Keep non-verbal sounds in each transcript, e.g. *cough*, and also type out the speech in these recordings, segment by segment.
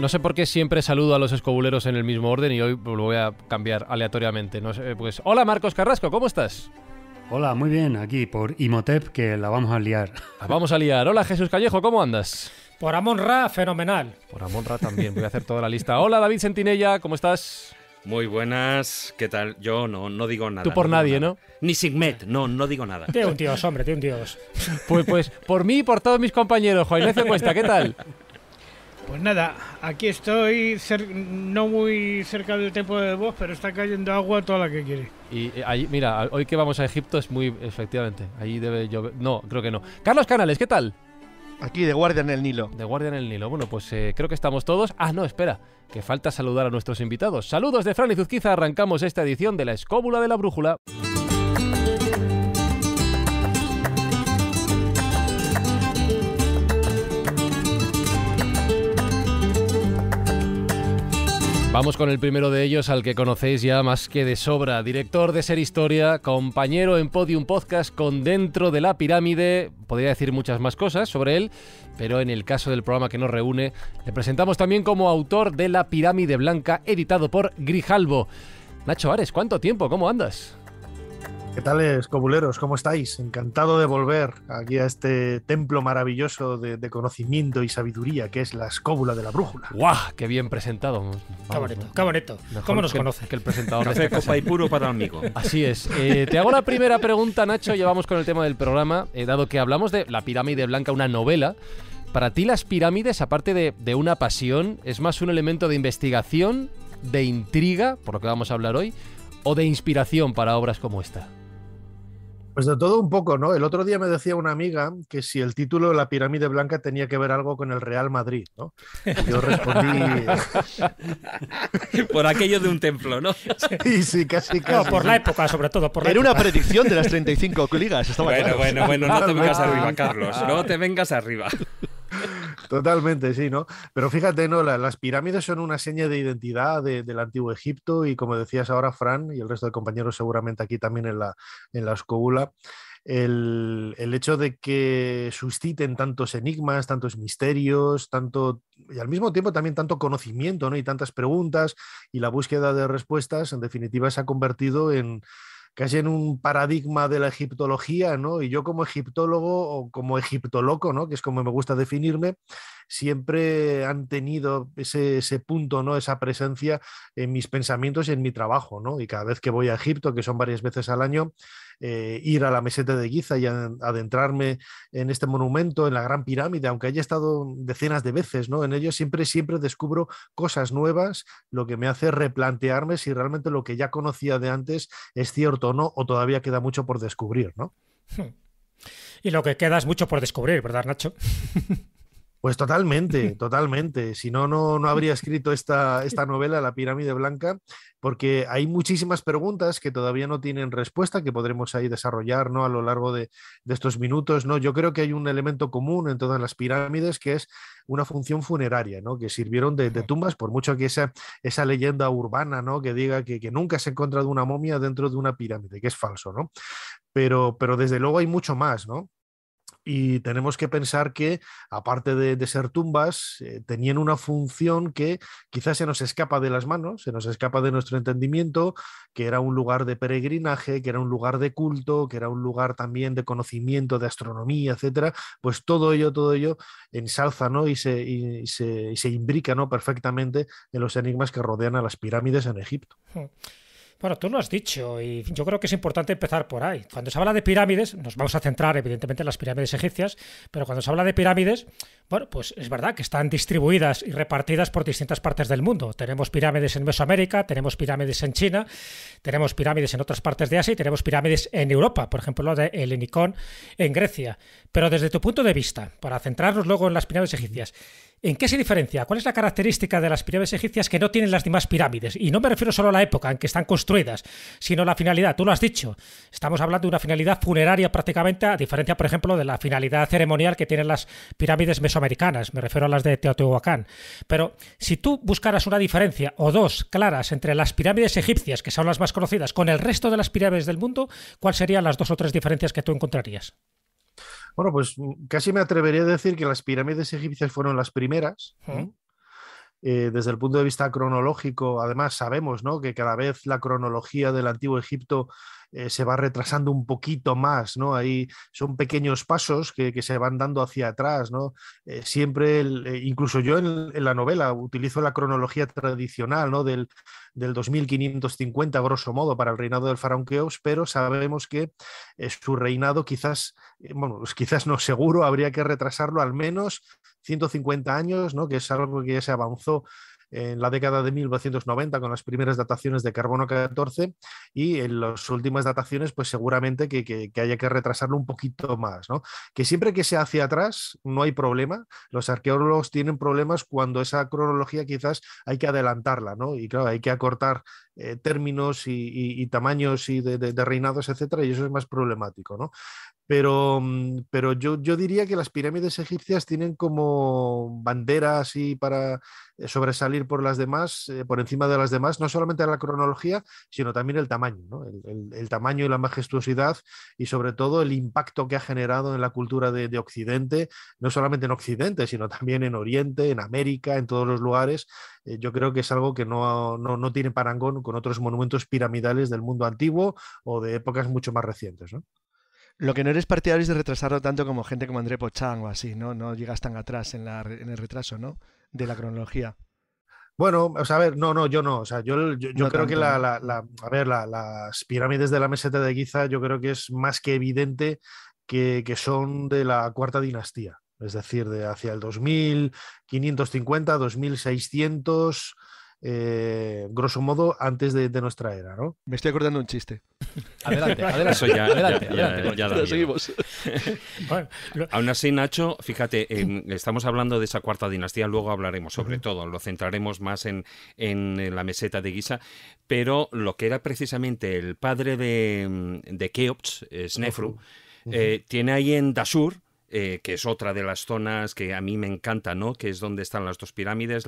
no sé por qué siempre saludo a los escobuleros en el mismo orden y hoy lo voy a cambiar aleatoriamente. pues, hola Marcos Carrasco, ¿cómo estás? Hola, muy bien, aquí por Imotep, que la vamos a liar. vamos a liar. Hola Jesús Callejo, ¿cómo andas? Por Amon Ra, fenomenal. Por Amon Ra también, voy a hacer toda la lista. Hola David Sentinella, ¿cómo estás? Muy buenas, ¿qué tal? Yo no, no digo nada. Tú por nadie, ¿no? Ni Sigmet, no, no digo nada. Tiene un tío, hombre, tiene un tío. Pues, pues, por mí y por todos mis compañeros, Juan Cuesta, ¿qué tal? Pues nada, aquí estoy, no muy cerca del tiempo de Voz, pero está cayendo agua toda la que quiere. Y eh, ahí, mira, hoy que vamos a Egipto es muy, efectivamente, ahí debe llover. No, creo que no. Carlos Canales, ¿qué tal? Aquí, de guardia en el Nilo. De guardia en el Nilo. Bueno, pues eh, creo que estamos todos. Ah, no, espera, que falta saludar a nuestros invitados. Saludos de Fran y Zuzquiza, arrancamos esta edición de La Escóbula de la Brújula. Vamos con el primero de ellos, al que conocéis ya más que de sobra, director de Ser Historia, compañero en Podium Podcast con Dentro de la Pirámide, podría decir muchas más cosas sobre él, pero en el caso del programa que nos reúne, le presentamos también como autor de La Pirámide Blanca, editado por Grijalbo. Nacho Ares, ¿cuánto tiempo? ¿Cómo andas? ¿Qué tal, escobuleros? ¿Cómo estáis? Encantado de volver aquí a este templo maravilloso de, conocimiento y sabiduría que es la escóbula de la brújula. ¡Guau! ¡Qué bien presentado! caboneto, ¿Cómo nos conoce? Que el presentador de copa y puro para amigo. *laughs* Así es. Eh, te hago la primera pregunta, Nacho. Llevamos con el tema del programa. Eh, dado que hablamos de La Pirámide Blanca, una novela, para ti las pirámides, aparte de una pasión, es más un elemento de investigación, de intriga, por lo que vamos a hablar hoy, o de inspiración para obras como esta. Pues de todo un poco, ¿no? El otro día me decía una amiga que si el título de La pirámide blanca tenía que ver algo con el Real Madrid, ¿no? Yo respondí... *laughs* por aquello de un templo, ¿no? Sí, sí, casi, casi. No, por la época, sobre todo. Por Era una predicción de las 35 ligas, Bueno, bueno, bueno, no te vengas arriba, Carlos, no te vengas arriba. Totalmente, sí, ¿no? Pero fíjate, ¿no? las pirámides son una seña de identidad del antiguo Egipto y como decías ahora, Fran, y el resto de compañeros seguramente aquí también en la, en la escobula, el, el, hecho de que susciten tantos enigmas, tantos misterios, tanto y al mismo tiempo también tanto conocimiento, ¿no? Y tantas preguntas y la búsqueda de respuestas, en definitiva, se ha convertido en, casi en un paradigma de la egiptología, ¿no? Y yo como egiptólogo o como egiptoloco, ¿no? Que es como me gusta definirme, siempre han tenido ese, ese punto, ¿no? Esa presencia en mis pensamientos y en mi trabajo, ¿no? Y cada vez que voy a Egipto, que son varias veces al año, eh, ir a la meseta de Giza y adentrarme en este monumento, en la Gran Pirámide, aunque haya estado decenas de veces ¿no? en ello, siempre, siempre descubro cosas nuevas, lo que me hace replantearme si realmente lo que ya conocía de antes es cierto o no, o todavía queda mucho por descubrir, hmm. Y lo que queda es mucho por descubrir, ¿verdad, Nacho? *laughs* Pues totalmente, *laughs* totalmente. Si no, no, habría escrito esta, esta novela, La pirámide blanca, porque hay muchísimas preguntas que todavía no tienen respuesta, que podremos ahí desarrollar ¿no? a lo largo de, estos minutos. ¿no? Yo creo que hay un elemento común en todas las pirámides, que es una función funeraria, ¿no? que sirvieron de, tumbas, por mucho que esa, esa leyenda urbana ¿no? que diga que, que, nunca se ha encontrado una momia dentro de una pirámide, que es falso, ¿no? Pero, pero desde luego hay mucho más, ¿no? y tenemos que pensar que, aparte de, ser tumbas, eh, tenían una función que quizás se nos escapa de las manos, se nos escapa de nuestro entendimiento, que era un lugar de peregrinaje, que era un lugar de culto, que era un lugar también de conocimiento, de astronomía, etcétera. Pues todo ello, todo ello ensalza ¿no? y, se, y, imbrica ¿no? perfectamente en los enigmas que rodean a las pirámides en Egipto. Hmm. Bueno, tú lo has dicho y yo creo que es importante empezar por ahí. Cuando se habla de pirámides, nos vamos a centrar evidentemente en las pirámides egipcias, pero cuando se habla de pirámides, bueno, pues es verdad que están distribuidas y repartidas por distintas partes del mundo. Tenemos pirámides en Mesoamérica, tenemos pirámides en China, tenemos pirámides en otras partes de Asia y tenemos pirámides en Europa, por ejemplo, la de Helenicón en Grecia. Pero desde tu punto de vista, para centrarnos luego en las pirámides egipcias, ¿En qué se diferencia? ¿Cuál es la característica de las pirámides egipcias que no tienen las demás pirámides? Y no me refiero solo a la época en que están construidas, sino la finalidad. Tú lo has dicho. Estamos hablando de una finalidad funeraria prácticamente, a diferencia, por ejemplo, de la finalidad ceremonial que tienen las pirámides mesoamericanas. Me refiero a las de Teotihuacán. Pero si tú buscaras una diferencia o dos claras entre las pirámides egipcias, que son las más conocidas, con el resto de las pirámides del mundo, ¿cuáles serían las dos o tres diferencias que tú encontrarías? Bueno, pues mm, casi me atrevería a decir que las pirámides egipcias fueron las primeras. Eh, desde el punto de vista cronológico, además sabemos ¿no? que cada vez la cronología del antiguo Egipto eh, se va retrasando un poquito más, ¿no? Ahí son pequeños pasos que, se van dando hacia atrás, ¿no? Eh, siempre, eh, incluso yo en, la novela utilizo la cronología tradicional, ¿no? Del, del 2550, grosso modo, para el reinado del faraón Keops, pero sabemos que su reinado quizás, bueno, pues quizás no seguro, habría que retrasarlo al menos 150 años, ¿no? Que es algo que ya se avanzó en la década de 1990 con las primeras dataciones de carbono 14 y en las últimas dataciones pues seguramente que, haya que retrasarlo un poquito más, ¿no? Que siempre que sea hacia atrás no hay problema, los arqueólogos tienen problemas cuando esa cronología quizás hay que adelantarla, ¿no? Y claro, hay que acortar eh, términos y, tamaños y de, reinados, etcétera, y eso es más problemático, ¿no? Pero, mm, pero yo, diría que las pirámides egipcias tienen como bandera así para eh, sobresalir por las demás, eh, por encima de las demás, no solamente la cronología, sino también el tamaño, ¿no? el, tamaño y la majestuosidad y sobre todo el impacto que ha generado en la cultura de, de, Occidente, no solamente en Occidente, sino también en Oriente, en América, en todos los lugares, eh, yo creo que es algo que no, tiene parangón con otros monumentos piramidales del mundo antiguo o de épocas mucho más recientes. ¿no? Lo que no eres partidario es de retrasarlo tanto como gente como André Pochán o así, ¿no? No llegas tan atrás en, la, en el retraso, ¿no? De la cronología. Bueno, o sea, a ver, no, no, yo no. O sea, yo, yo, creo que la, la, a ver, las pirámides de la meseta de guiza yo creo que es más que evidente que son de la cuarta dinastía es decir, de hacia el 2550, 2600, eh, grosso modo, antes de, nuestra era, ¿no? Me estoy acordando un chiste. Adelante, *laughs* adelante. Eso ya, adelante, ya, seguimos. *laughs* Aún así, Nacho, fíjate, estamos hablando de esa cuarta dinastía, luego hablaremos sobre todo, lo centraremos más en, la meseta de Guisa, pero lo que era precisamente el padre de, Keops, eh, Snefru, eh, tiene ahí en Dasur, eh, que es otra de las zonas que a mí me encanta, ¿no? Que es donde están las dos pirámides,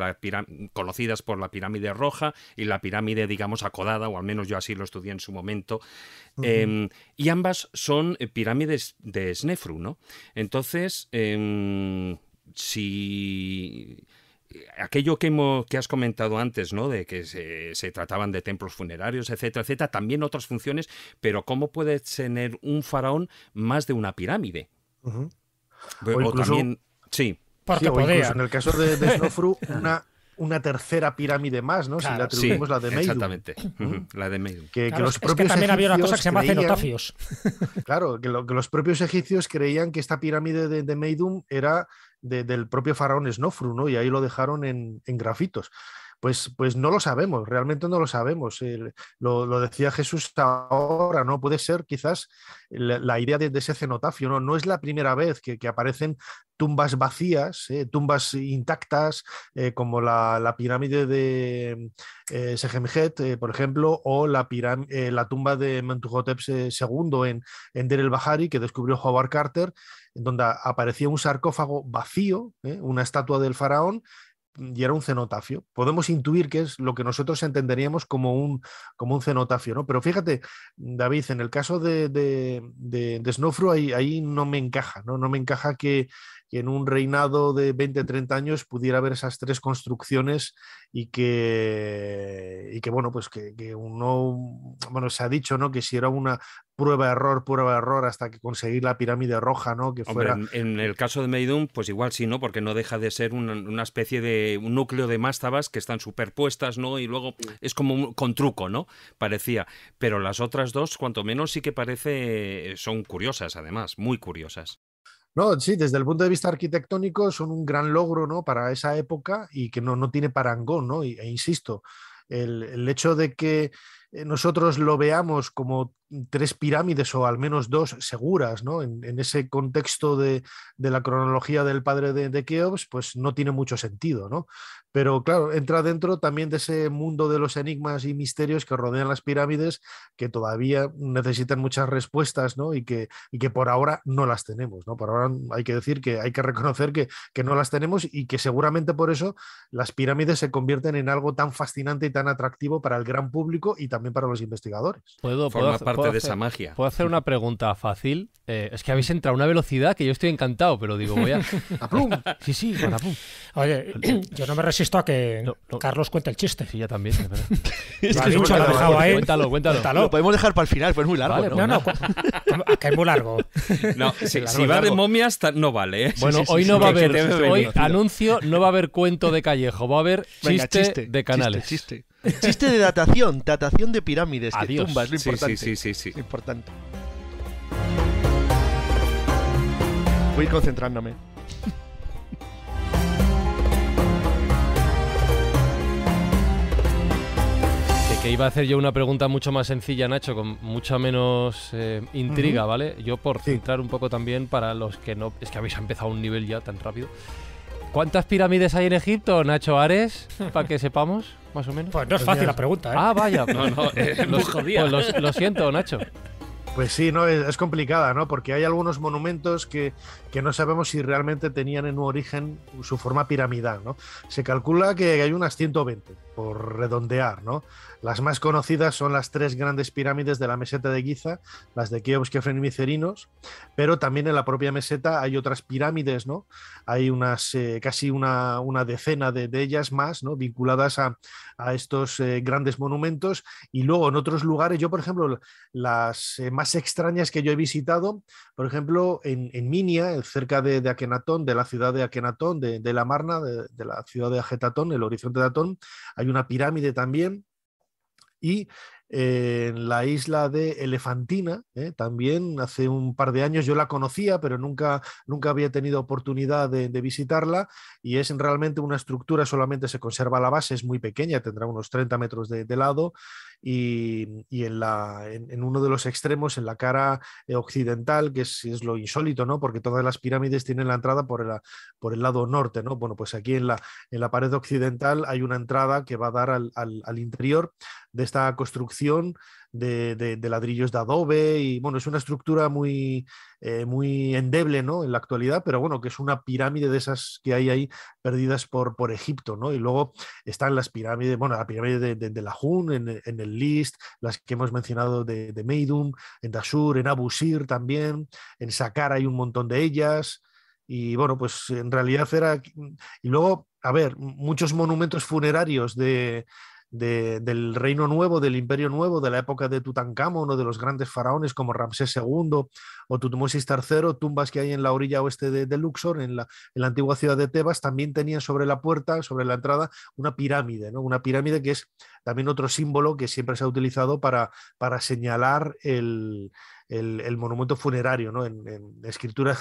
conocidas por la pirámide roja y la pirámide, digamos, acodada, o al menos yo así lo estudié en su momento. Em, y ambas son eh, pirámides de Snefru, ¿no? Entonces, em, si eh, aquello que, que has comentado antes, ¿no? De que se, trataban de templos funerarios, etcétera, etcétera, también otras funciones, pero ¿cómo puede tener un faraón más de una pirámide? o, incluso, también, sí. Porque sí, o podía. en el caso de, de *laughs* Snowfru, una, una tercera pirámide más, ¿no? si la atribuimos la de Meidum Exactamente, la de Meidum Que, que los es propios que también había una cosa que se llama creían, cenotafios. *laughs* Claro, que, lo, que, los propios egipcios creían que esta pirámide de, de Meidum era de, del propio faraón Snofru, ¿no? Y ahí lo dejaron en, en grafitos. Pues, pues, no lo sabemos, realmente no lo sabemos. lo, decía Jesús ahora, ¿no? Puede ser quizás la, idea de, ese cenotafio, ¿no? No es la primera vez que, aparecen tumbas vacías, ¿eh? tumbas intactas, eh, como la, pirámide de eh, eh, por ejemplo, o la, la tumba de Mentuhotep II en, en Der el Bahari, que descubrió Howard Carter, donde aparecía un sarcófago vacío, una estatua del faraón, y era un cenotafio. Podemos intuir que es lo que nosotros entenderíamos como un, como un cenotafio, ¿no? Pero fíjate, David, en el caso de, de, de, ahí, ahí, no me encaja, ¿no? No me encaja que, que en un reinado de 20, 30 años pudiera haber esas tres construcciones y que, y que bueno, pues que, uno, bueno, se ha dicho, ¿no? Que si era una prueba, error, prueba, error, hasta que conseguir la pirámide roja, ¿no? Que fuera... en, el caso de Meidum, pues igual sí, ¿no? Porque no deja de ser una, especie de un núcleo de tabas que están superpuestas, ¿no? Y luego es como con truco, ¿no? Parecía. Pero las otras dos, cuanto menos, sí que parece, son curiosas, además, muy curiosas. No, sí, desde el punto de vista arquitectónico son un gran logro ¿no? para esa época y que no, no tiene parangón, ¿no? E, insisto, el, el, hecho de que eh, nosotros lo veamos como tres pirámides o al menos dos seguras, ¿no? En, ese contexto de, la cronología del padre de, de Keops, pues no tiene mucho sentido, ¿no? Pero claro, entra dentro también de ese mundo de los enigmas y misterios que rodean las pirámides, que todavía necesitan muchas respuestas, ¿no? Y que, que por ahora no las tenemos, ¿no? Por ahora hay que decir que hay que reconocer que, no las tenemos y que seguramente por eso las pirámides se convierten en algo tan fascinante y tan atractivo para el gran público y también para los investigadores. Puedo, parte de esa magia. Puedo hacer una pregunta fácil. Eh, es que habéis entrado a una velocidad que yo estoy encantado, pero digo, voy a. a *laughs* sí, sí, a Oye, *clears throat* yo no me resisto a que Carlos cuente el chiste. Sí, ya también, es verdad. *laughs* *laughs* es que lo dejado ahí. Cuéntalo, cuéntalo, Lo podemos dejar para el final, pues es muy largo. no, no, Acá es muy largo. No, si, si va de momias, no vale. ¿eh? Bueno, hoy no va a haber. Hoy anuncio, no va a haber cuento de callejo, va a haber chiste, de canales. chiste. Chiste de datación, datación de pirámides, Adiós. tumbas, lo Sí, sí, sí, sí. importante. Voy concentrándome. que iba a hacer yo una pregunta mucho más sencilla, Nacho, con mucha menos eh, intriga, ¿vale? Yo por centrar un poco también para los que no... Es que habéis empezado un nivel ya tan rápido. ¿Cuántas pirámides hay en Egipto, Nacho Ares? Para que sepamos, más o menos. Pues no es pues fácil la pregunta, ¿eh? Ah, vaya. *laughs* no, no, los, eh, pues, pues lo siento, Nacho. Pues sí, no, es, complicada, ¿no? Porque hay algunos monumentos que, que, no sabemos si realmente tenían en un origen su forma piramidal, ¿no? Se calcula que hay unas 120, por redondear, ¿no? Las más conocidas son las tres grandes pirámides de la meseta de Giza, las de Keops, Kefren y Micerinos, pero también en la propia meseta hay otras pirámides, ¿no? Hay unas eh, casi una, decena de, ellas más, ¿no? Vinculadas a, estos eh, grandes monumentos. Y luego en otros lugares, yo, por ejemplo, las eh, más extrañas que yo he visitado, por ejemplo, en, Minia, cerca de, de, Akenatón, de la ciudad de Akenatón, de, la Marna, de, la ciudad de Ajetatón, el horizonte de Atón, hay una pirámide también y eh, en la isla de Elefantina, ¿eh? también hace un par de años yo la conocía, pero nunca, nunca había tenido oportunidad de, visitarla y es realmente una estructura, solamente se conserva la base, es muy pequeña, tendrá unos 30 metros de, de lado y, en, uno de los extremos, en la cara eh, occidental, que es, es, lo insólito, ¿no? Porque todas las pirámides tienen la entrada por el, lado norte, ¿no? Bueno, pues aquí en la, pared occidental hay una entrada que va a dar al interior de esta construcción de, ladrillos de adobe y bueno, es una estructura muy, eh, muy endeble ¿no? en la actualidad, pero bueno, que es una pirámide de esas que hay ahí perdidas por, por Egipto, ¿no? Y luego están las pirámides, bueno, la pirámide de, de, la Hun en, el List, las que hemos mencionado de, de Meidum, en Dasur en Abusir también, en Saqqara hay un montón de ellas. Y bueno, pues en realidad era... Y luego, a ver, muchos monumentos funerarios de, del Reino Nuevo, del Imperio Nuevo, de la época de Tutankamón o de los grandes faraones como Ramsés II o Tutmosis III, tumbas que hay en la orilla oeste de, de Luxor, en la, en la, antigua ciudad de Tebas, también tenían sobre la puerta, sobre la entrada, una pirámide, ¿no? una pirámide que es también otro símbolo que siempre se ha utilizado para, para señalar el el, monumento funerario, ¿no? En, escritura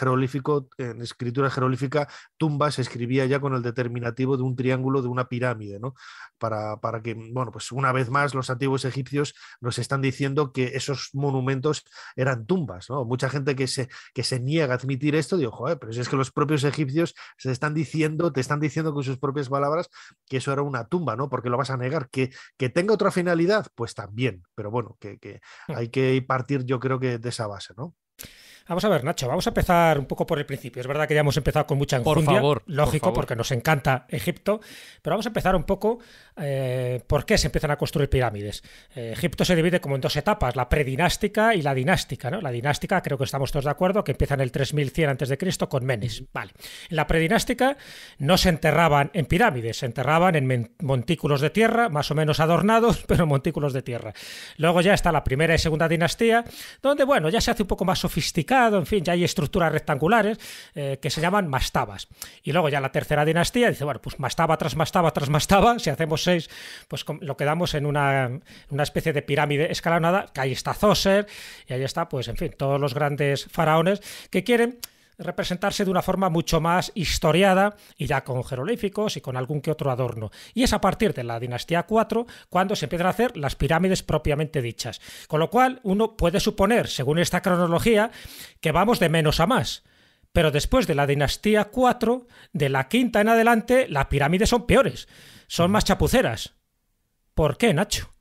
en escritura jerolífica, tumba se escribía ya con el determinativo de un triángulo de una pirámide, ¿no? Para, que, bueno, pues una vez más los antiguos egipcios nos están diciendo que esos monumentos eran tumbas, Mucha gente que se, que se niega a admitir esto, digo, joder, pero si es que los propios egipcios se están diciendo, te están diciendo con sus propias palabras que eso era una tumba, ¿no? Porque lo vas a negar. Que, tenga otra finalidad, pues también, pero bueno, que, que hmm. hay que partir, yo creo que de esa base, ¿no? Vamos a ver, Nacho, vamos a empezar un poco por el principio. Es verdad que ya hemos empezado con mucha enjundia, lógico, porque nos encanta Egipto, pero vamos a empezar un poco eh, por qué se empiezan a construir pirámides. Eh, Egipto se divide como en dos etapas, la predinástica y la dinástica. La dinástica, creo que estamos todos de acuerdo, que empieza en el 3100 a.C. con Menes. Vale. En la predinástica no se enterraban en pirámides, se enterraban en montículos de tierra, más o menos adornados, *laughs* pero montículos de tierra. Luego ya está la primera y segunda dinastía, donde, bueno, ya se hace un poco más sofisticado en fin, ya hay estructuras rectangulares eh, que se llaman mastabas. Y luego ya la tercera dinastía dice, bueno, pues mastaba tras mastaba tras mastaba, si hacemos seis, pues lo quedamos en una, una especie de pirámide escalonada, que ahí está Zoser, y ahí está, pues, en fin, todos los grandes faraones que quieren representarse de una forma mucho más historiada y ya con jeroglíficos y con algún que otro adorno. Y es a partir de la dinastía 4 cuando se empiezan a hacer las pirámides propiamente dichas. Con lo cual uno puede suponer, según esta cronología, que vamos de menos a más. Pero después de la dinastía 4, de la quinta en adelante, las pirámides son peores, son más chapuceras. ¿Por qué, Nacho?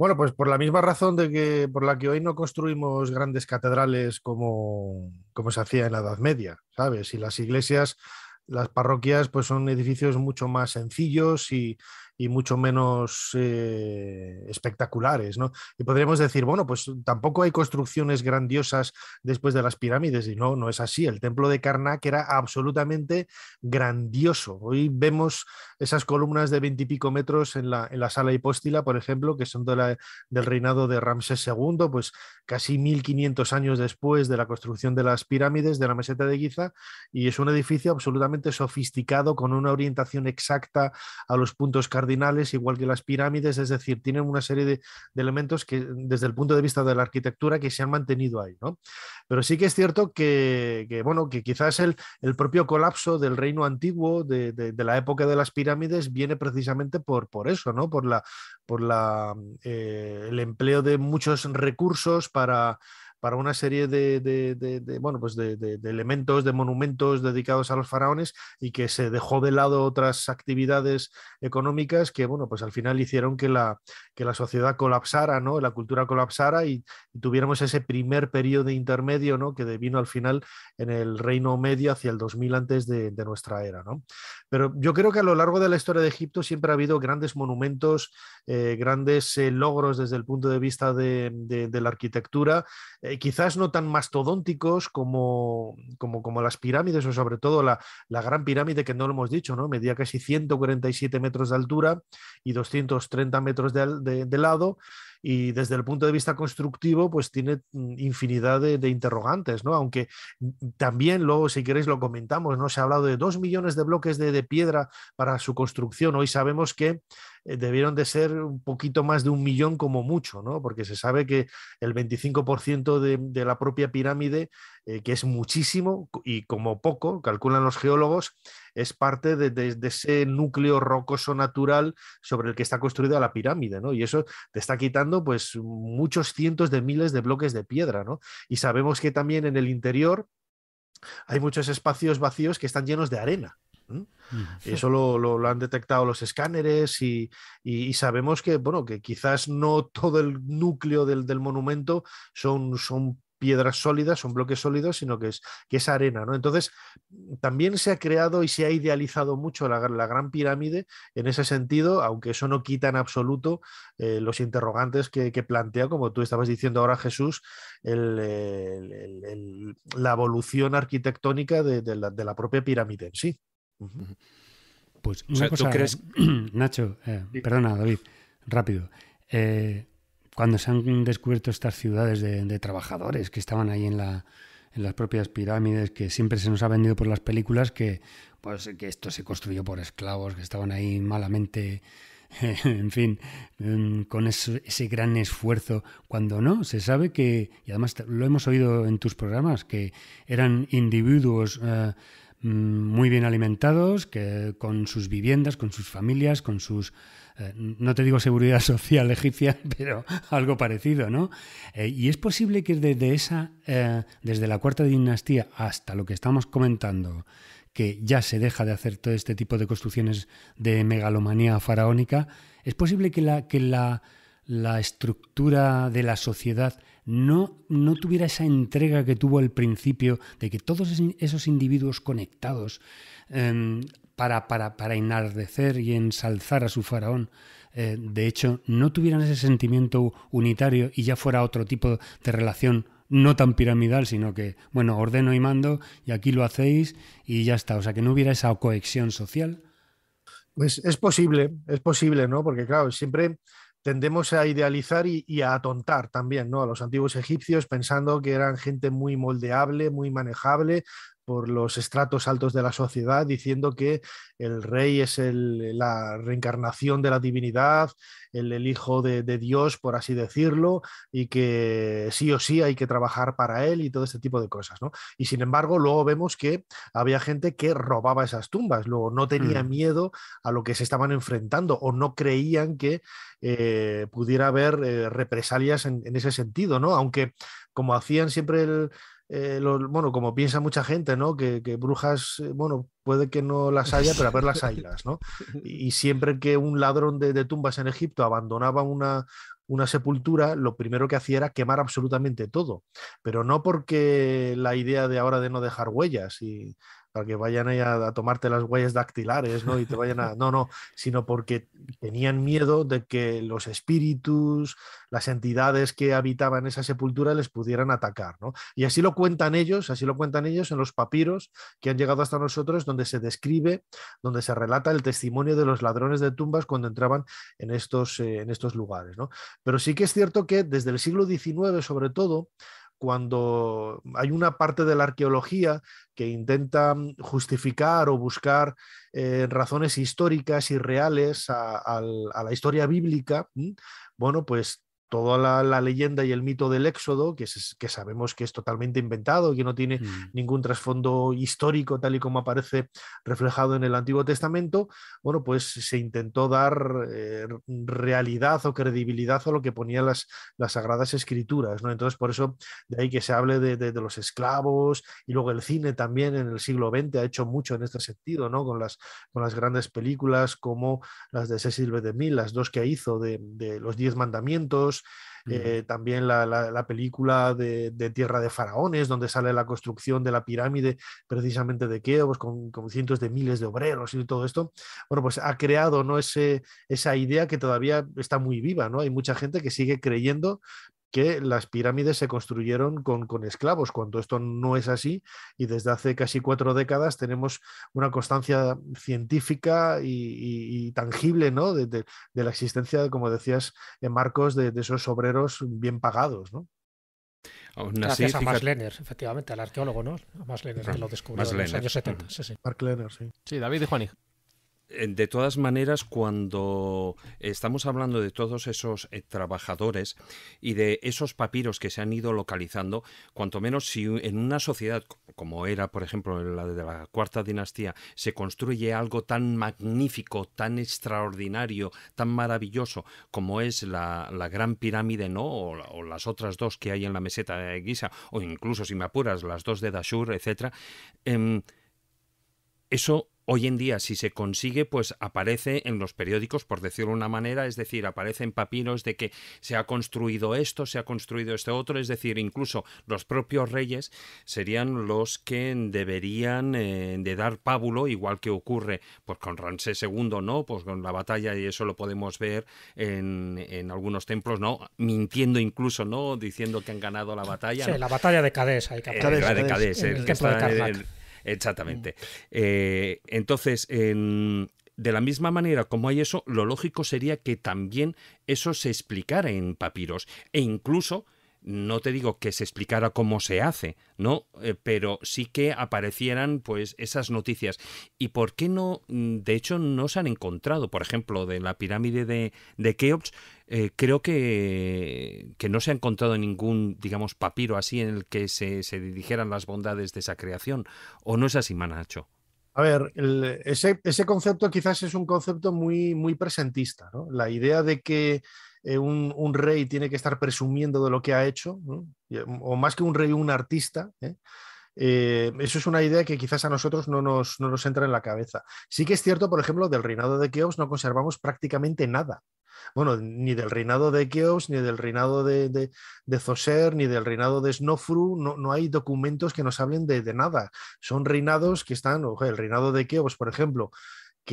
Bueno, pues por la misma razón de que por la que hoy no construimos grandes catedrales como, como se hacía en la Edad Media, ¿sabes? Y las iglesias, las parroquias, pues son edificios mucho más sencillos y y mucho menos eh, espectaculares, Y podríamos decir, bueno, pues tampoco hay construcciones grandiosas después de las pirámides, y no, no es así. El templo de Karnak era absolutamente grandioso. Hoy vemos esas columnas de veintipico metros en la, en la, sala hipóstila, por ejemplo, que son del reinado de Ramsés II, pues casi 1500 años después de la construcción de las pirámides de la meseta de Giza, y es un edificio absolutamente sofisticado, con una orientación exacta a los puntos cardinales igual que las pirámides, es decir, tienen una serie de, elementos que desde el punto de vista de la arquitectura que se han mantenido ahí. ¿no? Pero sí que es cierto que, bueno, que quizás el, propio colapso del reino antiguo, de, la época de las pirámides, viene precisamente por, por eso, ¿no? por, la, por la, eh, el empleo de muchos recursos para para una serie de, bueno, pues de, elementos, de monumentos dedicados a los faraones y que se dejó de lado otras actividades económicas que, bueno, pues al final hicieron que la, que la sociedad colapsara, ¿no? La cultura colapsara y, tuviéramos ese primer periodo intermedio, ¿no? Que vino al final en el Reino Medio hacia el 2000 antes de, nuestra era, Pero yo creo que a lo largo de la historia de Egipto siempre ha habido grandes monumentos, eh, grandes eh, logros desde el punto de vista de, la arquitectura. Eh, quizás no tan mastodónticos como, como, como las pirámides o sobre todo la, gran pirámide que no lo hemos dicho, ¿no? Medía casi 147 metros de altura y 230 metros de lado y desde el punto de vista constructivo, pues tiene mm, infinidad de, interrogantes, ¿no? Aunque mm, también luego, si queréis, lo comentamos, ¿no? Se ha hablado de dos millones de bloques de, piedra para su construcción. Hoy sabemos que eh, debieron de ser un poquito más de un millón como mucho, ¿no? Porque se sabe que el 25% de, la propia pirámide, eh, que es muchísimo y como poco, calculan los geólogos, es parte de, ese núcleo rocoso natural sobre el que está construida la pirámide, ¿no? Y eso te está quitando pues muchos cientos de miles de bloques de piedra, ¿no? Y sabemos que también en el interior hay muchos espacios vacíos que están llenos de arena. Eso lo, lo, han detectado los escáneres y, sabemos que, bueno, que quizás no todo el núcleo del, del monumento son, son piedras sólidas, son bloques sólidos, sino que es, que es arena. ¿no? Entonces, también se ha creado y se ha idealizado mucho la, gran pirámide en ese sentido, aunque eso no quita en absoluto eh, los interrogantes que, plantea, como tú estabas diciendo ahora, Jesús, la evolución arquitectónica de, la, propia pirámide en sí. Pues Nacho, perdona, David, rápido. Eh, cuando se han descubierto estas ciudades de, trabajadores que estaban ahí en, las propias pirámides, que siempre se nos ha vendido por las películas que, pues, que esto se construyó por esclavos, que estaban ahí malamente *laughs* en fin, mm, con ese, gran esfuerzo, cuando no, se sabe que, y además lo hemos oído en tus programas, que eran individuos eh, Mm, muy bien alimentados, que con sus viviendas, con sus familias, con sus eh, no te digo seguridad *laughs* social egipcia, pero *laughs* algo parecido, ¿no? Eh, y es posible que desde esa, eh, desde la cuarta dinastía hasta lo que estamos comentando, que ya se deja de hacer todo este tipo de construcciones de megalomanía faraónica, es posible que la, que la, la estructura de la sociedad no, no tuviera esa entrega que tuvo al principio de que todos esos individuos conectados em, para, para, enardecer y ensalzar a su faraón, eh, de hecho, no tuvieran ese sentimiento unitario y ya fuera otro tipo de relación no tan piramidal, sino que, bueno, ordeno y mando y aquí lo hacéis y ya está, o sea, que no hubiera esa cohesión social. Pues es posible, es posible, ¿no? Porque claro, siempre tendemos a idealizar y, a atontar también ¿no? a los antiguos egipcios pensando que eran gente muy moldeable, muy manejable, por los estratos altos de la sociedad diciendo que el rey es la reencarnación de la divinidad, el, hijo de, Dios, por así decirlo, y que sí o sí hay que trabajar para él y todo este tipo de cosas. ¿no? Y sin embargo, luego vemos que había gente que robaba esas tumbas, luego no tenía mm. miedo a lo que se estaban enfrentando o no creían que eh, pudiera haber eh, represalias en, en, ese sentido, ¿no? aunque como hacían siempre el, eh, bueno, como piensa mucha gente, ¿no? Que, brujas, eh, bueno, puede que no las haya, pero a ver las haylas, ¿no? *laughs* Y, siempre que un ladrón de, tumbas en Egipto abandonaba una, una sepultura, lo primero que hacía era quemar absolutamente todo. Pero no porque la idea de ahora de no dejar huellas y, para que vayan ahí a, tomarte las huellas dactilares, ¿no? Y te vayan a... *laughs* No, no, sino porque tenían miedo de que los espíritus, las entidades que habitaban esa sepultura les pudieran atacar, ¿no? Y así lo cuentan ellos, así lo cuentan ellos en los papiros que han llegado hasta nosotros, donde se describe, donde se relata el testimonio de los ladrones de tumbas cuando entraban en estos, eh, en estos lugares, ¿no? Pero sí que es cierto que desde el siglo XIX, sobre todo, cuando hay una parte de la arqueología que intenta mm, justificar o buscar eh, razones históricas y reales a, la historia bíblica, mm, bueno, pues toda la, leyenda y el mito del éxodo, que, es, que sabemos que es totalmente inventado, que no tiene mm. ningún trasfondo histórico tal y como aparece reflejado en el Antiguo Testamento, bueno, pues se intentó dar eh, realidad o credibilidad a lo que ponían las, las Sagradas Escrituras, Entonces, por eso de ahí que se hable de, los esclavos y luego el cine también en el siglo XX ha hecho mucho en este sentido, ¿no? Con las, con las grandes películas como las de Cecil B. DeMille, las dos que hizo de, de los Diez Mandamientos, eh, también la, película de, Tierra de Faraones, donde sale la construcción de la pirámide precisamente de Keos, pues, con, cientos de miles de obreros y todo esto. Bueno, pues ha creado ¿no? esa idea que todavía está muy viva, ¿no? Hay mucha gente que sigue creyendo que las pirámides se construyeron con, con, esclavos, cuando esto no es así y desde hace casi cuatro décadas tenemos una constancia científica y, tangible ¿no? de, de, la existencia, como decías, en eh, marcos de, esos obreros bien pagados. ¿no? Gracias a Mark Lenner, efectivamente, al arqueólogo, ¿no? A Max que lo descubrió en los años 70. Sí, sí. Mark Lenner, sí. Sí, David y Juaní. Eh, de todas maneras, cuando estamos hablando de todos esos eh, trabajadores y de esos papiros que se han ido localizando, cuanto menos si en una sociedad como era, por ejemplo, la de la cuarta dinastía, se construye algo tan magnífico, tan extraordinario, tan maravilloso como es la, gran pirámide, ¿no? O, las otras dos que hay en la meseta de Guisa, o incluso, si me apuras, las dos de Dashur, etc., em, eso hoy en día, si se consigue, pues aparece en los periódicos, por decirlo de una manera, es decir, aparece en papiros de que se ha construido esto, se ha construido este otro, es decir, incluso los propios reyes serían los que deberían eh, de dar pábulo, igual que ocurre pues con Ramsés II, ¿no? Pues con la batalla, y eso lo podemos ver en, algunos templos, ¿no? Mintiendo incluso, ¿no? Diciendo que han ganado la batalla. Sí, la batalla de Cadés, hay que eh, La de Cadés, Exactamente. Mm. Eh, entonces, de la misma manera como hay eso, lo lógico sería que también eso se explicara en papiros e incluso no te digo que se explicara cómo se hace, ¿no? Eh, pero sí que aparecieran pues esas noticias. ¿Y por qué no? Mm, de hecho, no se han encontrado, por ejemplo, de la pirámide de, de Keops, eh, creo que, no se ha encontrado ningún, digamos, papiro así en el que se, se dirigieran las bondades de esa creación. ¿O no es así, Manacho? A ver, ese, concepto quizás es un concepto muy, muy presentista, La idea de que eh, un, rey tiene que estar presumiendo de lo que ha hecho, eh, o más que un rey, un artista, eso es una idea que quizás a nosotros no nos, no nos, entra en la cabeza. Sí que es cierto, por ejemplo, del reinado de Keops no conservamos prácticamente nada bueno, ni del reinado de Keos ni del reinado de, Zoser, ni del reinado de Snofru, no, hay documentos que nos hablen de, nada. Son reinados que están, el reinado de Keos, por ejemplo, Mm,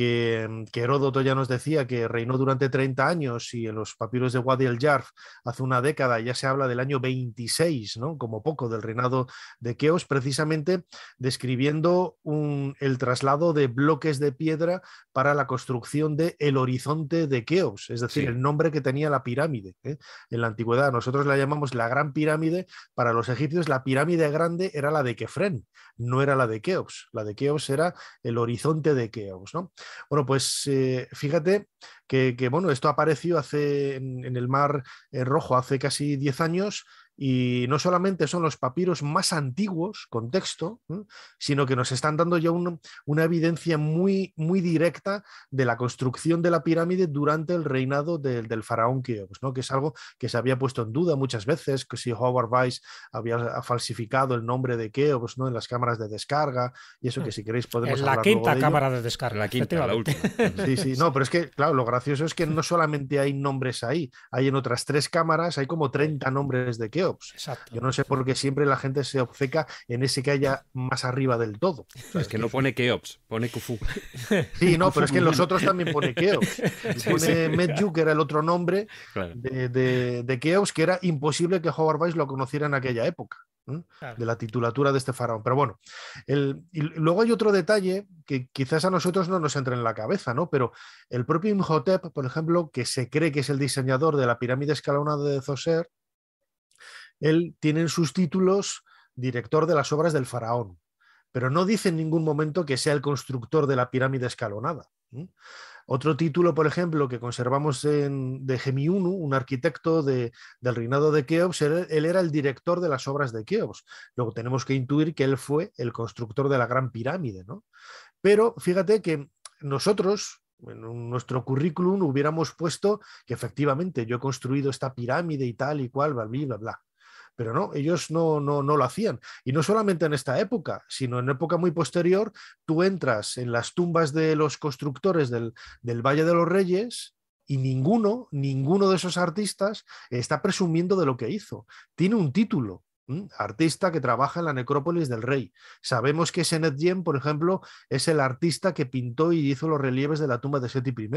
que, Heródoto ya nos decía que reinó durante 30 años y en los papiros de Wadi el Yarf hace una década ya se habla del año 26, ¿no? como poco, del reinado de Keos, precisamente describiendo el traslado de bloques de piedra para la construcción del el horizonte de Keos, es decir, el nombre que tenía la pirámide ¿eh? en la antigüedad. Nosotros la llamamos la Gran Pirámide, para los egipcios la pirámide grande era la de Kefren, no era la de Keos, la de Keos era el horizonte de Keos. ¿no? Bueno, pues eh, fíjate que, bueno, esto apareció hace en, en el Mar eh, Rojo hace casi 10 años y no solamente son los papiros más antiguos con texto, sino que nos están dando ya una evidencia muy, muy directa de la construcción de la pirámide durante el reinado del faraón Keops, ¿no? que es algo que se había puesto en duda muchas veces, que si Howard Weiss había falsificado el nombre de Keops ¿no? en las cámaras de descarga, y eso que hmm. si queréis podemos... En la quinta cámara de descarga, la quinta, la última. *laughs* Sí, sí, no, pero es que, claro, lo gracioso es que no solamente hay nombres ahí, hay en otras tres cámaras, hay como 30 nombres de Keops. Pues, yo no sé por qué siempre la gente se obceca en ese que haya más arriba del todo. es que no pone Keops, pone Kufu. Sí, no, pero es que en los otros también pone Keops. Pone Medju, que era el otro nombre de, de, Keops, que era imposible que Howard Weiss lo conociera en aquella época. de la titulatura de este faraón. Pero bueno, y luego hay otro detalle que quizás a nosotros no nos entra en la cabeza, ¿no? Pero el propio Imhotep, por ejemplo, que se cree que es el diseñador de la pirámide escalonada de Zoser, él tiene en sus títulos director de las obras del faraón, pero no dice en ningún momento que sea el constructor de la pirámide escalonada. Otro título, por ejemplo, que conservamos en, de Gemiunu, un arquitecto del reinado de Keops, él, era el director de las obras de Keops. Luego tenemos que intuir que él fue el constructor de la gran pirámide. ¿no? Pero fíjate que nosotros, en nuestro currículum, hubiéramos puesto que efectivamente yo he construido esta pirámide y tal y cual, bla, bla, bla. Pero no, ellos no, no, lo hacían. Y no solamente en esta época, sino en época muy posterior, tú entras en las tumbas de los constructores del, del Valle de los Reyes y ninguno, ninguno de esos artistas está presumiendo de lo que hizo. Tiene un título, artista que trabaja en la necrópolis del rey. Sabemos que Senet por ejemplo, es el artista que pintó y hizo los relieves de la tumba de Seti I,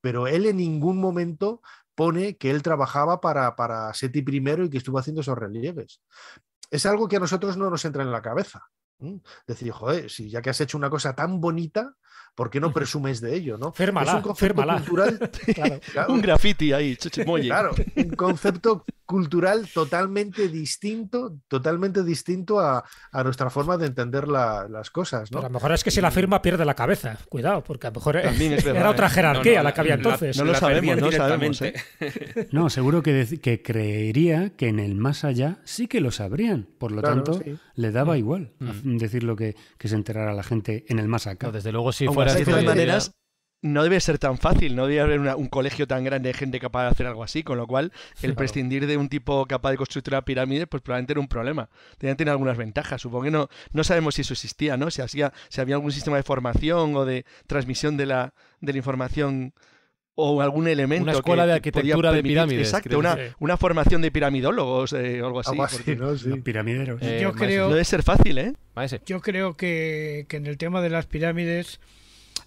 pero él en ningún momento pone que él trabajaba para, Seti I y que estuvo haciendo esos relieves. Es algo que a nosotros no nos entra en la cabeza. Decir, joder, si ya que has hecho una cosa tan bonita, ¿por qué no presumes de ello? ¿no? Férmala, *laughs* un Un graffiti ahí, Claro, un concepto cultural totalmente distinto, totalmente distinto a, nuestra forma de entender las cosas. a lo mejor es que si la firma pierde la cabeza, cuidado, porque a lo mejor *laughs* era otra ¿eh? jerarquía la que había entonces. no lo sabemos, no sabemos. ¿eh? No, seguro que, que, creería que en el más allá sí que lo sabrían, por lo tanto le daba mm. igual mm. decir lo que, se enterara la gente en el más acá. desde luego, si fuera de maneras no debe ser tan fácil, no debe haber un colegio tan grande de gente capaz de hacer algo así, con lo cual el prescindir de un tipo capaz de construir una pirámide, pues probablemente era un problema. Debían tener algunas ventajas, supongo que no, no sabemos si eso existía, ¿no? Si, hacía, si había algún sistema de formación o de transmisión de la, de la información o algún elemento. Una escuela de arquitectura de pirámides. Exacto, una, formación de piramidólogos eh, o algo así. ¿no? yo eh, creo, no debe ser fácil, ¿eh? Yo creo que, que en el tema de las pirámides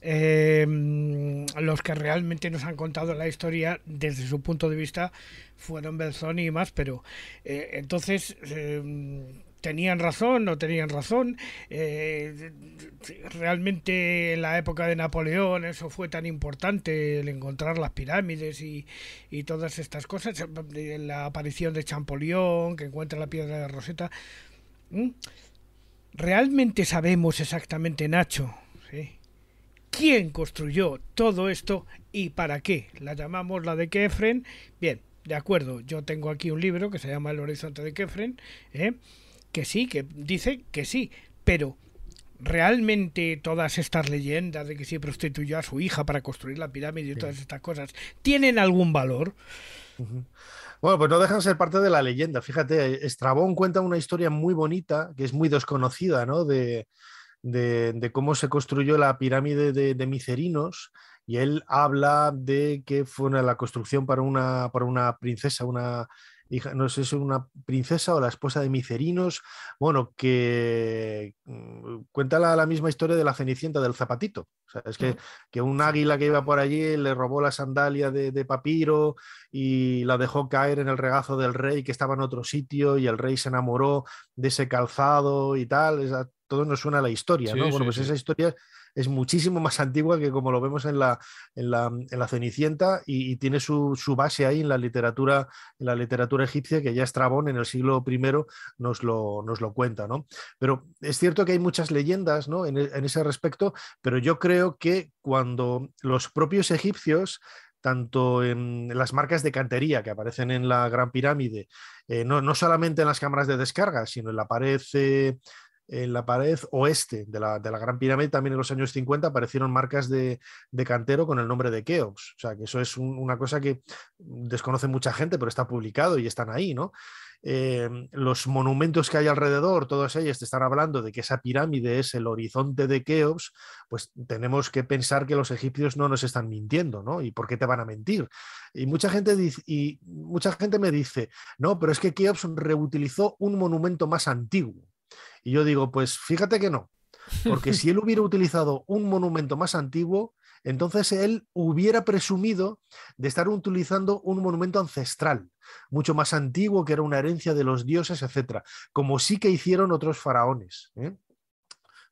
Em, los que realmente nos han contado la historia desde su punto de vista fueron Belzoni y más, pero eh, entonces em, tenían razón, no tenían razón. Eh, realmente en la época de Napoleón eso fue tan importante, el encontrar las pirámides y, y todas estas cosas, eh, la aparición de Champollion, que encuentra la piedra de Rosetta. ¿Mm? ¿Realmente sabemos exactamente, Nacho? Sí quién construyó todo esto y para qué. La llamamos la de Kefren. Bien, de acuerdo, yo tengo aquí un libro que se llama El Horizonte de Kefren, ¿eh? que sí, que dice que sí, pero realmente todas estas leyendas de que se prostituyó a su hija para construir la pirámide y todas estas cosas, ¿tienen algún valor? Bueno, pues no dejan ser parte de la leyenda. Fíjate, Estrabón cuenta una historia muy bonita, que es muy desconocida, ¿no? De, de, cómo se construyó la pirámide de, Micerinos y él habla de que fue la construcción para una, para una princesa, una hija, no sé si es una princesa o la esposa de Micerinos, bueno, que mm, cuenta la, misma historia de la Cenicienta del Zapatito. es que, que, un águila que iba por allí le robó la sandalia de, papiro y la dejó caer en el regazo del rey que estaba en otro sitio y el rey se enamoró de ese calzado y tal. Esa, todo nos suena la historia, ¿no? bueno, pues esa historia es muchísimo más *laughs* antigua que como lo vemos en la, en la, en la Cenicienta y, tiene su, su, base ahí en la literatura, en la literatura egipcia, que ya Estrabón en el siglo I nos lo, nos lo cuenta, ¿no? Pero es cierto que hay muchas leyendas ¿no? E, en, ese respecto, pero yo creo que cuando los propios egipcios tanto en las marcas de cantería que aparecen en la Gran Pirámide, eh, no, solamente en las cámaras de descarga, sino en la pared en la pared oeste de la, de la, Gran Pirámide, también en los años 50, aparecieron marcas de, cantero con el nombre de Keops. O sea, que eso es una cosa que desconoce mucha gente, pero está publicado y están ahí, ¿no? Eh, los monumentos que hay alrededor, todos ellos te están hablando de que esa pirámide es el horizonte de Keops, pues tenemos que pensar que los egipcios no nos están mintiendo, ¿no? ¿Y por qué te van a mentir? Y mucha gente, y mucha gente me dice, no, pero es que Keops reutilizó un monumento más antiguo. Y yo digo, pues fíjate que no, porque si él *laughs* hubiera utilizado un monumento más antiguo, entonces él hubiera presumido de estar utilizando un monumento ancestral, mucho más antiguo, que era una herencia de los dioses, etcétera como sí que hicieron otros faraones. ¿eh?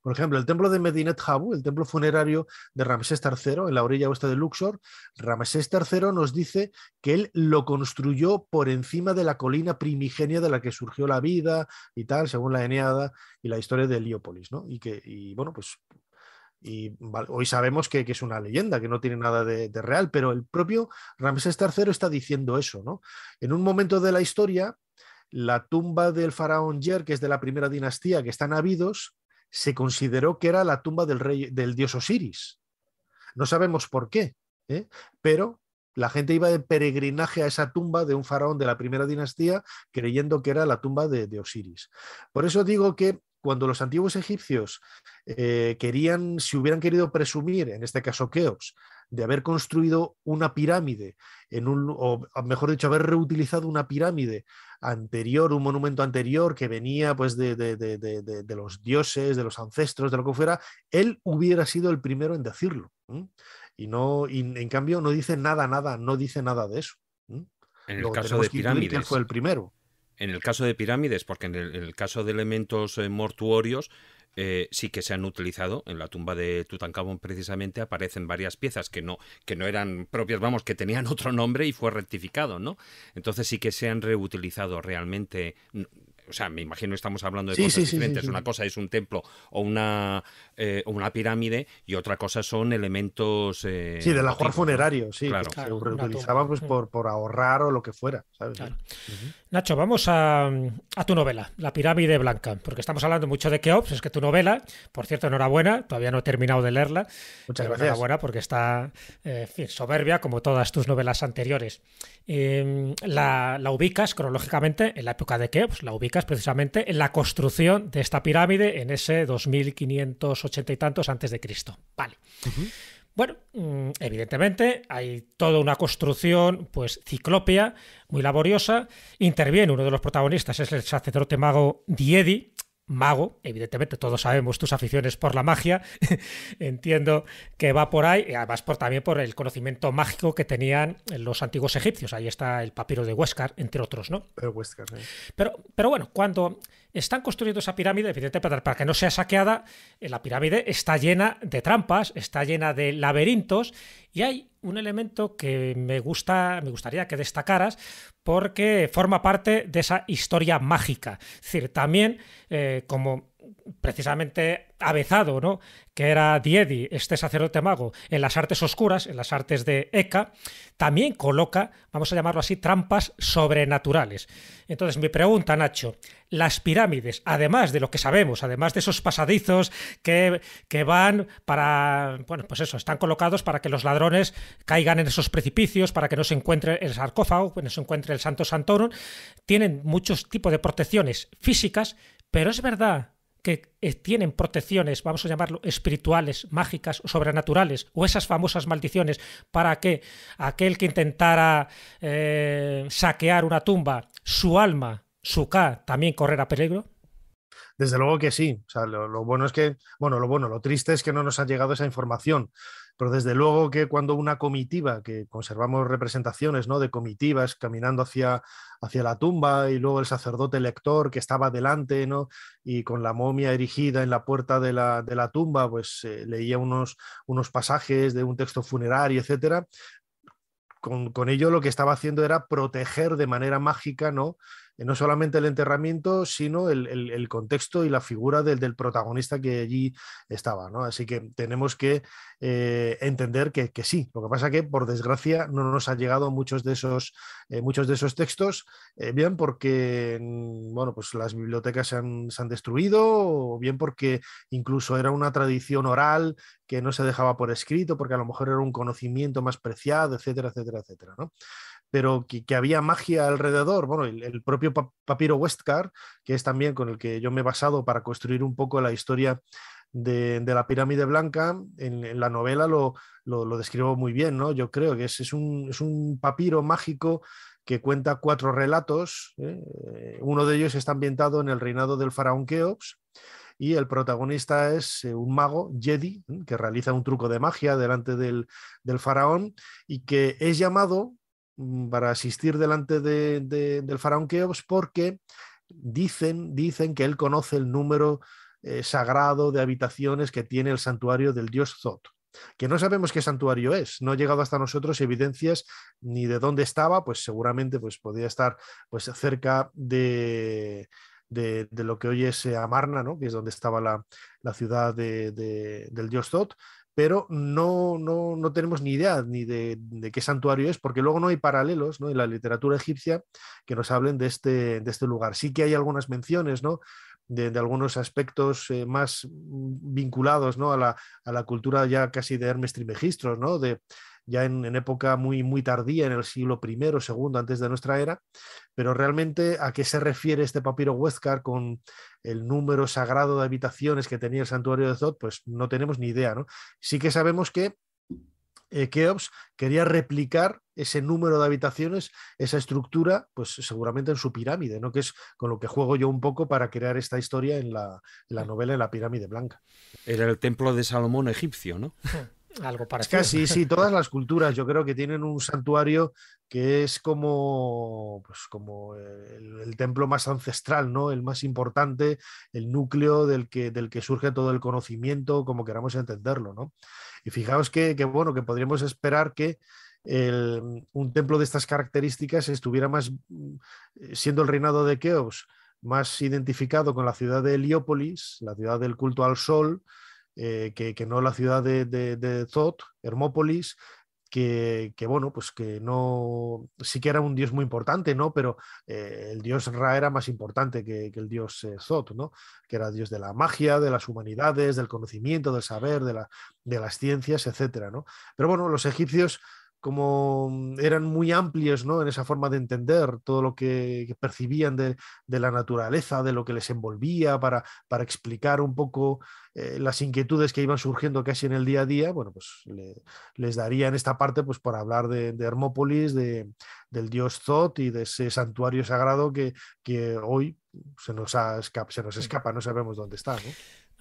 Por ejemplo, el templo de Medinet Habu, el templo funerario de Ramsés III, en la orilla oeste de Luxor, Ramsés III nos dice que él lo construyó por encima de la colina primigenia de la que surgió la vida y tal, según la Eneada y la historia de Heliópolis, Y que, bueno, pues y hoy sabemos que, es una leyenda, que no tiene nada de, real, pero el propio Ramsés III está diciendo eso, ¿no? En un momento de la historia, la tumba del faraón Yer, que es de la primera dinastía, que están habidos, se consideró que era la tumba del, rey, del dios Osiris. No sabemos por qué, ¿eh? pero la gente iba de peregrinaje a esa tumba de un faraón de la primera dinastía creyendo que era la tumba de Osiris. Por eso digo que cuando los antiguos egipcios eh, querían, si hubieran querido presumir, en este caso Keops, de haber construido una pirámide, en un, o mejor dicho, haber reutilizado una pirámide anterior, un monumento anterior que venía pues, de, los dioses, de los ancestros, de lo que fuera, él hubiera sido el primero en decirlo. Y, no, en cambio no dice nada, nada, no dice nada de eso. En el caso de pirámides. fue el primero en el caso de pirámides, porque en el, caso de elementos eh, mortuorios eh, sí que se han utilizado en la tumba de Tutankamón precisamente aparecen varias piezas que no que no eran propias, vamos, que tenían *laughs* otro nombre y fue rectificado, ¿no? Entonces sí que se han reutilizado realmente o sea, me imagino que estamos hablando de cosas diferentes. una cosa es un templo o una, eh, una pirámide y otra cosa son elementos... Eh, sí, del ajuar funerario, sí. Que se reutilizaba pues, mm. por, por, ahorrar o lo que fuera. ¿sabes? Nacho, vamos a, a, tu novela, La pirámide blanca, porque estamos hablando mucho de Keops, es que tu novela, por cierto, enhorabuena, todavía no he terminado de leerla. Muchas gracias. Enhorabuena porque está eh, soberbia como todas tus novelas anteriores. Em, la, ubicas cronológicamente en la época de Keops, pues, la ubicas precisamente en la construcción de esta pirámide en ese 2580 y tantos antes de Cristo. Vale. Bueno, mm, evidentemente hay toda una construcción pues ciclopia, muy laboriosa. Interviene uno de los protagonistas, es el sacerdote mago Diedi, mago, evidentemente todos sabemos tus aficiones por la magia, *laughs* entiendo que va por ahí, y además por, también por el conocimiento mágico que tenían los antiguos egipcios, ahí está el papiro de Huescar, entre otros, ¿no? Eh. pero bueno, cuando están construyendo esa pirámide, evidentemente, para que no sea saqueada. Eh, la pirámide está llena de trampas, está llena de laberintos y hay un elemento que me gusta, me gustaría que destacaras, porque forma parte de esa historia mágica. Es decir, también eh, como precisamente avezado, ¿no? que era Diedi, este sacerdote mago, en las artes oscuras, en las artes de Eka, también coloca, vamos a llamarlo así, trampas sobrenaturales. Entonces, mi pregunta, Nacho, las pirámides, además de lo que sabemos, además de esos pasadizos que, que van para, bueno, pues eso, están colocados para que los ladrones caigan en esos precipicios, para que no se encuentre el sarcófago, que no se encuentre el santo santorum, tienen muchos tipos de protecciones físicas, pero es verdad que tienen protecciones, vamos a llamarlo, espirituales, mágicas sobrenaturales, o esas famosas maldiciones, para que aquel que intentara eh, saquear una tumba, su alma, su K, también correrá peligro? Desde luego que sí. lo, lo, bueno es que, bueno, lo bueno, lo triste es que no nos ha llegado esa información. Pero desde luego que cuando una comitiva, que conservamos representaciones ¿no? de comitivas caminando hacia, hacia la tumba y luego el sacerdote lector que estaba delante ¿no? y con la momia erigida en la puerta de la, tumba, pues eh, leía unos, pasajes de un texto funerario, etc., con, con, ello lo que estaba haciendo era proteger de manera mágica ¿no? Eh, no solamente el enterramiento, sino el, contexto y la figura del, del, protagonista que allí estaba. ¿no? Así que tenemos que eh, entender que, sí. Lo que pasa que, por desgracia, no nos han llegado muchos de esos, eh, muchos de esos textos, bien porque mm, bueno, pues las bibliotecas se han, destruido, o bien porque incluso era una tradición oral que no se dejaba por escrito, porque a lo mejor era un conocimiento más preciado, etcétera, etcétera, etcétera. ¿no? pero que, había magia alrededor. Bueno, el, propio papiro Westcar, que es también con el que yo me he basado para construir un poco la historia de, la pirámide blanca, en, la novela lo, describo muy bien, ¿no? Yo creo que es, es, un, papiro mágico que cuenta cuatro relatos. ¿eh? Eh, uno de ellos está ambientado en el reinado del faraón Keops y el protagonista es eh, un mago, Jedi, que realiza un truco de magia delante del, del faraón y que es llamado Mm, para asistir delante del faraón Keops porque dicen, dicen que él conoce el número eh, sagrado de habitaciones que tiene el santuario del dios Zot que no sabemos qué santuario es, no ha llegado hasta nosotros evidencias ni de dónde estaba, pues seguramente pues podía estar pues cerca de, de, lo que hoy es Amarna, que es donde estaba la, ciudad de, del dios Zot, pero no, no, no tenemos ni idea ni de, de, qué santuario es, porque luego no hay paralelos ¿no? en la literatura egipcia que nos hablen de este, de este lugar. Sí que hay algunas menciones, ¿no? De, algunos aspectos eh, más mm, vinculados ¿no? a, la, a, la, cultura ya casi de Hermes Trimegistro, ¿no? de, ya en, época muy, muy tardía, en el siglo I, II antes de nuestra era, pero realmente a qué se refiere este papiro huéscar con el número sagrado de habitaciones que tenía el santuario de Zod, pues no tenemos ni idea. ¿no? Sí que sabemos que eh, Keops quería replicar ese número de habitaciones, esa estructura, pues seguramente en su pirámide, ¿no? Que es con lo que juego yo un poco para crear esta historia en la, en la novela de la pirámide blanca. Era el templo de Salomón egipcio, ¿no? algo Es casi, sí, *laughs* todas las culturas yo creo que tienen un santuario que es como, pues como eh, el, templo más ancestral, ¿no? El más importante, el núcleo del que, surge todo el conocimiento, como queramos entenderlo, ¿no? Y fijaos que, bueno, que podríamos esperar que un templo de estas características estuviera más, mm, siendo el reinado de Keops, más identificado con la ciudad de Heliópolis, la ciudad del culto al sol, eh, que, no la ciudad de, Zot, Hermópolis, que, bueno, pues que no, sí que era un dios muy importante, ¿no? Pero eh, el dios Ra era más importante que, el dios eh, Zot, ¿no? Que era dios de la magia, de las humanidades, del conocimiento, del saber, de, de las ciencias, etcétera, ¿no? Pero bueno, los egipcios como mm, eran muy amplios ¿no? en esa forma de entender todo lo que, percibían de, la naturaleza, de lo que les envolvía, para, explicar un poco eh, las inquietudes que iban surgiendo casi en el día a día, bueno, pues les daría en esta parte pues, para hablar de, Hermópolis, del dios Zot y de ese santuario sagrado que, hoy se nos, ha escapa, se nos escapa, no sabemos dónde está.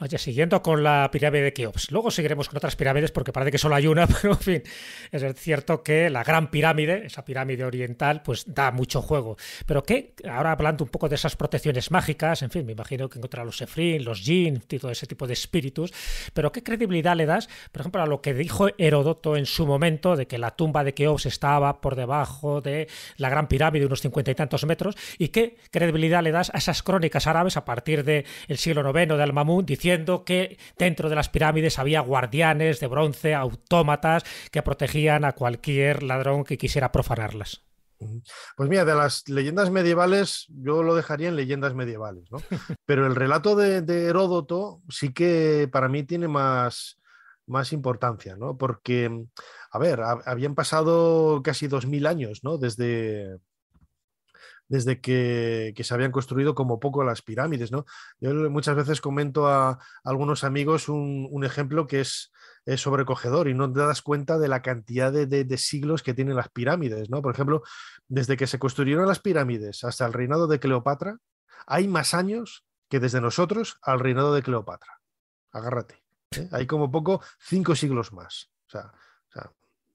Oye, siguiendo con la pirámide de Keops. Luego seguiremos con otras pirámides porque parece que solo hay una, *laughs* pero en fin, es cierto que la gran pirámide, esa pirámide oriental, pues da mucho juego. Pero que ahora hablando un poco de esas protecciones mágicas, en fin, me imagino que encontrar los Efrin, los Jin y todo ese tipo de espíritus, pero ¿qué credibilidad le das, por ejemplo, a lo que dijo Herodoto en su momento de que la tumba de Keops estaba por debajo de la gran pirámide, unos cincuenta y tantos metros? ¿Y qué credibilidad le das a esas crónicas árabes a partir del siglo IX de Al-Mamun diciendo que dentro de las pirámides había guardianes de bronce, autómatas, que protegían a cualquier ladrón que quisiera profanarlas. Pues mira, de las leyendas medievales, yo lo dejaría en leyendas medievales, ¿no? *laughs* Pero el relato de, Heródoto sí que para mí tiene más, más importancia, ¿no? Porque, a ver, habían pasado casi dos mil años, ¿no? Desde, desde que, se habían construido como poco las pirámides. ¿no? Yo muchas veces comento a, algunos amigos un, ejemplo que es, sobrecogedor y no te das cuenta de la cantidad de, siglos que tienen las pirámides. ¿no? Por ejemplo, desde que se construyeron las pirámides hasta el reinado de Cleopatra, hay más años que desde nosotros al reinado de Cleopatra. Agárrate. ¿eh? Hay como poco cinco siglos más. O sea,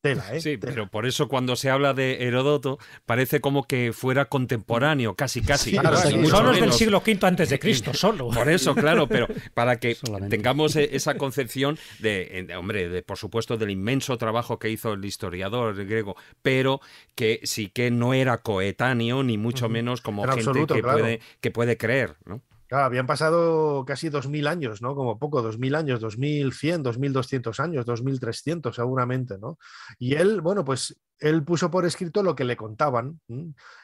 ¿eh? Sí, pero por eso cuando se habla de Heródoto parece como que fuera contemporáneo, casi, casi. Solo es del siglo V antes de Cristo, solo. Por eso, claro, pero para que tengamos e-, esa concepción de, hombre, de, por supuesto, del inmenso trabajo que hizo el historiador griego, pero que sí que no era coetáneo, ni mucho menos como gente que, puede, que puede creer, ¿no? habían pasado casi 2.000 años, ¿no? Como poco, 2.000 años, 2.100, 2.200 años, 2.300 seguramente, ¿no? Y él, bueno, pues él puso por escrito lo que le contaban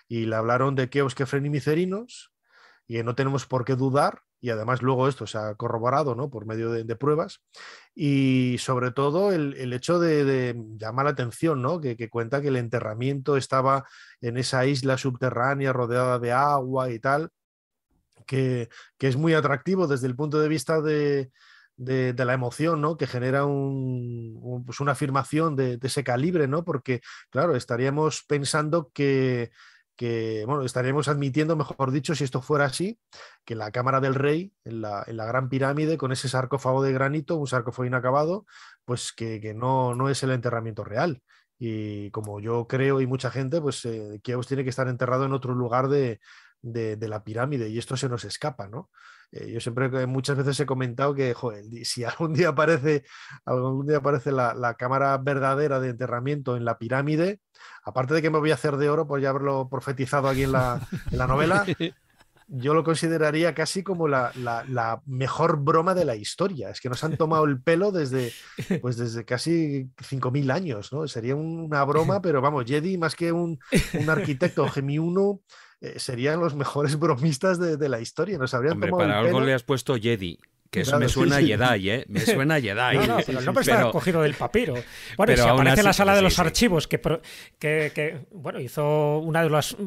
y le hablaron de que y micerinos y no tenemos por qué dudar y además luego esto se ha corroborado ¿no? por medio de, pruebas y sobre todo el, hecho de, llamar la atención ¿no? que, que, cuenta que el enterramiento estaba en esa isla subterránea rodeada de agua y tal que, es muy atractivo desde el punto de vista de, la emoción, ¿no? Que genera pues una afirmación de, ese calibre, ¿no? Porque, claro, estaríamos pensando que, bueno, estaríamos admitiendo, mejor dicho, si esto fuera así, que la Cámara del Rey, en la, Gran Pirámide, con ese sarcófago de granito, un sarcófago inacabado, pues que, no, es el enterramiento real. Y como yo creo y mucha gente, pues que eh, tiene que estar enterrado en otro lugar de, de, la pirámide y esto se nos escapa, ¿no? Eh, yo siempre, muchas veces he comentado que, joder, si algún día aparece, algún día aparece la, cámara verdadera de enterramiento en la pirámide, aparte de que me voy a hacer de oro por ya haberlo profetizado aquí en la, novela, *laughs* yo lo consideraría casi como la, mejor broma de la historia. Es que nos han tomado el pelo desde, pues desde casi 5.000 años, ¿no? Sería una broma, pero vamos, Jedi, más que un, un arquitecto Gemi *laughs* Eh, serían los mejores *laughs* bromistas de, la historia. Nos habrían Hombre, para algo le has puesto Jedi. Que me suena a Jedi, ¿eh? Me *laughs* suena a Jedi. No, pero el nombre está cogido del papiro. *laughs* Bueno, y aparece la sala de los archivos, que, bueno, hizo una de las,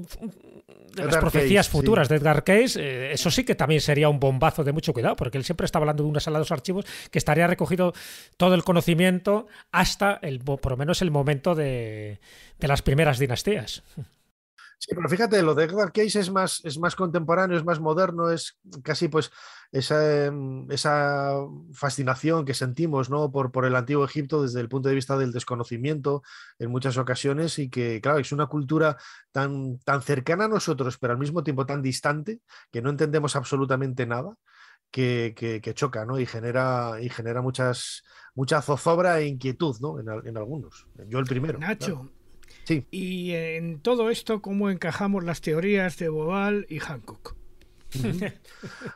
las profecías futuras de Edgar Case. Eh, eso sí que también sería un bombazo de mucho cuidado, porque él siempre está hablando de una sala de los archivos que estaría recogido todo el conocimiento hasta, el, por lo menos, el momento de las primeras dinastías. Sí, pero fíjate, lo de Edgar es más, es más contemporáneo, es más moderno, es casi pues esa, em, esa fascinación que sentimos ¿no? por, por el antiguo Egipto desde el punto de vista del desconocimiento en muchas ocasiones y que, claro, es una cultura tan, tan cercana a nosotros, pero al mismo tiempo tan distante que no entendemos absolutamente nada. Que, choca ¿no? y genera, y genera muchas, mucha zozobra e inquietud ¿no? en, algunos. Yo el primero. Nacho, y en todo esto, ¿cómo encajamos las teorías de Bobal y Hancock?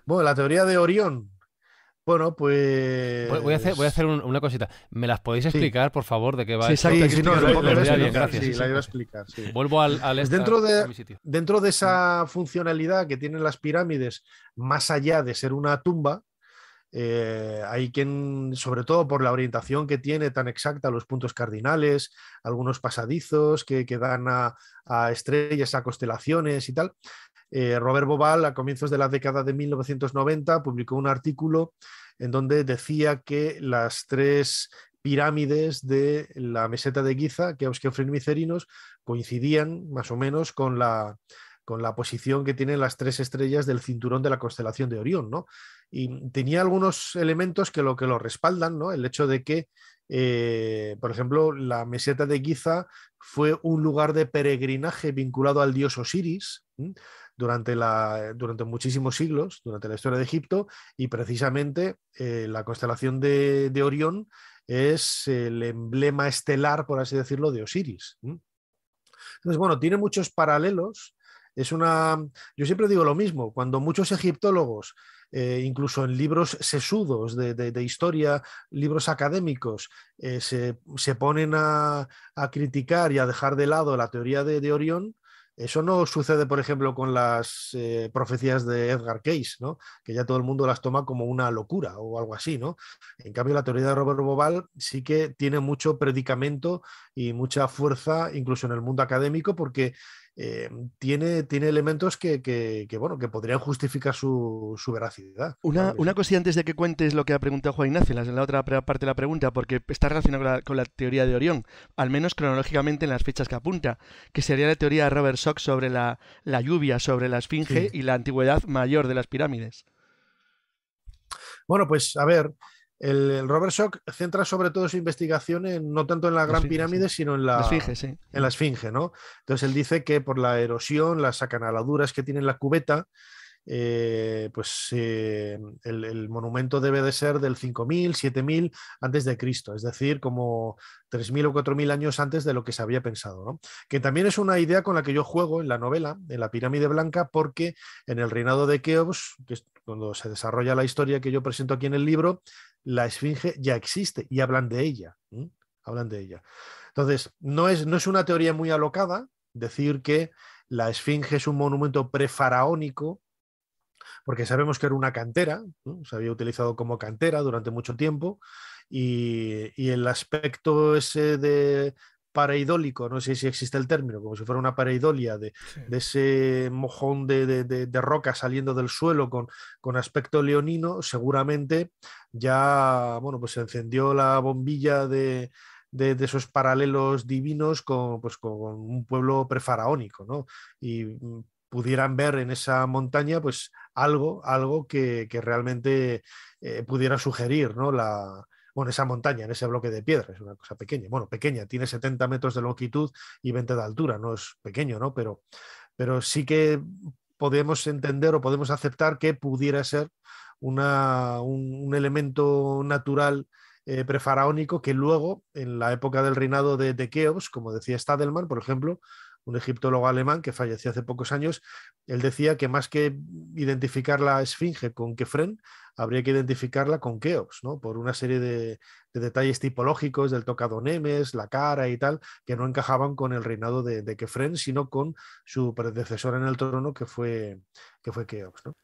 bueno, la teoría de Orión. Bueno, pues. Voy a hacer, una cosita. ¿Me las podéis explicar, por favor, de qué va? esto? sí, sí, la iba a explicar. Vuelvo al, pues Dentro de esa funcionalidad que tienen las pirámides, más allá de ser una tumba, eh, hay quien, sobre todo por la orientación que tiene tan exacta los puntos cardinales, algunos pasadizos que, dan a, estrellas, a constelaciones y tal. Eh, Robert Bobal, a comienzos de la década de 1990, publicó un artículo en donde decía que las tres pirámides de la meseta de Giza, que y Micerinos, coincidían más o menos con la, con la posición que tienen las tres estrellas del cinturón de la constelación de Orión, ¿no? y tenía algunos elementos que lo que lo respaldan, ¿no? El hecho de que, eh, por ejemplo, la meseta de Giza fue un lugar de peregrinaje vinculado al dios Osiris durante, la, durante muchísimos siglos, durante la historia de Egipto, y precisamente eh, la constelación de, Orión es el emblema estelar, por así decirlo, de Osiris. Entonces, bueno, tiene muchos paralelos. Es una. Yo siempre digo lo mismo. Cuando muchos egiptólogos eh, incluso en libros sesudos de, historia, libros académicos, eh, se, ponen a, criticar y a dejar de lado la teoría de, de Orión, eso no sucede, por ejemplo, con las eh, profecías de Edgar Case, que ya todo el mundo las toma como una locura o algo así. ¿no? En cambio, la teoría de Robert Bobal sí que tiene mucho predicamento y mucha fuerza, incluso en el mundo académico, porque eh, tiene, tiene elementos que, bueno, que podrían justificar su, veracidad. Una, una antes de que cuentes lo que ha preguntado Juan Ignacio, en la otra parte de la pregunta, porque está relacionado con la, teoría de Orión, al menos cronológicamente en las fechas que apunta, que sería la teoría de Robert Shock sobre la, lluvia, sobre la esfinge y la antigüedad mayor de las pirámides. Bueno, pues a ver, el, Robert Shock centra sobre todo su investigación no tanto en la Gran Pirámide, sino en la, esfinge, en ¿no? Entonces él dice que por la erosión, las acanaladuras que tiene la cubeta, eh, pues eh, el, monumento debe de ser del 5000, 7000 antes de Cristo, es decir, como 3000 o 4000 años antes de lo que se había pensado, Que también es una idea con la que yo juego en la novela, en la pirámide blanca, porque en el reinado de Keops, que cuando se desarrolla la historia que yo presento aquí en el libro, la esfinge ya existe y hablan de ella, hablan de ella. Entonces, no es, no es una teoría muy alocada decir que la esfinge es un monumento prefaraónico porque sabemos que era una cantera, se había utilizado como cantera durante mucho tiempo y, el aspecto ese de pareidólico, no sé si existe el término, como si fuera una pareidolia de, de ese mojón de, roca saliendo del suelo con, con, aspecto leonino, seguramente ya bueno, pues se encendió la bombilla de, esos paralelos divinos con, pues, con un pueblo prefaraónico, ¿no? Y mm, pudieran ver en esa montaña pues algo, algo que, realmente eh, pudiera sugerir ¿no? la, bueno, esa montaña, en ese bloque de piedra, es una cosa pequeña. Bueno, pequeña, tiene 70 metros de longitud y 20 de altura, no es pequeño, ¿no? Pero, pero sí que podemos entender o podemos aceptar que pudiera ser un, elemento natural eh, prefaraónico que luego, en la época del reinado de, de como decía Stadelman, por ejemplo, un egiptólogo alemán que falleció hace pocos años, él decía que más que identificar la esfinge con Kefren, habría que identificarla con Keops, ¿no? por una serie de, detalles tipológicos del tocado Nemes, la cara y tal, que no encajaban con el reinado de, Kefren, sino con su predecesor en el trono, que fue, que fue Keops. ¿no?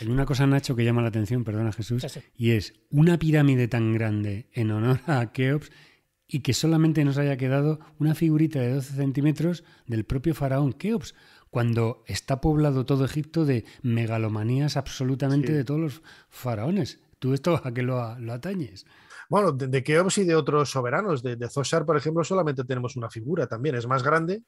Hay una cosa, Nacho, que llama la atención, perdona Jesús, y es una pirámide tan grande en honor a Keops y que solamente nos haya quedado una figurita de 12 centímetros del propio faraón Keops, cuando está poblado todo Egipto de megalomanías absolutamente de todos los faraones. ¿Tú esto a qué lo, atañes? Bueno, de, Keops y de otros soberanos, de, de Zosar, por ejemplo, solamente tenemos una figura también, es más grande,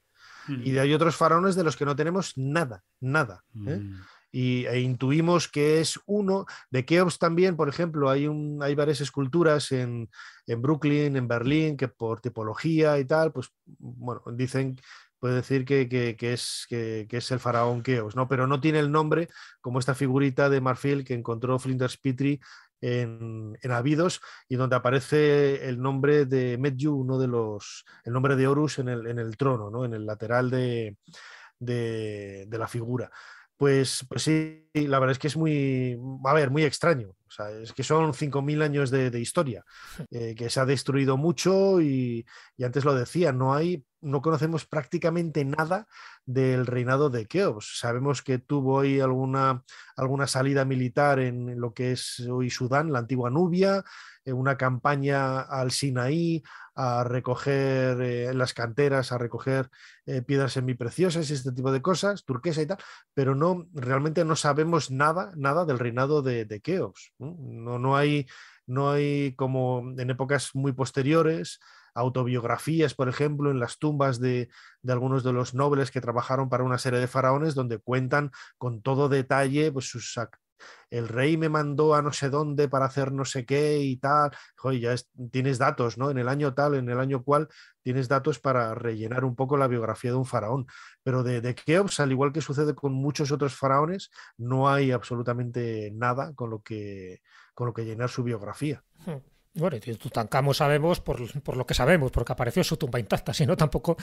mm. y de hay otros faraones de los que no tenemos nada, nada. ¿eh? Mm e intuimos que es uno. De Keops también, por ejemplo, hay, un, hay varias esculturas en, Brooklyn, en Berlín, que por tipología y tal, pues bueno, dicen puede decir que, que, es, que, es el faraón Keops ¿no? Pero no tiene el nombre como esta figurita de marfil que encontró Flinders Petrie en, en Abidos y donde aparece el nombre de Medju, uno de los, el nombre de Horus en el, en el trono, ¿no? En el lateral de, de la figura. Pues, pues, sí, la verdad es que es muy, a ver, muy extraño. es que son 5.000 años de, historia, *laughs* eh, que se ha destruido mucho y, antes lo decía, no hay, no conocemos prácticamente nada del reinado de Keops. Sabemos que tuvo ahí alguna, alguna salida militar en lo que es hoy Sudán, la antigua Nubia, eh, una campaña al Sinaí, a recoger eh, las canteras, a recoger eh, piedras semipreciosas y este tipo de cosas, turquesa y tal, pero no, realmente no sabemos nada, nada del reinado de, de No, no, hay, no hay como en épocas muy posteriores autobiografías, por ejemplo, en las tumbas de, algunos de los nobles que trabajaron para una serie de faraones, donde cuentan con todo detalle pues, sus, el rey me mandó a no sé dónde para hacer no sé qué y tal. Joder, ya tienes datos, ¿no? En el año tal, en el año cual, tienes datos para rellenar un poco la biografía de un faraón. Pero de, de Keops, al igual que sucede con muchos otros faraones, no hay absolutamente nada con lo que, con lo que llenar su biografía. Hmm. Bueno, y Tutankamón sabemos por, por, lo que sabemos, porque apareció su tumba intacta, *laughs* si no tampoco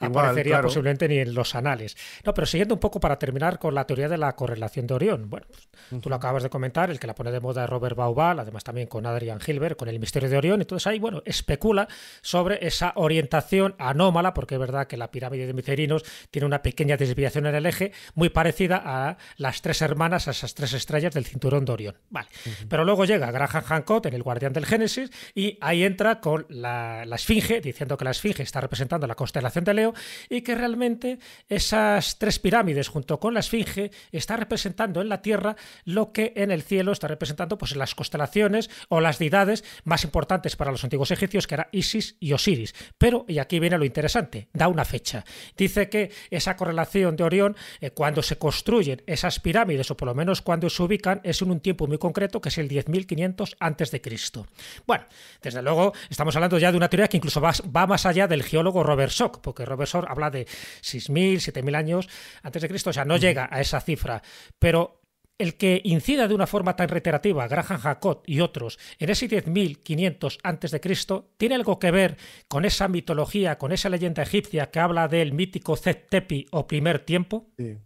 aparecería posiblemente ni en los anales. No, pero siguiendo un poco para terminar con la teoría de la correlación de Orión. Bueno, pues, tú lo acabas de comentar, el que la pone de moda es Robert Baubal, además también con Adrian Hilbert, con el misterio de Orión. Entonces ahí, bueno, especula sobre esa orientación anómala, porque es verdad que la pirámide de Micerinos tiene una pequeña desviación en el eje, muy parecida a las tres hermanas, a esas tres estrellas del cinturón de Orión. Vale. Pero luego llega Graham Hancock en El Guardián del Génesis y ahí entra con la, esfinge, diciendo que la esfinge está representando la constelación de Leo y que realmente esas tres pirámides junto con la esfinge está representando en la Tierra lo que en el cielo está representando pues las constelaciones o las deidades más importantes para los antiguos egipcios que era Isis y Osiris. Pero, y aquí viene lo interesante, da una fecha. Dice que esa correlación de Orión, eh, cuando se construyen esas pirámides o por lo menos cuando se ubican, es en un tiempo muy concreto que es el 10.500 a.C., bueno, desde luego estamos hablando ya de una teoría que incluso va, más allá del geólogo Robert sork porque Robert sork habla de 6.000, 7.000 años antes de Cristo, o sea, no llega a esa cifra, pero el que incida de una forma tan reiterativa Graham Jacot y otros en ese 10.500 Cristo, tiene algo que ver con esa mitología, con esa leyenda egipcia que habla del mítico Zetepi o primer tiempo? Sí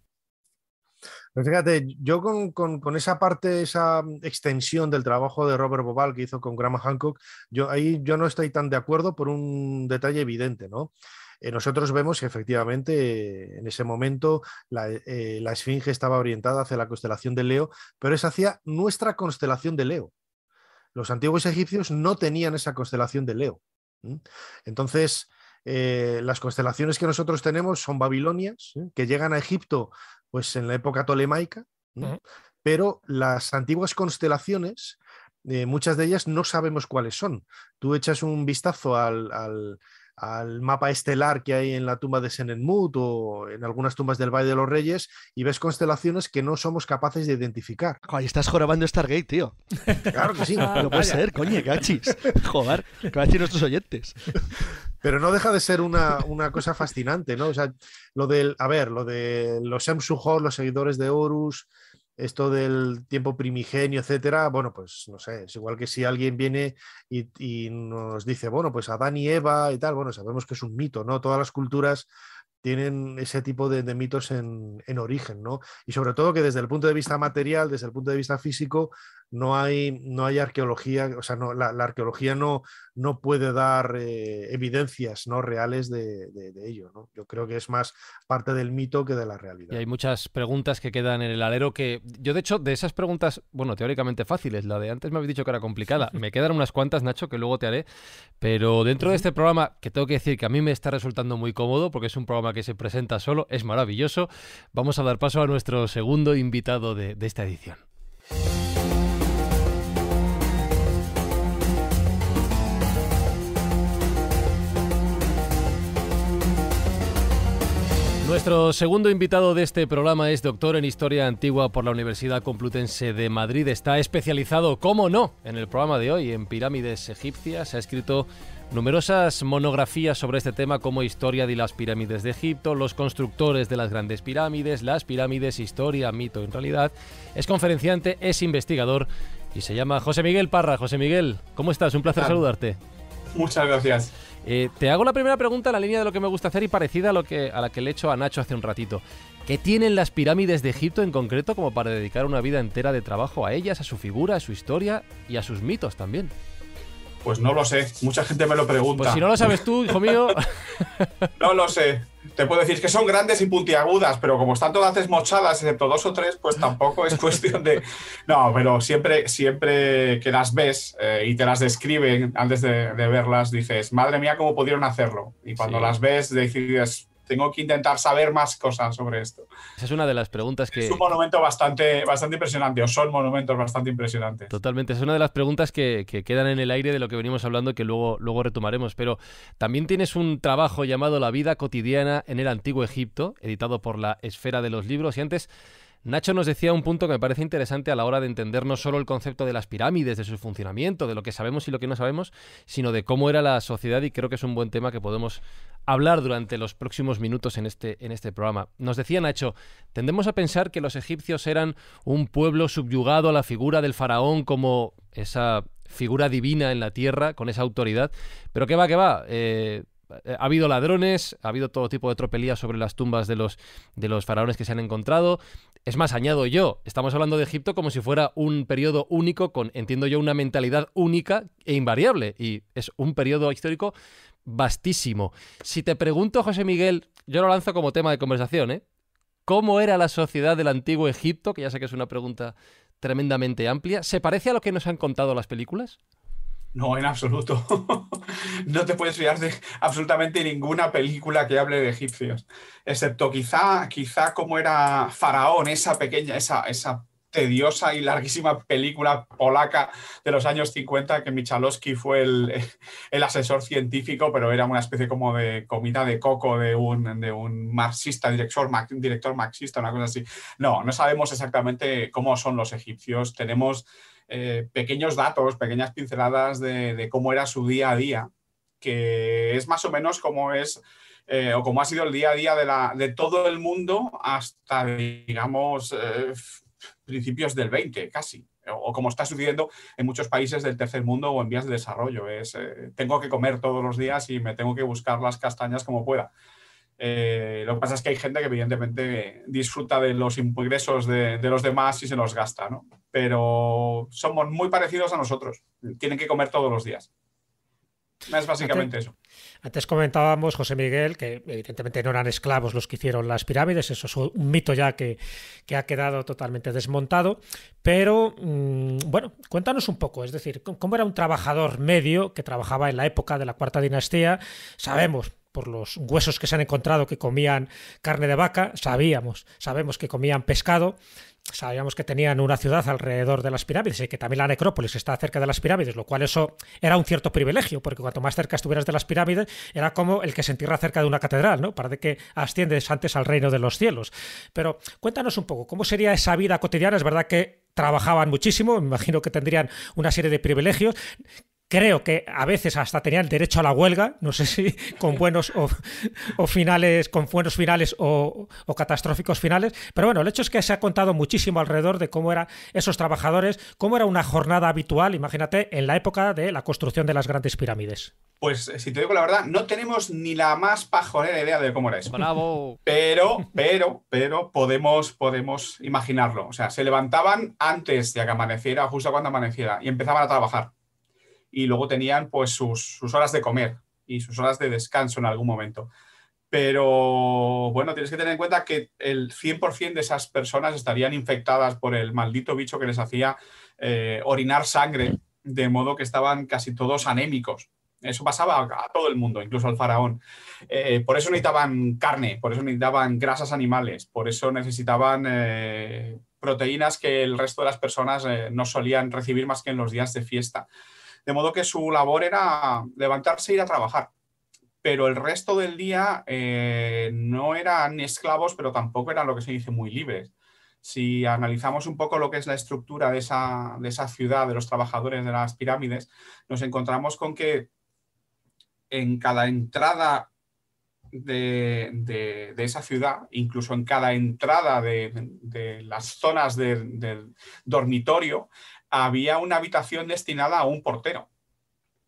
fíjate, yo con, esa parte, esa mm, extensión del trabajo de Robert Bobal que hizo con Graham Hancock, yo ahí yo no estoy tan de acuerdo por un detalle evidente, ¿no? Eh, nosotros vemos que efectivamente eh, en ese momento eh, la, esfinge estaba orientada hacia la constelación de Leo, pero es hacia nuestra constelación de Leo. Los antiguos egipcios no tenían esa constelación de Leo. Entonces, eh, las constelaciones que nosotros tenemos son babilonias, ¿eh? que llegan a Egipto pues, en la época tolemaica, pero las antiguas constelaciones, eh, muchas de ellas no sabemos cuáles son. Tú echas un vistazo al, mapa estelar que hay en la tumba de Senenmut o en algunas tumbas del Valle de los Reyes y ves constelaciones que no somos capaces de identificar. Ahí estás jorobando Stargate, tío. Claro que sí. no puede ser, coño, cachis. Joder, nuestros oyentes. *laughs* Pero no deja de ser una, cosa fascinante, ¿no? O sea, lo del, a ver, lo de los Emsuhor, los seguidores de Horus, esto del tiempo primigenio, etcétera, bueno, pues no sé, es igual que si alguien viene y, nos dice, bueno, pues Adán y Eva y tal, bueno, sabemos que es un mito, ¿no? Todas las culturas tienen ese tipo de, mitos en, origen, ¿no? Y sobre todo que desde el punto de vista material, desde el punto de vista físico, no hay, no hay arqueología, o sea, no, la arqueología no, no puede dar eh, evidencias ¿no? reales de, ello. Yo creo que es más parte del mito que de la realidad. Y hay muchas preguntas que quedan en el alero que yo de hecho de esas preguntas, bueno, teóricamente fáciles, la de antes me habéis dicho que era complicada, me quedan unas cuantas, Nacho, que luego te haré, pero dentro de este programa, que tengo que decir que a mí me está resultando muy cómodo porque es un programa que se presenta solo, es maravilloso, vamos a dar paso a nuestro segundo invitado de esta edición. Nuestro segundo invitado de este programa es doctor en Historia Antigua por la Universidad Complutense de Madrid. Está especializado, como no, en el programa de hoy, en pirámides egipcias. Ha escrito numerosas monografías sobre este tema como Historia de las pirámides de Egipto, los constructores de las grandes pirámides, las pirámides, historia, mito en realidad. Es conferenciante, es investigador y se llama José Miguel Parra. José Miguel, ¿cómo estás? Un placer saludarte. Muchas gracias. Eh, te hago la primera pregunta en la línea de lo que me gusta hacer y parecida a, lo que, a la que le he hecho a Nacho hace un ratito. ¿Qué tienen las pirámides de Egipto en concreto como para dedicar una vida entera de trabajo a ellas, a su figura, a su historia y a sus mitos también? Pues no lo sé, mucha gente me lo pregunta. Pues si no lo sabes tú, hijo mío. *laughs* no lo sé, te puedo decir que son grandes y puntiagudas, pero como están todas desmochadas, excepto dos o tres, pues tampoco es *laughs* cuestión de. No, pero siempre, siempre que las ves eh, y te las describen antes de, verlas, dices, madre mía, ¿cómo pudieron hacerlo? Y cuando las ves, decides, tengo que intentar saber más cosas sobre esto. Esa es una de las preguntas que... Es un monumento bastante, bastante impresionante, o son monumentos bastante impresionantes. Totalmente, es una de las preguntas que, quedan en el aire de lo que venimos hablando que luego, luego retomaremos, pero también tienes un trabajo llamado La vida cotidiana en el antiguo Egipto, editado por la Esfera de los Libros, y antes Nacho nos decía un punto que me parece interesante a la hora de entender no solo el concepto de las pirámides, de su funcionamiento, de lo que sabemos y lo que no sabemos, sino de cómo era la sociedad y creo que es un buen tema que podemos hablar durante los próximos minutos en este, en este programa. Nos decía Nacho, tendemos a pensar que los egipcios eran un pueblo subyugado a la figura del faraón como esa figura divina en la tierra, con esa autoridad, pero que va, que va. Eh, eh, ha habido ladrones, ha habido todo tipo de tropelías sobre las tumbas de los, faraones que se han encontrado. Es más, añado yo, estamos hablando de Egipto como si fuera un periodo único con, entiendo yo, una mentalidad única e invariable. Y es un periodo histórico vastísimo. Si te pregunto, José Miguel, yo lo lanzo como tema de conversación, ¿eh? ¿Cómo era la sociedad del antiguo Egipto? Que ya sé que es una pregunta tremendamente amplia. ¿Se parece a lo que nos han contado las películas? No, en absoluto. *laughs* no te puedes fiar de absolutamente ninguna película que hable de egipcios, excepto quizá, quizá como era Faraón, esa pequeña, esa, esa tediosa y larguísima película polaca de los años 50 que Michalowski fue el, asesor científico, pero era una especie como de comida de coco de un, de un marxista, director, director marxista, una cosa así. No, no sabemos exactamente cómo son los egipcios. Tenemos eh, pequeños datos, pequeñas pinceladas de, cómo era su día a día, que es más o menos como es eh, o como ha sido el día a día de, todo el mundo hasta, digamos, eh, principios del 20 casi, o, como está sucediendo en muchos países del tercer mundo o en vías de desarrollo. tengo que comer todos los días y me tengo que buscar las castañas como pueda. Eh, lo que pasa es que hay gente que evidentemente disfruta de los ingresos de, los demás y se los gasta, ¿no? Pero somos muy parecidos a nosotros. Tienen que comer todos los días. Es básicamente eso. Antes comentábamos, José Miguel, que evidentemente no eran esclavos los que hicieron las pirámides, eso es un mito ya que, ha quedado totalmente desmontado, pero mm, bueno, cuéntanos un poco, es decir, cómo era un trabajador medio que trabajaba en la época de la Cuarta Dinastía, sabemos, por los huesos que se han encontrado que comían carne de vaca, sabíamos, sabemos que comían pescado, sabíamos que tenían una ciudad alrededor de las pirámides y que también la necrópolis está cerca de las pirámides, lo cual eso era un cierto privilegio, porque cuanto más cerca estuvieras de las pirámides, era como el que se entierra cerca de una catedral, ¿no? para de que asciendes antes al reino de los cielos. Pero cuéntanos un poco, ¿cómo sería esa vida cotidiana? Es verdad que trabajaban muchísimo, me imagino que tendrían una serie de privilegios. Creo que a veces hasta tenían el derecho a la huelga, no sé si *laughs* con buenos o, finales, con buenos finales o, catastróficos finales, pero bueno, el hecho es que se ha contado muchísimo alrededor de cómo eran esos trabajadores, cómo era una jornada habitual, imagínate, en la época de la construcción de las grandes pirámides. Pues eh, si te digo la verdad, no tenemos ni la más pajonera idea de cómo era eso. *laughs* Pero, pero, pero podemos, podemos imaginarlo. O sea, se levantaban antes de que amaneciera, justo cuando amaneciera, y empezaban a trabajar y luego tenían pues sus, horas de comer y sus horas de descanso en algún momento. Pero bueno, tienes que tener en cuenta que el 100% de esas personas estarían infectadas por el maldito bicho que les hacía eh, orinar sangre, de modo que estaban casi todos anémicos. Eso pasaba a, todo el mundo, incluso al faraón. Eh, por eso necesitaban carne, por eso necesitaban grasas animales, por eso necesitaban eh, proteínas que el resto de las personas no solían recibir más que en los días de fiesta. De modo que su labor era levantarse e ir a trabajar. Pero el resto del día eh, no eran esclavos, pero tampoco eran lo que se dice muy libres. Si analizamos un poco lo que es la estructura de esa, ciudad, de los trabajadores de las pirámides, nos encontramos con que en cada entrada de, esa ciudad, incluso en cada entrada de, de las zonas del dormitorio, había una habitación destinada a un portero,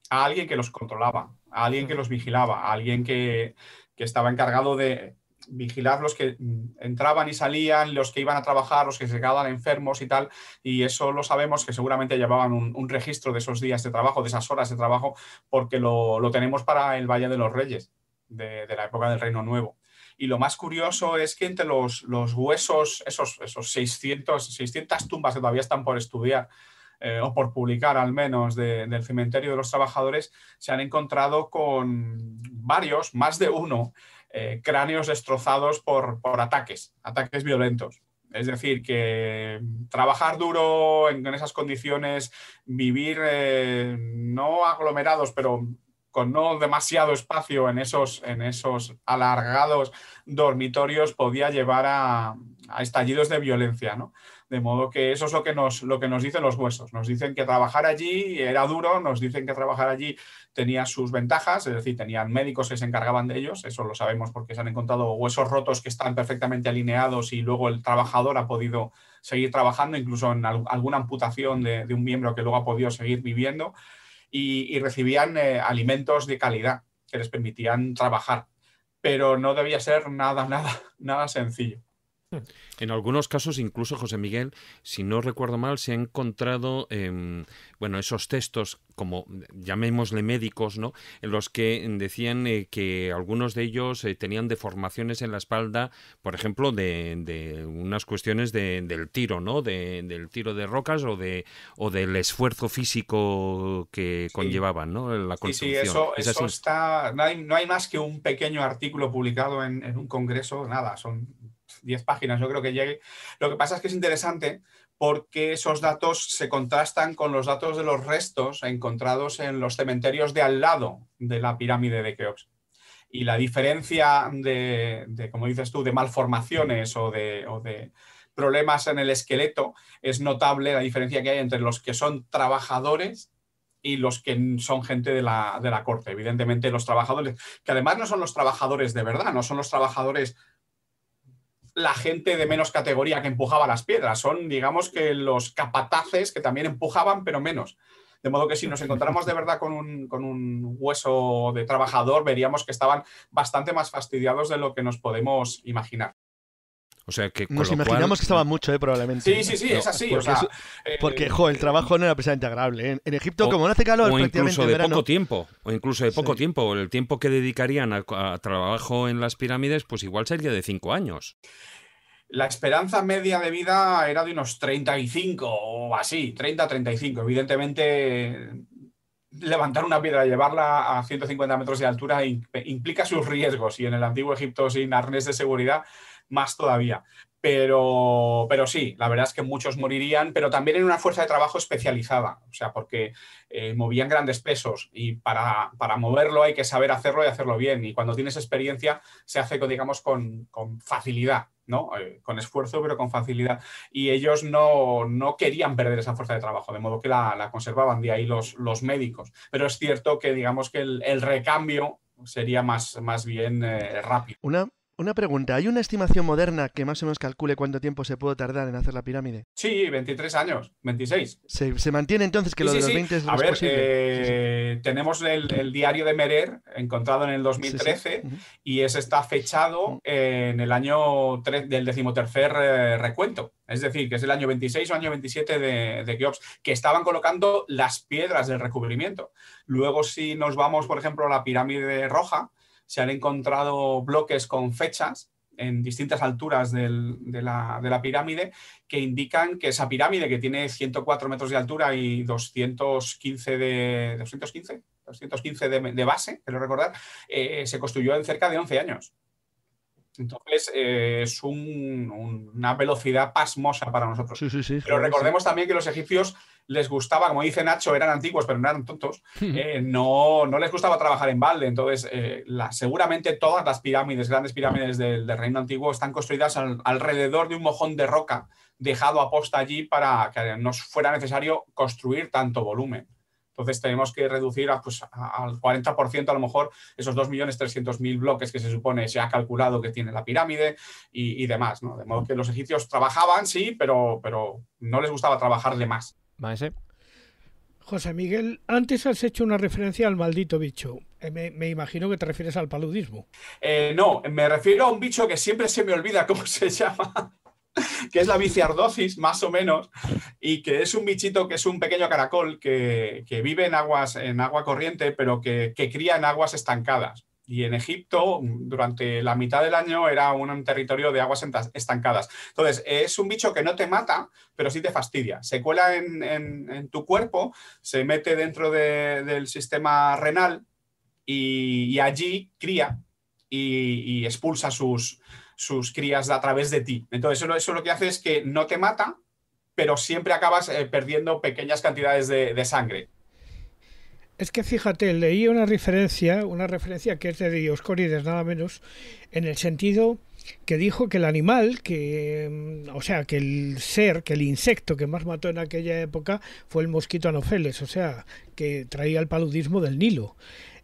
a alguien que los controlaba, a alguien que los vigilaba, a alguien que, estaba encargado de vigilar los que mm, entraban y salían, los que iban a trabajar, los que llegaban enfermos y tal. Y eso lo sabemos que seguramente llevaban un, registro de esos días de trabajo, de esas horas de trabajo, porque lo, tenemos para el Valle de los Reyes, de, la época del Reino Nuevo. Y lo más curioso es que entre los, huesos, esos, esos 600, 600 tumbas que todavía están por estudiar, eh, o por publicar al menos del cementerio de los trabajadores, se han encontrado con varios, más de uno, eh, cráneos destrozados por, ataques, ataques violentos. Es decir, que trabajar duro en, esas condiciones, vivir eh, no aglomerados, pero con no demasiado espacio en esos, en esos alargados dormitorios podía llevar a, a estallidos de violencia. ¿no? De modo que eso es lo que, nos, lo que nos dicen los huesos. Nos dicen que trabajar allí era duro, nos dicen que trabajar allí tenía sus ventajas, es decir, tenían médicos que se encargaban de ellos, eso lo sabemos porque se han encontrado huesos rotos que están perfectamente alineados y luego el trabajador ha podido seguir trabajando, incluso en alguna amputación de, un miembro que luego ha podido seguir viviendo, y, recibían eh, alimentos de calidad que les permitían trabajar, pero no debía ser nada, *laughs* nada, nada sencillo. En algunos casos, incluso José Miguel, si no recuerdo mal, se ha encontrado, em, bueno, esos textos como llamémosle médicos, ¿no? En los que decían eh, que algunos de ellos eh, tenían deformaciones en la espalda, por ejemplo, de, unas cuestiones del tiro, ¿no? De, del tiro de rocas o de o del esfuerzo físico que conllevaban, ¿no? La construcción. Sí, eso, está. No hay, más que un pequeño artículo publicado en, en un congreso, nada, son 10 páginas, yo creo que llegue. Lo que pasa es que es interesante porque esos datos se contrastan con los datos de los restos encontrados en los cementerios de al lado de la pirámide de Keops. Y la diferencia de, como dices tú, de malformaciones o de, o de problemas en el esqueleto, es notable la diferencia que hay entre los que son trabajadores y los que son gente de la, de la, corte. Evidentemente, los trabajadores, que además no son los trabajadores de verdad, no son los trabajadores la gente de menos categoría que empujaba las piedras, son, digamos, que los capataces que también empujaban, pero menos. De modo que si nos encontramos de verdad con un, con un, hueso de trabajador, veríamos que estaban bastante más fastidiados de lo que nos podemos imaginar. Nos imaginamos que estaba mucho, eh, probablemente. Sí, sí, sí, es así. Porque, eh, eh, el trabajo no era precisamente agradable. En, Egipto, como no hace calor, o prácticamente incluso de poco tiempo. O incluso de poco tiempo. El tiempo que dedicarían al trabajo en las pirámides, pues igual sería de cinco años. La esperanza media de vida era de unos 35 o así, 30-35. Evidentemente, levantar una piedra, y llevarla a 150 metros de altura implica sus riesgos y en el antiguo Egipto sin arnés de seguridad más todavía. Pero, pero, sí, la verdad es que muchos morirían, pero también en una fuerza de trabajo especializada, o sea, porque eh, movían grandes pesos y para, moverlo hay que saber hacerlo y hacerlo bien. Y cuando tienes experiencia se hace, digamos, con, facilidad, ¿no? Eh, con esfuerzo, pero con facilidad. Y ellos no, querían perder esa fuerza de trabajo, de modo que la, conservaban, de ahí los, los, médicos. Pero es cierto que, digamos, que el, recambio sería más, más bien eh, rápido. Una una pregunta, ¿hay una estimación moderna que más o menos calcule cuánto tiempo se puede tardar en hacer la pirámide? Sí, 23 años, 26. ¿Se, mantiene entonces que lo de los 20 es A ver, eh, tenemos el, diario de Merer, encontrado en el 2013, y ese está fechado en el año del decimotercer eh, recuento. Es decir, que es el año 26 o año 27 de, de que estaban colocando las piedras del recubrimiento. Luego, si nos vamos, por ejemplo, a la pirámide roja, se han encontrado bloques con fechas en distintas alturas de, la, pirámide que indican que esa pirámide que tiene 104 metros de altura y 215 de, 215, 215 de, base, recordar, eh, se construyó en cerca de 11 años. Entonces eh, es una velocidad pasmosa para nosotros. pero recordemos también que los egipcios les gustaba, como dice Nacho, eran antiguos, pero no eran tontos, eh, no, les gustaba trabajar en balde. Entonces, eh, seguramente todas las pirámides, grandes pirámides del, reino antiguo, están construidas alrededor de un mojón de roca dejado a posta allí para que no fuera necesario construir tanto volumen. Entonces tenemos que reducir a, pues, al 40% a lo mejor esos 2.300.000 bloques que se supone se ha calculado que tiene la pirámide y, demás. ¿no? De modo que los egipcios trabajaban, sí, pero, pero no les gustaba trabajarle más. José Miguel, antes has hecho una referencia al maldito bicho. Eh, me, imagino que te refieres al paludismo. Eh, no, me refiero a un bicho que siempre se me olvida cómo se *laughs* llama que es la viciardosis, más o menos, y que es un bichito que es un pequeño caracol que, vive en aguas, en agua corriente, pero que, cría en aguas estancadas. Y en Egipto, durante la mitad del año, era un territorio de aguas estancadas. Entonces, es un bicho que no te mata, pero sí te fastidia. Se cuela en, tu cuerpo, se mete dentro del sistema renal y, allí cría y expulsa sus, sus crías a través de ti. Entonces, eso, eso lo que hace es que no te mata, pero siempre acabas eh, perdiendo pequeñas cantidades de, sangre. Es que fíjate, leí una referencia, una referencia que es de Dioscórides, nada menos, en el sentido que dijo que el animal, que, mm, o sea, que el ser, que el insecto que más mató en aquella época fue el mosquito anofeles, o sea, que traía el paludismo del Nilo.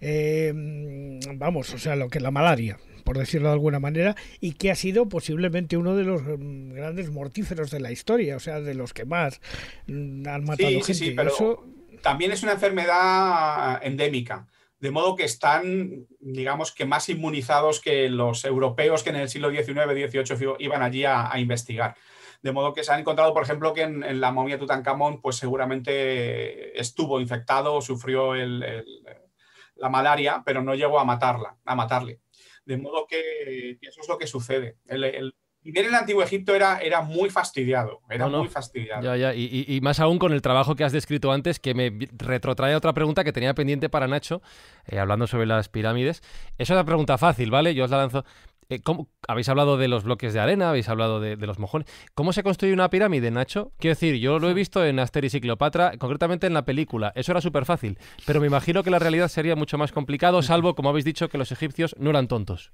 Eh, mm, vamos, o sea, lo que la malaria por decirlo de alguna manera, y que ha sido posiblemente uno de los mm, grandes mortíferos de la historia, o sea, de los que más mm, han matado gente. Sí, sí, pero también es una enfermedad ah, endémica. De modo que están, digamos que más inmunizados que los europeos que en el siglo XIX, XVIII iban allí a, investigar. De modo que se han encontrado, por ejemplo, que en, la momia Tutankamón, pues seguramente estuvo infectado o sufrió la malaria, pero no llegó a matarla, a matarle. De modo que, eso es lo que sucede. El, el, el Antiguo Egipto era, era muy fastidiado, era muy fastidiado. Y, más aún con el trabajo que has descrito antes, que me retrotrae a otra pregunta que tenía pendiente para Nacho, eh, hablando sobre las pirámides. Es la pregunta fácil, ¿vale? Yo os la lanzo. Eh, habéis hablado de los bloques de arena, habéis hablado de, los mojones. ¿Cómo se construye una pirámide, Nacho? Quiero decir, yo lo he visto en Asterix y Cleopatra, concretamente en la película. Eso era súper fácil, pero me imagino que la realidad sería mucho más complicado, salvo, como habéis dicho, que los egipcios no eran tontos.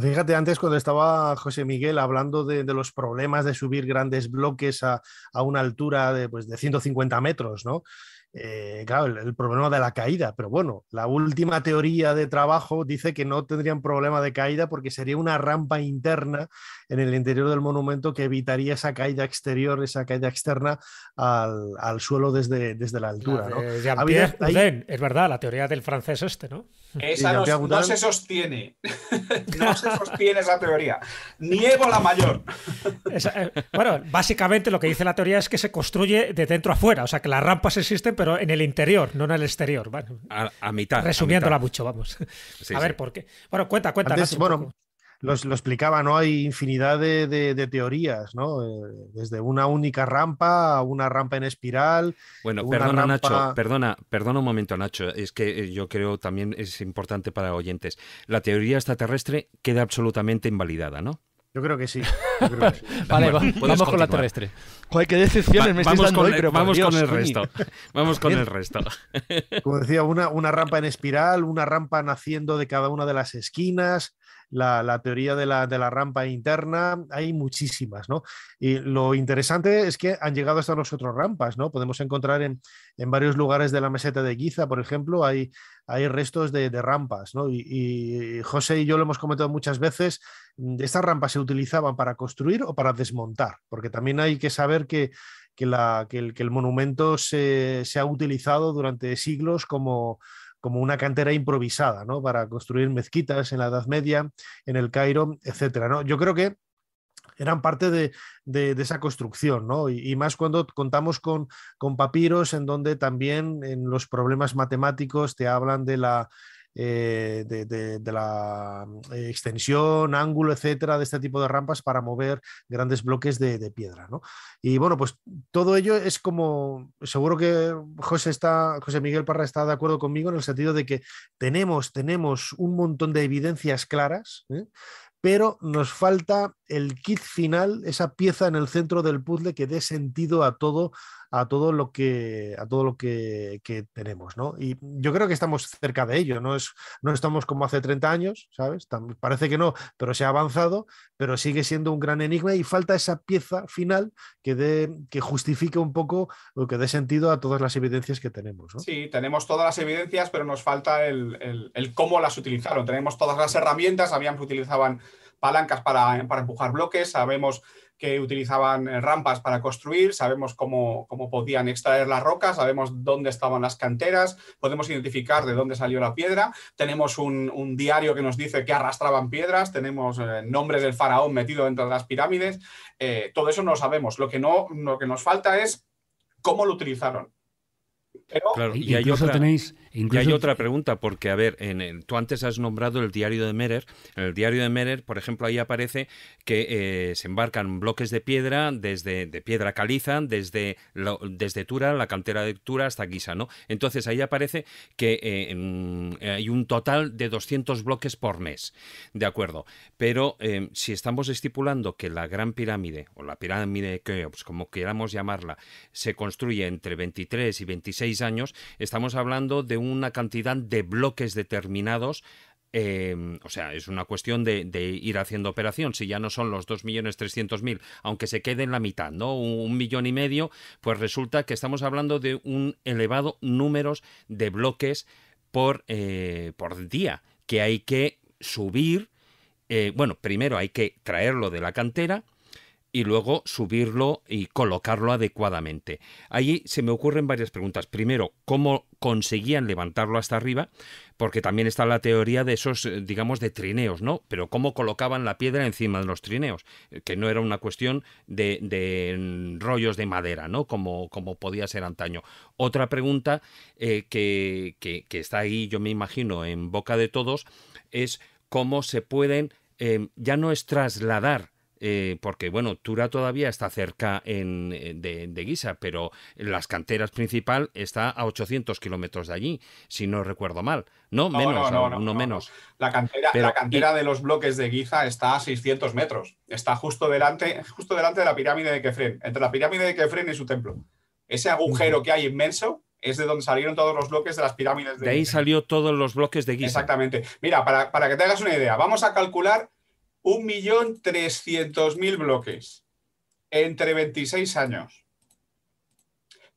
fíjate, antes cuando estaba José Miguel hablando de, los problemas de subir grandes bloques a, a una altura de, pues, de 150 metros, ¿no? Eh, claro, el, problema de la caída, pero bueno, la última teoría de trabajo dice que no tendrían problema de caída porque sería una rampa interna en el interior del monumento que evitaría esa caída exterior, esa caída externa al, suelo desde, desde la altura. ¿no? Eh, es verdad, la teoría del francés este, ¿no? Esa no, se sostiene. *laughs* no se sostiene esa teoría. Niego la mayor. Eh, bueno, básicamente lo que dice la teoría es que se construye de dentro a fuera, o sea que las rampas existen, pero en el interior, no en el exterior. Bueno, a, mitad. Resumiéndola mucho, vamos. a ver por qué. Bueno, cuenta, cuenta lo explicaba, ¿no? Hay infinidad de, teorías, ¿no? Eh, desde una única rampa a una rampa en espiral. Bueno, perdona, Nacho, perdona, perdona un momento, Nacho. Es que eh, yo creo también es importante para oyentes. La teoría extraterrestre queda absolutamente invalidada, ¿no? Yo creo que sí. *laughs* vale, vamos con la terrestre. Joder, qué decepciones me vamos con el resto. Vamos con el resto. Como decía, una, una rampa en espiral, una rampa naciendo de cada una de las esquinas, la, teoría de la, rampa interna, hay muchísimas, ¿no? Y lo interesante es que han llegado hasta nosotros rampas, ¿no? Podemos encontrar en, en varios lugares de la meseta de Giza, por ejemplo, hay, hay restos de, de rampas, ¿no? Y, José y yo lo hemos comentado muchas veces, mm, estas rampas se utilizaban para construir o para desmontar, porque también hay que saber que, que, la, que, el, que el, monumento se, se, ha utilizado durante siglos como, como una cantera improvisada, ¿no? Para construir mezquitas en la Edad Media, en el Cairo, etcétera, ¿no? Yo creo que eran parte de, de, esa construcción, ¿no? Y, y más cuando contamos con, con, papiros en donde también en los problemas matemáticos te hablan de la eh, de, la mm, eh, extensión, ángulo, etcétera, de este tipo de rampas para mover grandes bloques de, piedra. ¿no? Y bueno, pues todo ello es como, seguro que José, está, José Miguel Parra está de acuerdo conmigo en el sentido de que tenemos, tenemos un montón de evidencias claras. ¿eh? pero nos falta el kit final, esa pieza en el centro del puzzle que dé sentido a todo a todo lo que, a todo lo que, tenemos, ¿no? Y yo creo que estamos cerca de ello, no, es, no estamos como hace 30 años, ¿sabes? parece que no, pero se ha avanzado, pero sigue siendo un gran enigma y falta esa pieza final que, que justifique un poco o que dé sentido a todas las evidencias que tenemos. Sí, tenemos todas las evidencias, pero nos falta el, cómo las utilizaron. Tenemos todas las herramientas, habían utilizaban palancas para, empujar bloques, sabemos que utilizaban eh, rampas para construir, sabemos cómo, cómo podían extraer las rocas, sabemos dónde estaban las canteras, podemos identificar de dónde salió la piedra, tenemos un, diario que nos dice que arrastraban piedras, tenemos el eh, nombres del faraón metido dentro de las pirámides, eh, todo eso no lo sabemos, lo que, no, lo que nos falta es cómo lo utilizaron. y, os tenéis... Y hay otra pregunta, porque, a ver, en tú antes has nombrado el diario de Merer. En el diario de Merer, por ejemplo, ahí aparece que eh, se embarcan bloques de piedra, desde de piedra caliza, desde, Tura, la cantera de Tura, hasta Guisa, ¿no? Entonces ahí aparece que eh, eh, hay un total de 200 bloques por mes, ¿de acuerdo? Pero si estamos estipulando que la Gran Pirámide, o la Pirámide de Keops, pues, como queramos llamarla, se construye entre 23 y 26 años, estamos hablando de un una cantidad de bloques determinados eh, o sea, es una cuestión de, ir haciendo operación. Si ya no son los 2.300.000, aunque se quede en la mitad, ¿no? Un, millón y medio, pues resulta que estamos hablando de un elevado número de bloques por, eh, por día que hay que subir. Eh, bueno, primero hay que traerlo de la cantera y luego subirlo y colocarlo adecuadamente. Allí se me ocurren varias preguntas. Primero, ¿cómo conseguían levantarlo hasta arriba? Porque también está la teoría de esos, eh, digamos, de trineos, ¿no? Pero ¿cómo colocaban la piedra encima de los trineos? Eh, que no era una cuestión de, mm, rollos de madera, ¿no? Como, como podía ser antaño. Otra pregunta eh, que, está ahí, yo me imagino, en boca de todos, es cómo se pueden em, ya no es trasladar eh, porque bueno, Tura todavía está cerca eh, de, Guisa, pero las canteras principal está a 800 kilómetros de allí, si no recuerdo mal. No, menos, no, menos. La cantera, la de los bloques de Guisa está a 600 metros, está justo delante, justo delante de la pirámide de Kefren, entre la pirámide de Kefren y su templo. Ese agujero que hay inmenso es de donde salieron todos los bloques de las pirámides de De ahí salió todos los bloques de Guisa. Exactamente. Mira, para, para que te hagas una idea, vamos a calcular 1.300.000 bloques entre 26 años.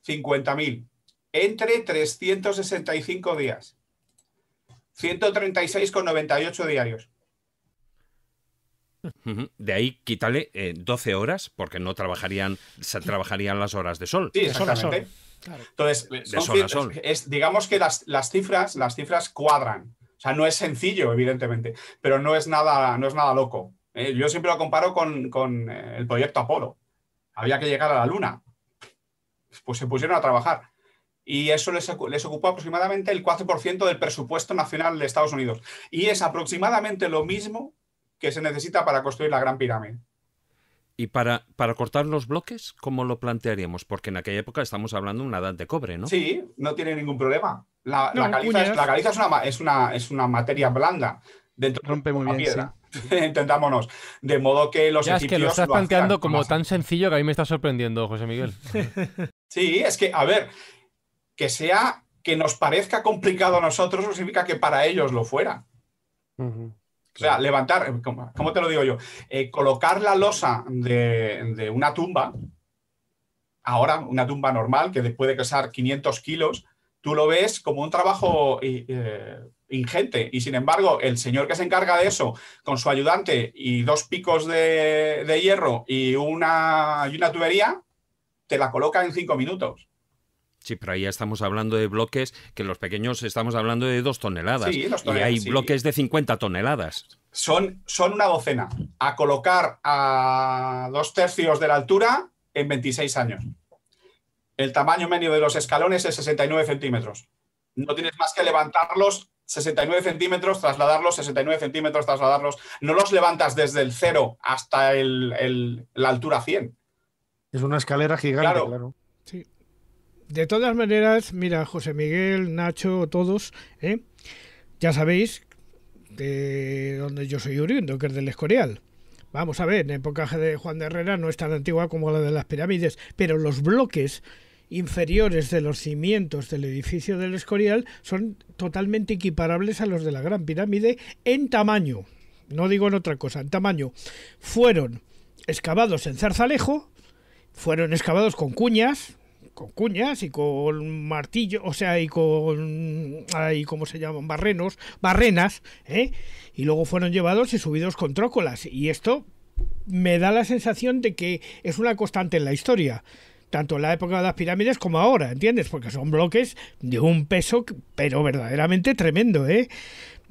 50.000 entre 365 días. 136,98 diarios. De ahí quítale 12 eh, horas porque no trabajarían, se trabajarían las horas de sol. Sí, exactamente. Entonces, de sol a sol. Es, digamos que las, las, cifras, las cifras cuadran. O sea, no es sencillo, evidentemente, pero no es nada, no es nada loco. ¿eh? yo siempre lo comparo con, eh, el proyecto Apolo. Había que llegar a la Luna. Pues se pusieron a trabajar. Y eso les, les ocupó aproximadamente el 4% del presupuesto nacional de Estados Unidos. Y es aproximadamente lo mismo que se necesita para construir la Gran Pirámide. ¿Y para, para cortar los bloques, cómo lo plantearíamos? Porque en aquella época estamos hablando de una edad de cobre, ¿no? Sí, no tiene ningún problema. La, caliza, es, una, es, una, materia blanda dentro Rompe muy bien, *laughs* Entendámonos. De modo que los ya, Es que lo estás planteando como tan sencillo que a mí me está sorprendiendo, José Miguel. *laughs* sí, es que, a ver, que sea que nos parezca complicado a nosotros no significa que para ellos lo fuera. O sea, levantar, ¿cómo te lo digo yo? Eh, colocar la losa de, una tumba, ahora una tumba normal que puede pesar 500 kilos, tú lo ves como un trabajo eh, eh, ingente y sin embargo el señor que se encarga de eso con su ayudante y dos picos de, de hierro y una, y una tubería, te la coloca en cinco minutos. Sí, pero ahí estamos hablando de bloques que los pequeños estamos hablando de dos toneladas. y hay bloques de 50 toneladas. Son, son una docena. A colocar a dos tercios de la altura en 26 años. El tamaño medio de los escalones es 69 centímetros. No tienes más que levantarlos 69 centímetros, trasladarlos, 69 centímetros, trasladarlos. No los levantas desde el cero hasta la altura 100. Es una escalera gigante, claro. claro. Sí de todas maneras, mira, José Miguel, Nacho, todos, ¿eh? ya sabéis de donde yo soy oriundo, que es del Escorial. Vamos a ver, en época de Juan de Herrera no es tan antigua como la de las pirámides, pero los bloques inferiores de los cimientos del edificio del Escorial son totalmente equiparables a los de la Gran Pirámide en tamaño. No digo en otra cosa, en tamaño. Fueron excavados en zarzalejo, fueron excavados con cuñas, con cuñas y con martillo, o sea, y con, ahí ¿cómo se llaman? Barrenos, barrenas, ¿eh? Y luego fueron llevados y subidos con trócolas. Y esto me da la sensación de que es una constante en la historia tanto en la época de las pirámides como ahora, ¿entiendes? Porque son bloques de un peso, pero verdaderamente tremendo, ¿eh?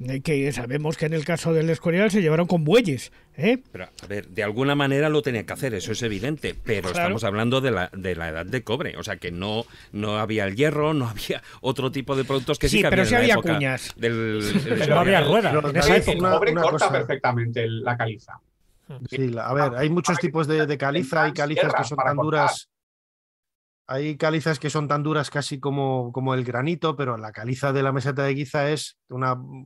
Eh, que sabemos que en el caso del Escorial se llevaron con bueyes. ¿eh? Pero, a ver, de alguna manera lo tenía que hacer, eso es evidente, pero estamos hablando de la, de la edad de cobre, o sea que no, no había el hierro, no había otro tipo de productos que sí, sí pero había cuñas. Del, no había ruedas. No, el cobre corta perfectamente la caliza. Sí, a ver, hay muchos tipos de, de caliza, hay calizas que son tan duras hay calizas que son tan duras casi como, como el granito, pero la caliza de la meseta de Guiza es una mm,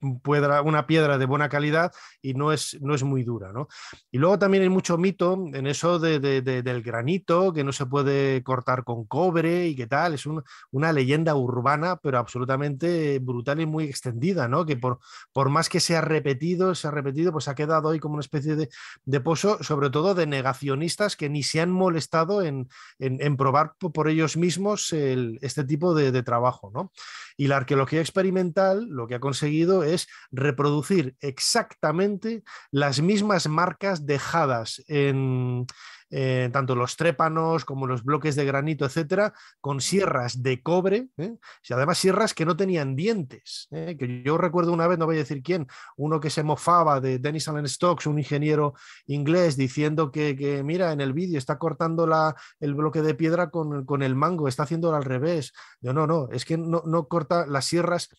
mm, piedra, una piedra de buena calidad y no es, no es muy dura. ¿no? Y luego también hay mucho mito en eso del granito, que no se puede cortar con cobre y qué tal. Es una leyenda urbana, pero absolutamente brutal y muy extendida, ¿no? que por, por más que se ha repetido, se ha repetido, pues ha quedado hoy como una especie de, pozo, sobre todo de negacionistas que ni se han molestado en, en, en probar por ellos mismos este tipo de, trabajo. Y la arqueología experimental lo que ha conseguido es reproducir exactamente las mismas marcas dejadas en, eh, tanto los trépanos como los bloques de granito, etcétera, con sierras de cobre, ¿eh? y además sierras que no tenían dientes. ¿eh? Que yo recuerdo una vez, no voy a decir quién, uno que se mofaba de Dennis Allen Stokes, un ingeniero inglés, diciendo que, mira, en el vídeo está cortando la, el bloque de piedra con, con el mango, está haciéndolo al revés. Yo no, no, es que no, no corta las sierras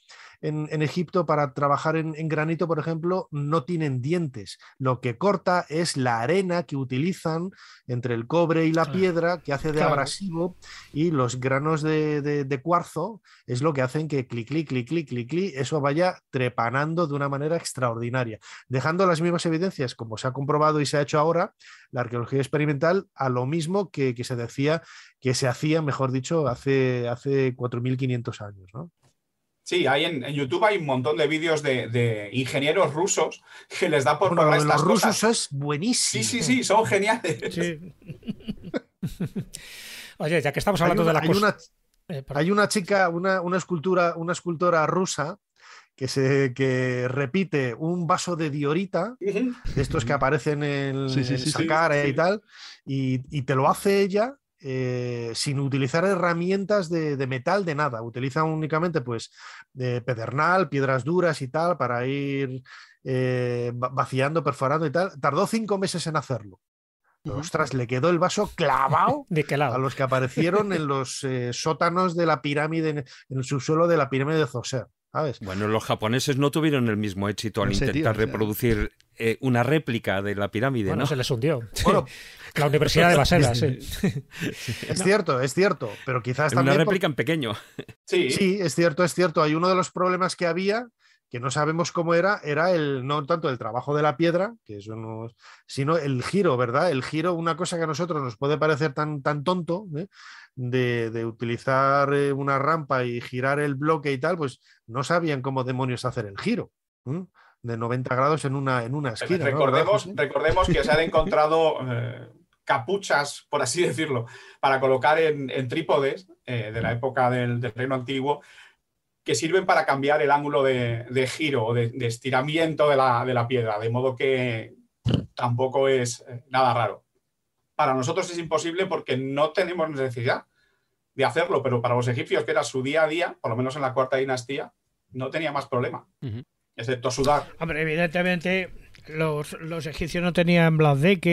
en, Egipto para trabajar en, granito, por ejemplo, no tienen dientes. Lo que corta es la arena que utilizan entre el cobre y la piedra que hace de abrasivo y los granos de, cuarzo es lo que hacen que clic, clic, clic, clic, clic, clic, eso vaya trepanando de una manera extraordinaria. Dejando las mismas evidencias, como se ha comprobado y se ha hecho ahora, la arqueología experimental a lo mismo que, se decía, que se hacía, mejor dicho, hace, hace 4.500 años. ¿no? Sí, hay en, YouTube hay un montón de vídeos de, ingenieros rusos que les da por bueno, estas cosas. los rusos es buenísimo. Sí, sí, sí, son geniales. *laughs* Oye, ya que estamos hablando de la hay cosa... Eh, hay una chica, una, escultura, una escultora rusa que, se, repite un vaso de diorita, de estos que aparecen en, sí, y tal, y, y te lo hace ella eh, sin utilizar herramientas de, metal de nada. Utilizan únicamente pues eh, pedernal, piedras duras y tal para ir eh, vaciando, perforando y tal. Tardó cinco meses en hacerlo. Ostras, le quedó el vaso clavado *laughs* ¿De a los que aparecieron en los sótanos de la pirámide, en, el subsuelo de la pirámide de Zoser. Bueno, los japoneses no tuvieron el mismo éxito al intentar reproducir eh, una réplica de la pirámide. ¿no? se les hundió. *laughs* la Universidad de Basela, sí. *laughs* Es cierto, es cierto, pero quizás también... Una réplica en pequeño. *laughs* Sí. sí, es cierto, es cierto. Hay uno de los problemas que había que no sabemos cómo era, era el no tanto el trabajo de la piedra, que eso no, sino el giro, ¿verdad? El giro, una cosa que a nosotros nos puede parecer tan, tan tonto, ¿eh? de, de, utilizar eh, una rampa y girar el bloque y tal, pues no sabían cómo demonios hacer el giro de 90 grados en una, en una esquina. Recordemos, recordemos que se han encontrado eh, capuchas, por así decirlo, para colocar en, trípodes eh, de la época del, reino antiguo que sirven para cambiar el ángulo de, giro o de, estiramiento de la, de la piedra, de modo que tampoco es eh, nada raro. Para nosotros es imposible porque no tenemos necesidad de hacerlo, pero para los egipcios, que era su día a día, por lo menos en la cuarta dinastía, no tenía más problema excepto sudar. Hombre, evidentemente los, egipcios no tenían Black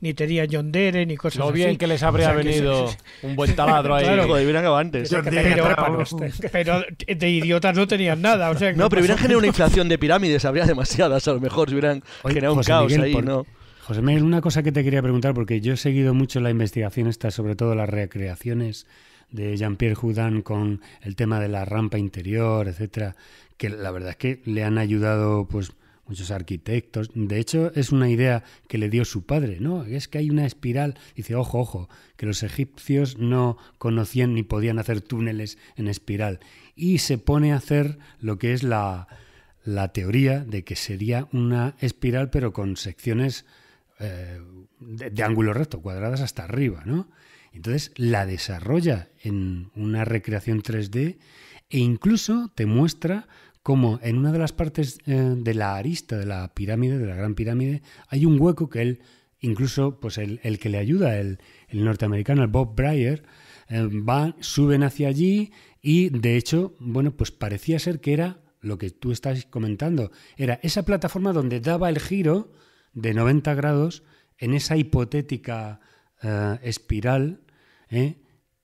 ni tenían John ni cosas así. no bien que les habría venido un buen taladro ahí. *laughs* Pero, de idiotas no tenían nada. no, pero hubieran generado una inflación de pirámides, habría demasiadas. A lo mejor hubieran generado un caos ahí, ¿no? José Miguel, una cosa que te quería preguntar, porque yo he seguido mucho la investigación esta, sobre todo las recreaciones de Jean-Pierre Houdin con el tema de la rampa interior, etcétera, que la verdad es que le han ayudado pues muchos arquitectos. De hecho, es una idea que le dio su padre, ¿no? Es que hay una espiral. Dice, ojo, ojo, que los egipcios no conocían ni podían hacer túneles en espiral. Y se pone a hacer lo que es la, la teoría de que sería una espiral, pero con secciones eh, de, ángulo recto, cuadradas hasta arriba, ¿no? Entonces la desarrolla en una recreación 3D e incluso te muestra como en una de las partes eh, de la arista de la pirámide, de la gran pirámide, hay un hueco que él, incluso pues el, que le ayuda, el, norteamericano, el Bob Breyer, eh, va, suben hacia allí y de hecho, bueno, pues parecía ser que era lo que tú estás comentando, era esa plataforma donde daba el giro de 90 grados en esa hipotética eh, espiral,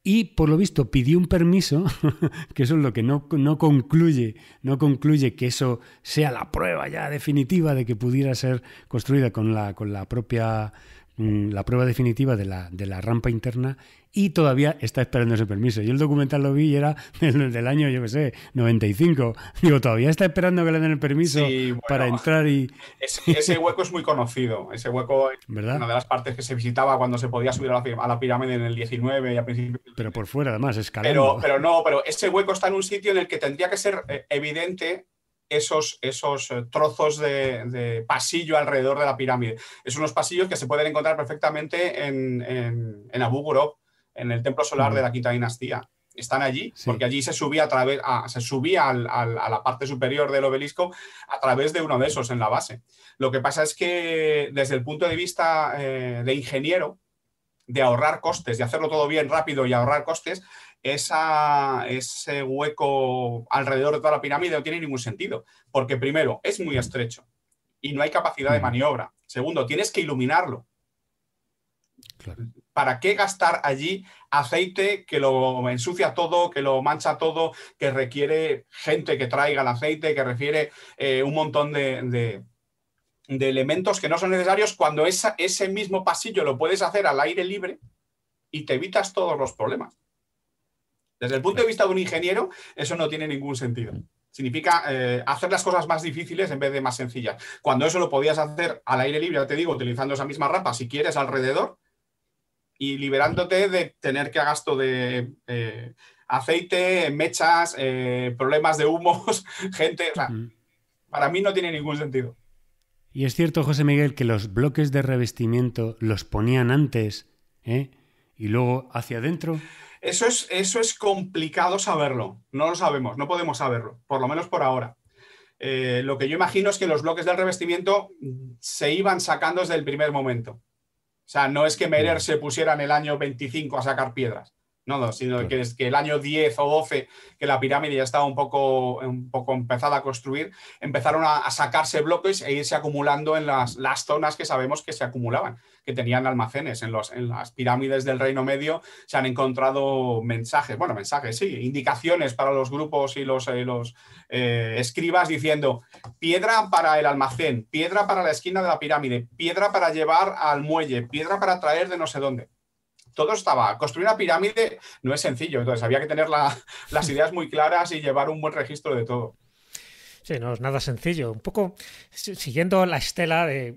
y por lo visto pidió un permiso, *laughs* que eso es lo que no, concluye, no concluye que eso sea la prueba ya definitiva de que pudiera ser construida con la, con la propia Mm, la prueba definitiva de la, de la rampa interna y todavía está esperando ese permiso. Yo el documental lo vi y era *laughs* del, año, yo qué sé, 95. Digo, todavía está esperando que le den el permiso para entrar y... *laughs* Ese, hueco es muy conocido. Ese hueco una de las partes que se visitaba cuando se podía subir a la, pirámide en el 19 y a principios. Pero por fuera, además, escalando. Pero, pero no, pero ese hueco está en un sitio en el que tendría que ser eh, evidente esos, eh, trozos de, pasillo alrededor de la pirámide. Es unos pasillos que se pueden encontrar perfectamente en, Abu Ghraib, en el templo solar de la quinta dinastía. Están allí, porque allí se subía, a través, se subía a la parte superior del obelisco a través de uno de esos en la base. Lo que pasa es que desde el punto de vista eh, de ingeniero, de ahorrar costes, de hacerlo todo bien rápido y ahorrar costes, esa, ese hueco alrededor de toda la pirámide no tiene ningún sentido, porque primero, es muy estrecho y no hay capacidad de mm. maniobra. Segundo, tienes que iluminarlo. ¿Para qué gastar allí aceite que lo ensucia todo, que lo mancha todo, que requiere gente que traiga el aceite, que requiere eh, un montón de, elementos que no son necesarios cuando ese mismo pasillo lo puedes hacer al aire libre y te evitas todos los problemas? Desde el punto de vista de un ingeniero, eso no tiene ningún sentido. Mm. Significa eh, hacer las cosas más difíciles en vez de más sencillas. Cuando eso lo podías hacer al aire libre, te digo, utilizando esa misma rampa, si quieres, alrededor, y liberándote de tener que a gasto de eh, aceite, mechas, eh, problemas de humos, *laughs* gente. Mm. Para mí no tiene ningún sentido. Y es cierto, José Miguel, que los bloques de revestimiento los ponían antes y luego hacia adentro. Eso es, eso es complicado saberlo, no lo sabemos, no podemos saberlo, por lo menos por ahora. Eh, lo que yo imagino es que los bloques del revestimiento se iban sacando desde el primer momento. O sea, no es que Merer se pusiera en el año 25 a sacar piedras no sino que, es que el año 10 o 12, que la pirámide ya estaba un poco, un poco empezada a construir, empezaron a, sacarse bloques e irse acumulando en las, las, zonas que sabemos que se acumulaban, que tenían almacenes. En, los, en las pirámides del Reino Medio se han encontrado mensajes, bueno, mensajes, sí, indicaciones para los grupos y los, eh, los eh, escribas diciendo piedra para el almacén, piedra para la esquina de la pirámide, piedra para llevar al muelle, piedra para traer de no sé dónde todo estaba. Construir una pirámide no es sencillo, entonces había que tener *laughs* las ideas muy claras y llevar un buen registro de todo. Sí, no es nada sencillo. Un poco siguiendo la estela de,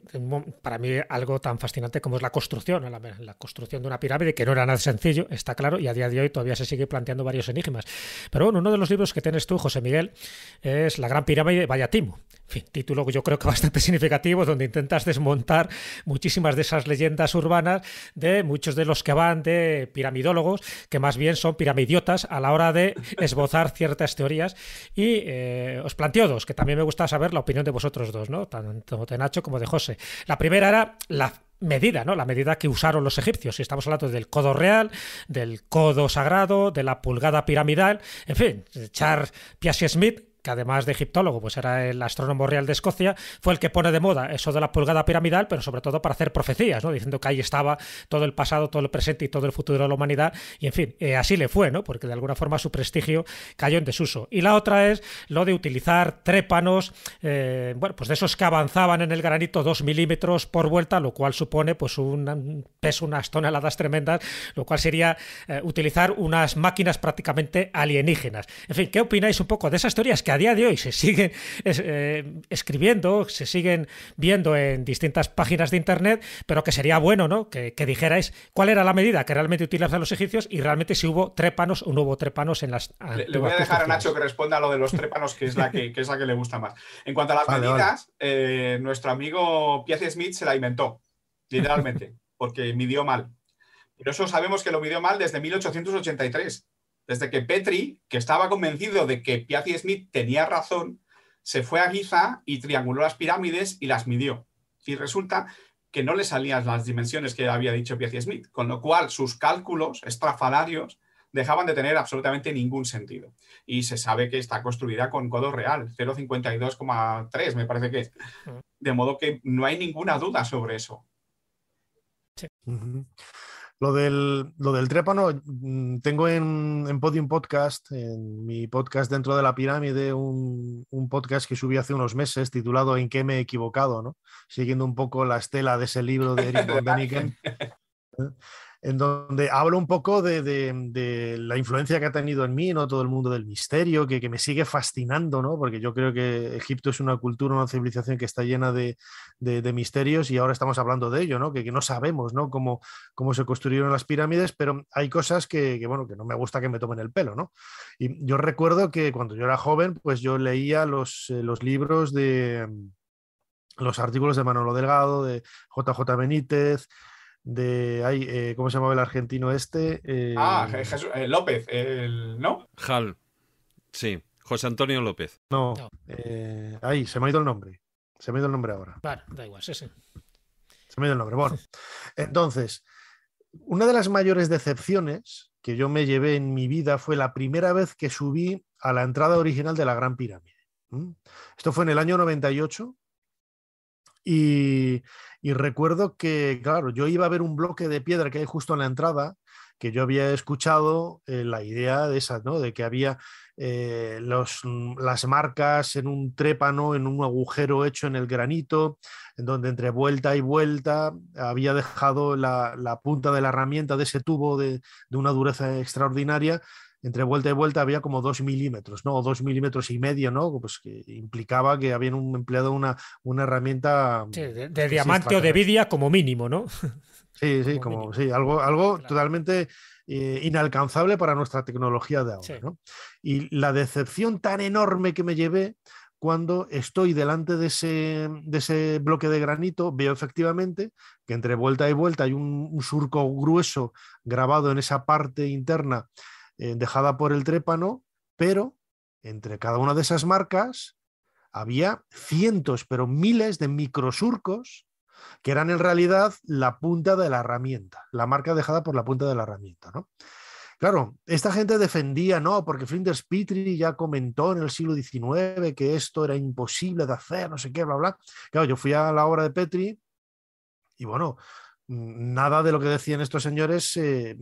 para mí, algo tan fascinante como es la construcción, la, construcción de una pirámide, que no era nada sencillo, está claro, y a día de hoy todavía se sigue planteando varios enigmas. Pero bueno, uno de los libros que tienes tú, José Miguel, es La Gran Pirámide de Vallatimo fin, título yo creo que *laughs* bastante significativo, donde intentas desmontar muchísimas de esas leyendas urbanas de muchos de los que van de piramidólogos, que más bien son piramidiotas a la hora de *laughs* esbozar ciertas teorías. Y eh, os planteo dos, que también me gusta saber la opinión de vosotros dos, ¿no? Tanto de Nacho como de José. La primera era la medida, ¿no? La medida que usaron los egipcios. Si estamos hablando del codo real, del codo sagrado, de la pulgada piramidal, en fin, Charles Piaget Smith que además de egiptólogo, pues era el astrónomo real de Escocia, fue el que pone de moda eso de la pulgada piramidal, pero sobre todo para hacer profecías, ¿no? Diciendo que ahí estaba todo el pasado, todo el presente y todo el futuro de la humanidad. Y en fin, eh, así le fue, ¿no? Porque de alguna forma su prestigio cayó en desuso. Y la otra es lo de utilizar trépanos, eh, bueno, pues de esos que avanzaban en el granito dos milímetros por vuelta, lo cual supone pues un peso, unas toneladas tremendas, lo cual sería eh, utilizar unas máquinas prácticamente alienígenas. En fin, ¿qué opináis un poco de esas teorías? que a día de hoy se siguen eh, escribiendo, se siguen viendo en distintas páginas de Internet, pero que sería bueno ¿no? que, dijerais cuál era la medida que realmente utilizan los egipcios y realmente si hubo trépanos o no hubo trépanos en las... Le, voy a dejar a Nacho que responda a lo de los trépanos, que es la que, es la que le gusta más. En cuanto a las medidas, eh, nuestro amigo Piazzi Smith se la inventó, literalmente, porque midió mal. Pero eso sabemos que lo midió mal desde 1883 desde que Petri, que estaba convencido de que Piazzi Smith tenía razón, se fue a Giza y trianguló las pirámides y las midió. Y resulta que no le salían las dimensiones que había dicho Piazzi Smith, con lo cual sus cálculos estrafalarios dejaban de tener absolutamente ningún sentido. Y se sabe que está construida con codo real, 0,52,3 me parece que es. De modo que no hay ninguna duda sobre eso. Lo del, del trépano, mm, tengo en, en, Podium Podcast, en mi podcast dentro de la pirámide, un, podcast que subí hace unos meses titulado ¿En qué me he equivocado? ¿no? Siguiendo un poco la estela de ese libro de Eric von *laughs* en donde hablo un poco mm, de, la influencia que ha tenido en mí, ¿no? Todo el mundo del misterio, que, me sigue fascinando, ¿no? Porque yo creo que Egipto es una cultura, una civilización que está llena de, misterios y ahora estamos hablando de ello, ¿no? Que, no sabemos, Cómo, cómo, se construyeron las pirámides, pero hay cosas que, bueno, que no me gusta que me tomen el pelo, Y yo recuerdo que cuando yo era joven, pues yo leía los, eh, los libros de mm, los artículos de Manolo Delgado, de JJ Benítez, de ahí eh, ¿cómo se llamaba el argentino este? ah, eh, eh, López, el, ¿no? Jal, sí, José Antonio López. No, ahí, se me ha ido el nombre. Se me ha ido el nombre ahora. Vale, da igual, sí, Se me ha ido el nombre. Bueno, entonces, una de las mayores decepciones que yo me llevé en mi vida fue la primera vez que subí a la entrada original de la Gran Pirámide. Esto fue en el año 98 y, y recuerdo que, claro, yo iba a ver un bloque de piedra que hay justo en la entrada, que yo había escuchado eh, la idea de esa, ¿no? De que había eh, mm, las marcas en un trépano, en un agujero hecho en el granito, en donde entre vuelta y vuelta había dejado la, la punta de la herramienta de ese tubo de, de una dureza extraordinaria entre vuelta y vuelta había como dos milímetros, ¿no? O dos milímetros y medio, ¿no? Pues que implicaba que habían empleado una, herramienta... de, diamante o de vidia como mínimo, ¿no? Sí, sí, algo, algo totalmente eh, inalcanzable para nuestra tecnología de ahora, Y la decepción tan enorme que me llevé cuando estoy delante de ese, bloque de granito, veo efectivamente que entre vuelta y vuelta hay un surco grueso grabado en esa parte interna eh, dejada por el trépano, pero entre cada una de esas marcas había cientos, pero miles de microsurcos que eran en realidad la punta de la herramienta, la marca dejada por la punta de la herramienta. ¿no? Claro, esta gente defendía, no, porque Flinders Petrie ya comentó en el siglo XIX que esto era imposible de hacer, no sé qué, bla, bla. Claro, yo fui a la obra de Petrie y bueno, nada de lo que decían estos señores eh,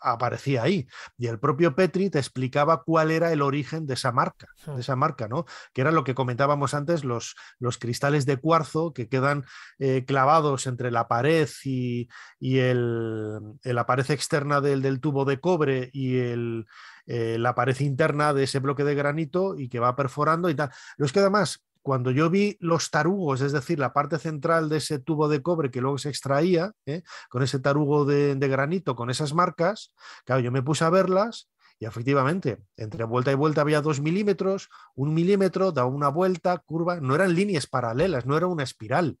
aparecía ahí. Y el propio Petri te explicaba cuál era el origen de esa marca, hmm. de esa marca, ¿no? Que era lo que comentábamos antes, los, los cristales de cuarzo que quedan eh, clavados entre la pared y, el, la pared externa del, del tubo de cobre y el, eh, la pared interna de ese bloque de granito y que va perforando y tal. los queda que además cuando yo vi los tarugos, es decir, la parte central de ese tubo de cobre que luego se extraía, ¿eh? con ese tarugo de, de, granito, con esas marcas, claro, yo me puse a verlas y efectivamente, entre vuelta y vuelta había dos milímetros, un milímetro, daba una vuelta, curva, no eran líneas paralelas, no era una espiral.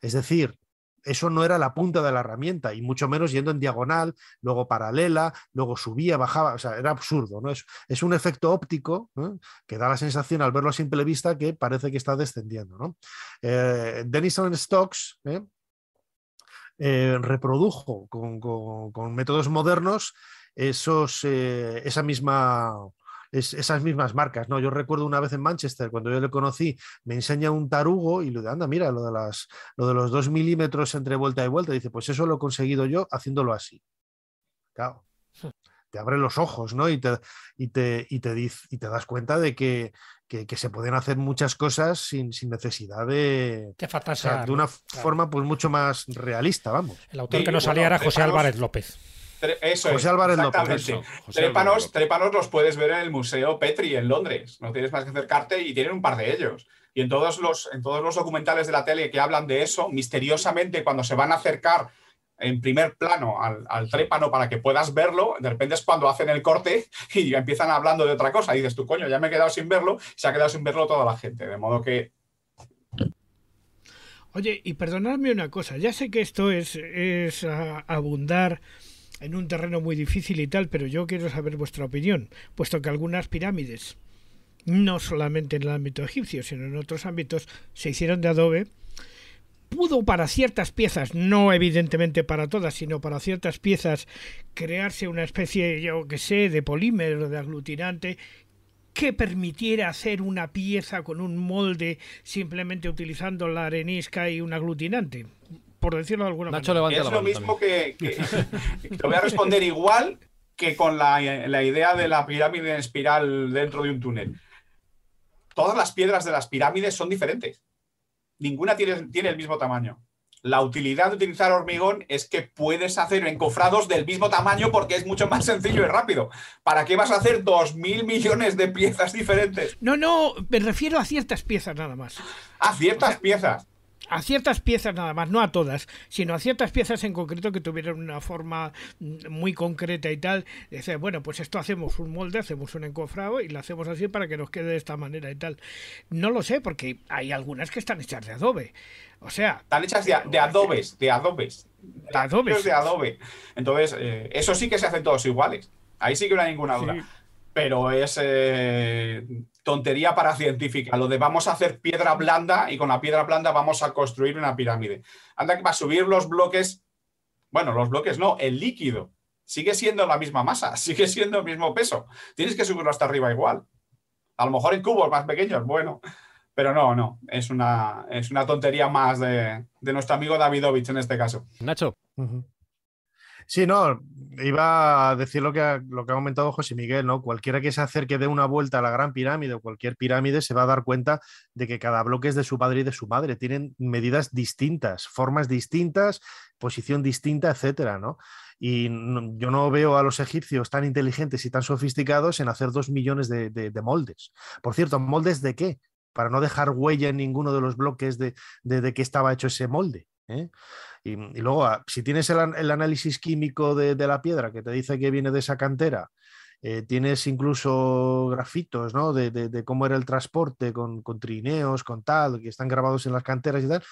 Es decir, eso no era la punta de la herramienta, y mucho menos yendo en diagonal, luego paralela, luego subía, bajaba, o sea, era absurdo, ¿no? Es, es un efecto óptico que da la sensación al verlo a simple vista que parece que está descendiendo, ¿no? Eh, Denison Stokes, ¿eh? Eh, reprodujo con, con, con, métodos modernos esos, esa misma esas mismas marcas, ¿no? Yo recuerdo una vez en Manchester, cuando yo le conocí, me enseña un tarugo y lo de, anda, mira, lo de, las, lo de los dos milímetros entre vuelta y vuelta, dice, pues eso lo he conseguido yo haciéndolo así. Claro. Hmm. Te abre los ojos, ¿no? Y te, y te, y te, y te das cuenta de que, que, se pueden hacer muchas cosas sin, necesidad de. Que de una forma pues mucho más realista, vamos. El autor que nos salía era José Álvarez López eso es, trépanos, los puedes ver en el Museo Petri en Londres. No tienes más que acercarte y tienen un par de ellos. Y en todos los, en todos los documentales de la tele que hablan de eso, misteriosamente cuando se van a acercar en primer plano al, trépano para que puedas verlo, de repente es cuando hacen el corte *laughs* y ya empiezan hablando de otra cosa. Y dices, tú coño, ya me he quedado sin verlo, se ha quedado sin verlo toda la gente. De modo que... Oye, y perdonadme una cosa, ya sé que esto es, es abundar en un terreno muy difícil y tal, pero yo quiero saber vuestra opinión, puesto que algunas pirámides, no solamente en el ámbito egipcio, sino en otros ámbitos, se hicieron de adobe, pudo para ciertas piezas, no evidentemente para todas, sino para ciertas piezas, crearse una especie, yo que sé, de polímero, de aglutinante, que permitiera hacer una pieza con un molde simplemente utilizando la arenisca y un aglutinante por decirlo de alguna manera. Es lo mismo que, *laughs* te voy a responder igual que con la, idea de la pirámide en espiral dentro de un túnel. Todas las piedras de las pirámides son diferentes. Ninguna tiene, tiene el mismo tamaño. La utilidad de utilizar hormigón es que puedes hacer encofrados del mismo tamaño porque es mucho más sencillo y rápido. ¿Para qué vas a hacer dos mil millones de piezas diferentes? No, no, me refiero a ciertas piezas nada más. A ciertas piezas a ciertas piezas nada más, no a todas, sino a ciertas piezas en concreto que tuvieran una forma mm, muy concreta y tal. decir bueno, pues esto hacemos un molde, hacemos un encofrado y lo hacemos así para que nos quede de esta manera y tal. No lo sé, porque hay algunas que están hechas de adobe. O sea. Están hechas de, adobes, de adobes. De adobes. adobe. Entonces, eh, eso sí que se hacen todos iguales. Ahí sí que no hay ninguna duda pero es eh, tontería para científica. Lo de vamos a hacer piedra blanda y con la piedra blanda vamos a construir una pirámide. Anda que va a subir los bloques, bueno, los bloques no, el líquido. Sigue siendo la misma masa, *laughs* sigue siendo el mismo peso. Tienes que subirlo hasta arriba igual. A lo mejor en cubos más pequeños, bueno. Pero no, no, es una, es una tontería más de, nuestro amigo Davidovich en este caso. Nacho. Sí, no, iba a decir lo que ha, lo que ha comentado José Miguel, ¿no? Cualquiera que se acerque de una vuelta a la gran pirámide o cualquier pirámide se va a dar cuenta de que cada bloque es de su padre y de su madre. Tienen medidas distintas, formas distintas, posición distinta, etcétera, ¿no? Y yo no veo a los egipcios tan inteligentes y tan sofisticados en hacer dos millones de, moldes. Por cierto, ¿moldes de qué? Para no dejar huella en ninguno de los bloques de, de, que estaba hecho ese molde. ¿eh? Y, luego, ah, si tienes el, análisis químico de, la piedra que te dice que viene de esa cantera eh, tienes incluso grafitos ¿no? de, cómo era el transporte con, con, trineos, con tal, que están grabados en las canteras y tal.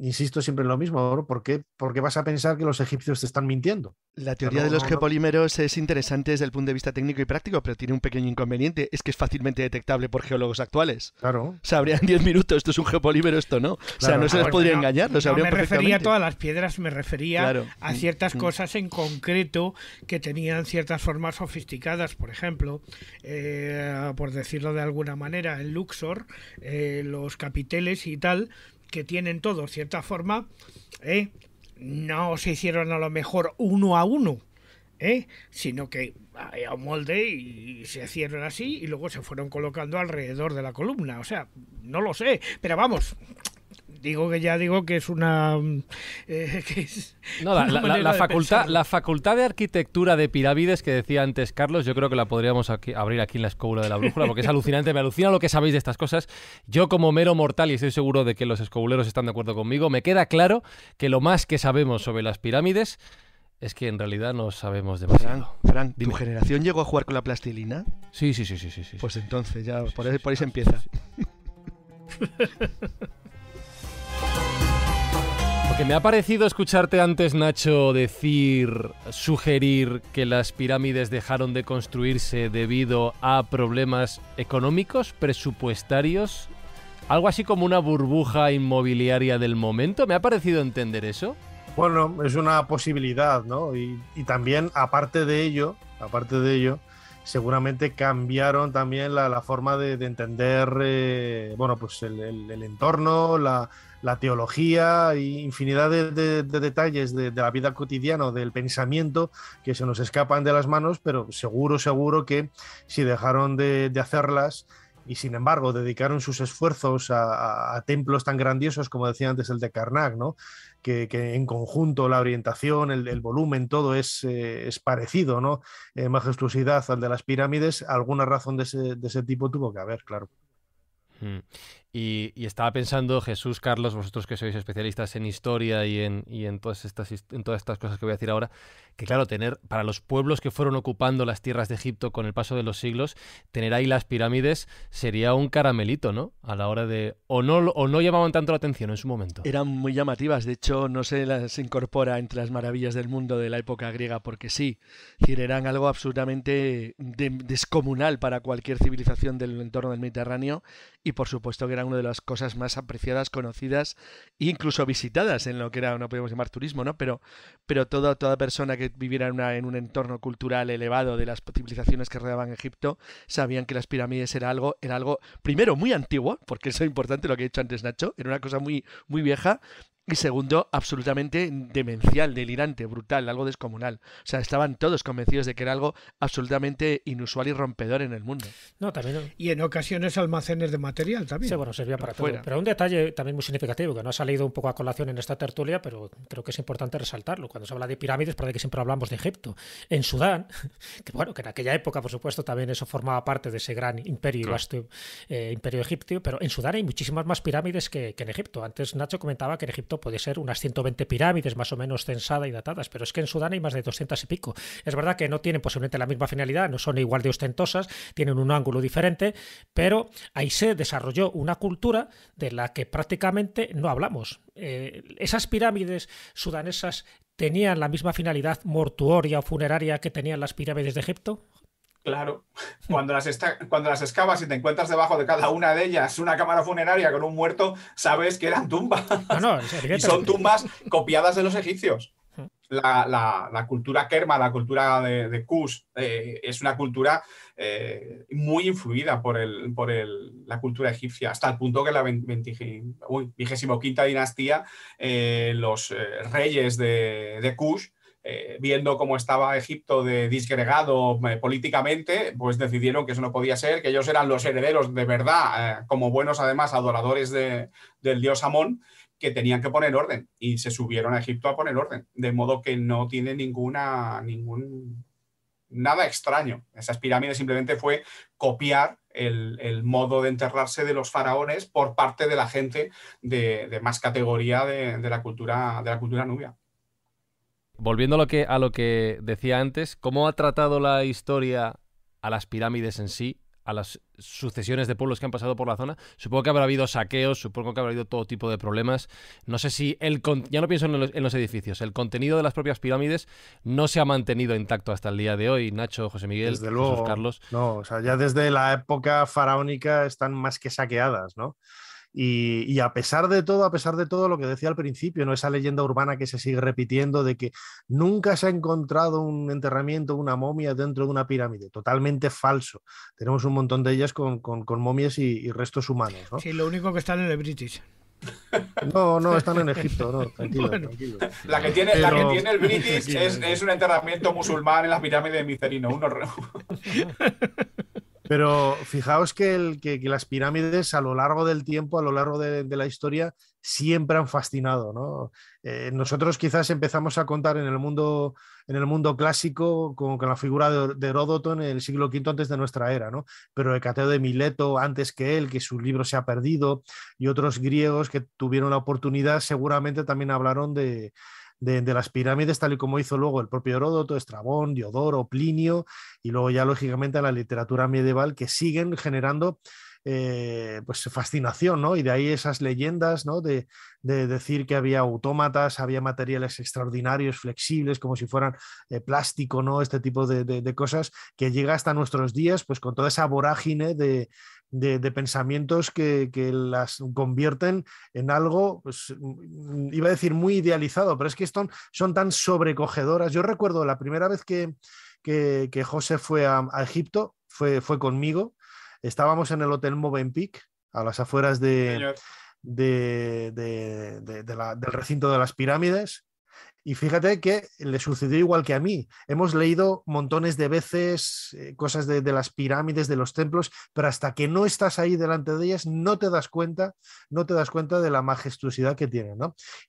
Insisto siempre en lo mismo, ¿Por qué, porque vas a pensar que los egipcios te están mintiendo? La teoría de los geopolímeros es interesante desde el punto de vista técnico y práctico, pero tiene un pequeño inconveniente, es que es fácilmente detectable por geólogos actuales. Claro. Sabrían 10 minutos, esto es un geopolímero, esto no. O sea, no se les ah, podría engañar, lo sabrían me refería a todas las piedras, me refería a ciertas mm, mm. cosas en concreto que tenían ciertas formas sofisticadas pues, por ejemplo, eh, por decirlo de alguna manera, en Luxor, eh, los capiteles y tal, que tienen todo cierta forma, eh, no se hicieron a lo mejor uno a uno, sino que a molde y se hicieron así y luego se fueron colocando alrededor de la columna. O sea, no lo sé, pero vamos, digo que ya digo que es una... Mm, eh, *laughs* no, la, facultad, de Arquitectura de Pirámides que decía antes Carlos, yo creo que la podríamos abrir aquí en la escobula de la brújula, porque es *laughs* alucinante, me alucina lo que sabéis de estas cosas. Yo como mero mortal, y estoy seguro de que los escobuleros están de acuerdo conmigo, me queda claro que lo más que sabemos sobre las pirámides es que en realidad no sabemos demasiado. Fran, ¿tu generación llegó a jugar con la plastilina? Sí, sí, sí, sí, sí. pues entonces ya, por, ahí, por ahí se empieza. *laughs* Que me ha parecido escucharte antes, Nacho, decir, sugerir que las pirámides dejaron de construirse debido a problemas económicos, presupuestarios, algo así como una burbuja inmobiliaria del momento. ¿Me ha parecido entender eso? Bueno, es una posibilidad, ¿no? Y, también, aparte de ello, aparte de ello, seguramente cambiaron también la, forma de, entender, eh, bueno, pues el, el entorno, la la teología e infinidad de, detalles de, la vida cotidiana, del pensamiento, que se nos escapan de las manos, pero seguro, seguro que si dejaron de, hacerlas y sin embargo dedicaron sus esfuerzos a, templos tan grandiosos como decía antes el de Karnak, ¿no? que, en conjunto la orientación, el, volumen, todo es, eh, es parecido, ¿no? Eh, majestuosidad al de las pirámides, alguna razón de ese tipo tuvo que haber, claro. Mm. Y, estaba pensando, Jesús, Carlos, vosotros que sois especialistas en historia y, en, y todas estas, en todas estas cosas que voy a decir ahora, que claro, tener para los pueblos que fueron ocupando las tierras de Egipto con el paso de los siglos, tener ahí las pirámides sería un caramelito, ¿no? A la hora de... o no, no llamaban tanto la atención en su momento. Eran muy llamativas, de hecho no se las incorpora entre las maravillas del mundo de la época griega, porque sí, eran algo absolutamente descomunal para cualquier civilización del entorno del Mediterráneo y por supuesto que era una de las cosas más apreciadas, conocidas e incluso visitadas en lo que era, no podemos llamar turismo, ¿no? Pero, pero toda, toda persona que viviera en, una, en un entorno cultural elevado de las civilizaciones que rodeaban Egipto sabían que las pirámides era algo, era algo primero muy antiguo, porque eso es importante lo que he dicho antes Nacho, era una cosa muy, muy vieja y segundo, absolutamente demencial, delirante, brutal, algo descomunal. O sea, estaban todos convencidos de que era algo absolutamente inusual y rompedor en el mundo. No, también. Y en ocasiones almacenes de material también. Sí, bueno, servía para todo. Pero un detalle también muy significativo, que no ha salido un poco a colación en esta tertulia, pero creo que es importante resaltarlo. Cuando se habla de pirámides, parece que siempre hablamos de Egipto. En Sudán, *laughs* que bueno, que en aquella época, por supuesto, también eso formaba parte de ese gran imperio, eh, imperio egipcio, pero en Sudán hay muchísimas más pirámides que en Egipto. Antes Nacho comentaba que en Egipto puede ser unas 120 pirámides más o menos censadas y datadas, pero es que en Sudán hay más de 200 y pico. Es verdad que no tienen posiblemente la misma finalidad, no son igual de ostentosas, tienen un ángulo diferente, pero ahí se desarrolló una cultura de la que prácticamente no hablamos. Eh, esas pirámides sudanesas tenían la misma finalidad mortuoria o funeraria que tenían las pirámides de Egipto? Claro, *laughs* cuando las, cuando las excavas y te encuentras debajo de cada una de ellas una cámara funeraria con un muerto, sabes que eran tumbas. No, *laughs* son tumbas copiadas de los egipcios. La, cultura kerma, la cultura de, Kush, eh, es una cultura eh, muy influida por, el, por el, la cultura egipcia, hasta el punto que la vigésimo quinta dinastía, eh, los reyes de, de Kush, eh, viendo cómo estaba Egipto de disgregado eh, políticamente, pues decidieron que eso no podía ser, que ellos eran los herederos de verdad, eh, como buenos además adoradores del dios Amón, que tenían que poner orden y se subieron a Egipto a poner orden, de modo que no tiene ninguna, ningún, nada extraño. Esas pirámides simplemente fue copiar el, modo de enterrarse de los faraones por parte de la gente de, más categoría de, la cultura, de la cultura nubia. Volviendo a lo, que, a lo que decía antes, ¿cómo ha tratado la historia a las pirámides en sí, a las sucesiones de pueblos que han pasado por la zona? Supongo que habrá habido saqueos, supongo que habrá habido todo tipo de problemas. No sé si el... ya no pienso en los, edificios, el contenido de las propias pirámides no se ha mantenido intacto hasta el día de hoy. Nacho, José Miguel, Carlos. No, o sea, ya desde la época faraónica están más que saqueadas, ¿no? Y, a pesar de todo, a pesar de todo lo que decía al principio, ¿no? esa leyenda urbana que se sigue repitiendo de que nunca se ha encontrado un enterramiento, una momia dentro de una pirámide, totalmente falso. Tenemos un montón de ellas con, momias y, restos humanos. ¿no? Sí, lo único que están en el British. No, no, están en Egipto, tranquilo, *laughs* tranquilo. La, que tiene, el British *laughs* es, un enterramiento musulmán en las pirámides de Micerino, uno... *laughs* Pero fijaos que, las pirámides a lo largo del tiempo, a lo largo de, la historia, siempre han fascinado. Eh, nosotros quizás empezamos a contar en el mundo, en el mundo clásico con, con la figura de, de, Heródoto en el siglo V antes de nuestra era, ¿no? pero Hecateo de Mileto antes que él, que su libro se ha perdido, y otros griegos que tuvieron la oportunidad seguramente también hablaron de de, las pirámides, tal y como hizo luego el propio Heródoto, Estrabón, Diodoro, Plinio, y luego ya lógicamente a la literatura medieval que siguen generando eh, pues fascinación, ¿no? Y de ahí esas leyendas, ¿no? De, decir que había autómatas, había materiales extraordinarios, flexibles, como si fueran eh, plástico, ¿no? Este tipo de, de, cosas que llega hasta nuestros días, pues con toda esa vorágine de, de, pensamientos que, las convierten en algo, pues, mm, iba a decir muy idealizado, pero es que son, son tan sobrecogedoras. Yo recuerdo la primera vez que, que, José fue a, Egipto, fue, fue, conmigo, estábamos en el Hotel Movenpick, a las afueras del recinto de las pirámides, y fíjate que le sucedió igual que a mí. Hemos leído montones de veces eh, cosas de, las pirámides, de los templos, pero hasta que no estás ahí delante de ellas, no te das cuenta, no te das cuenta de la majestuosidad que tienen.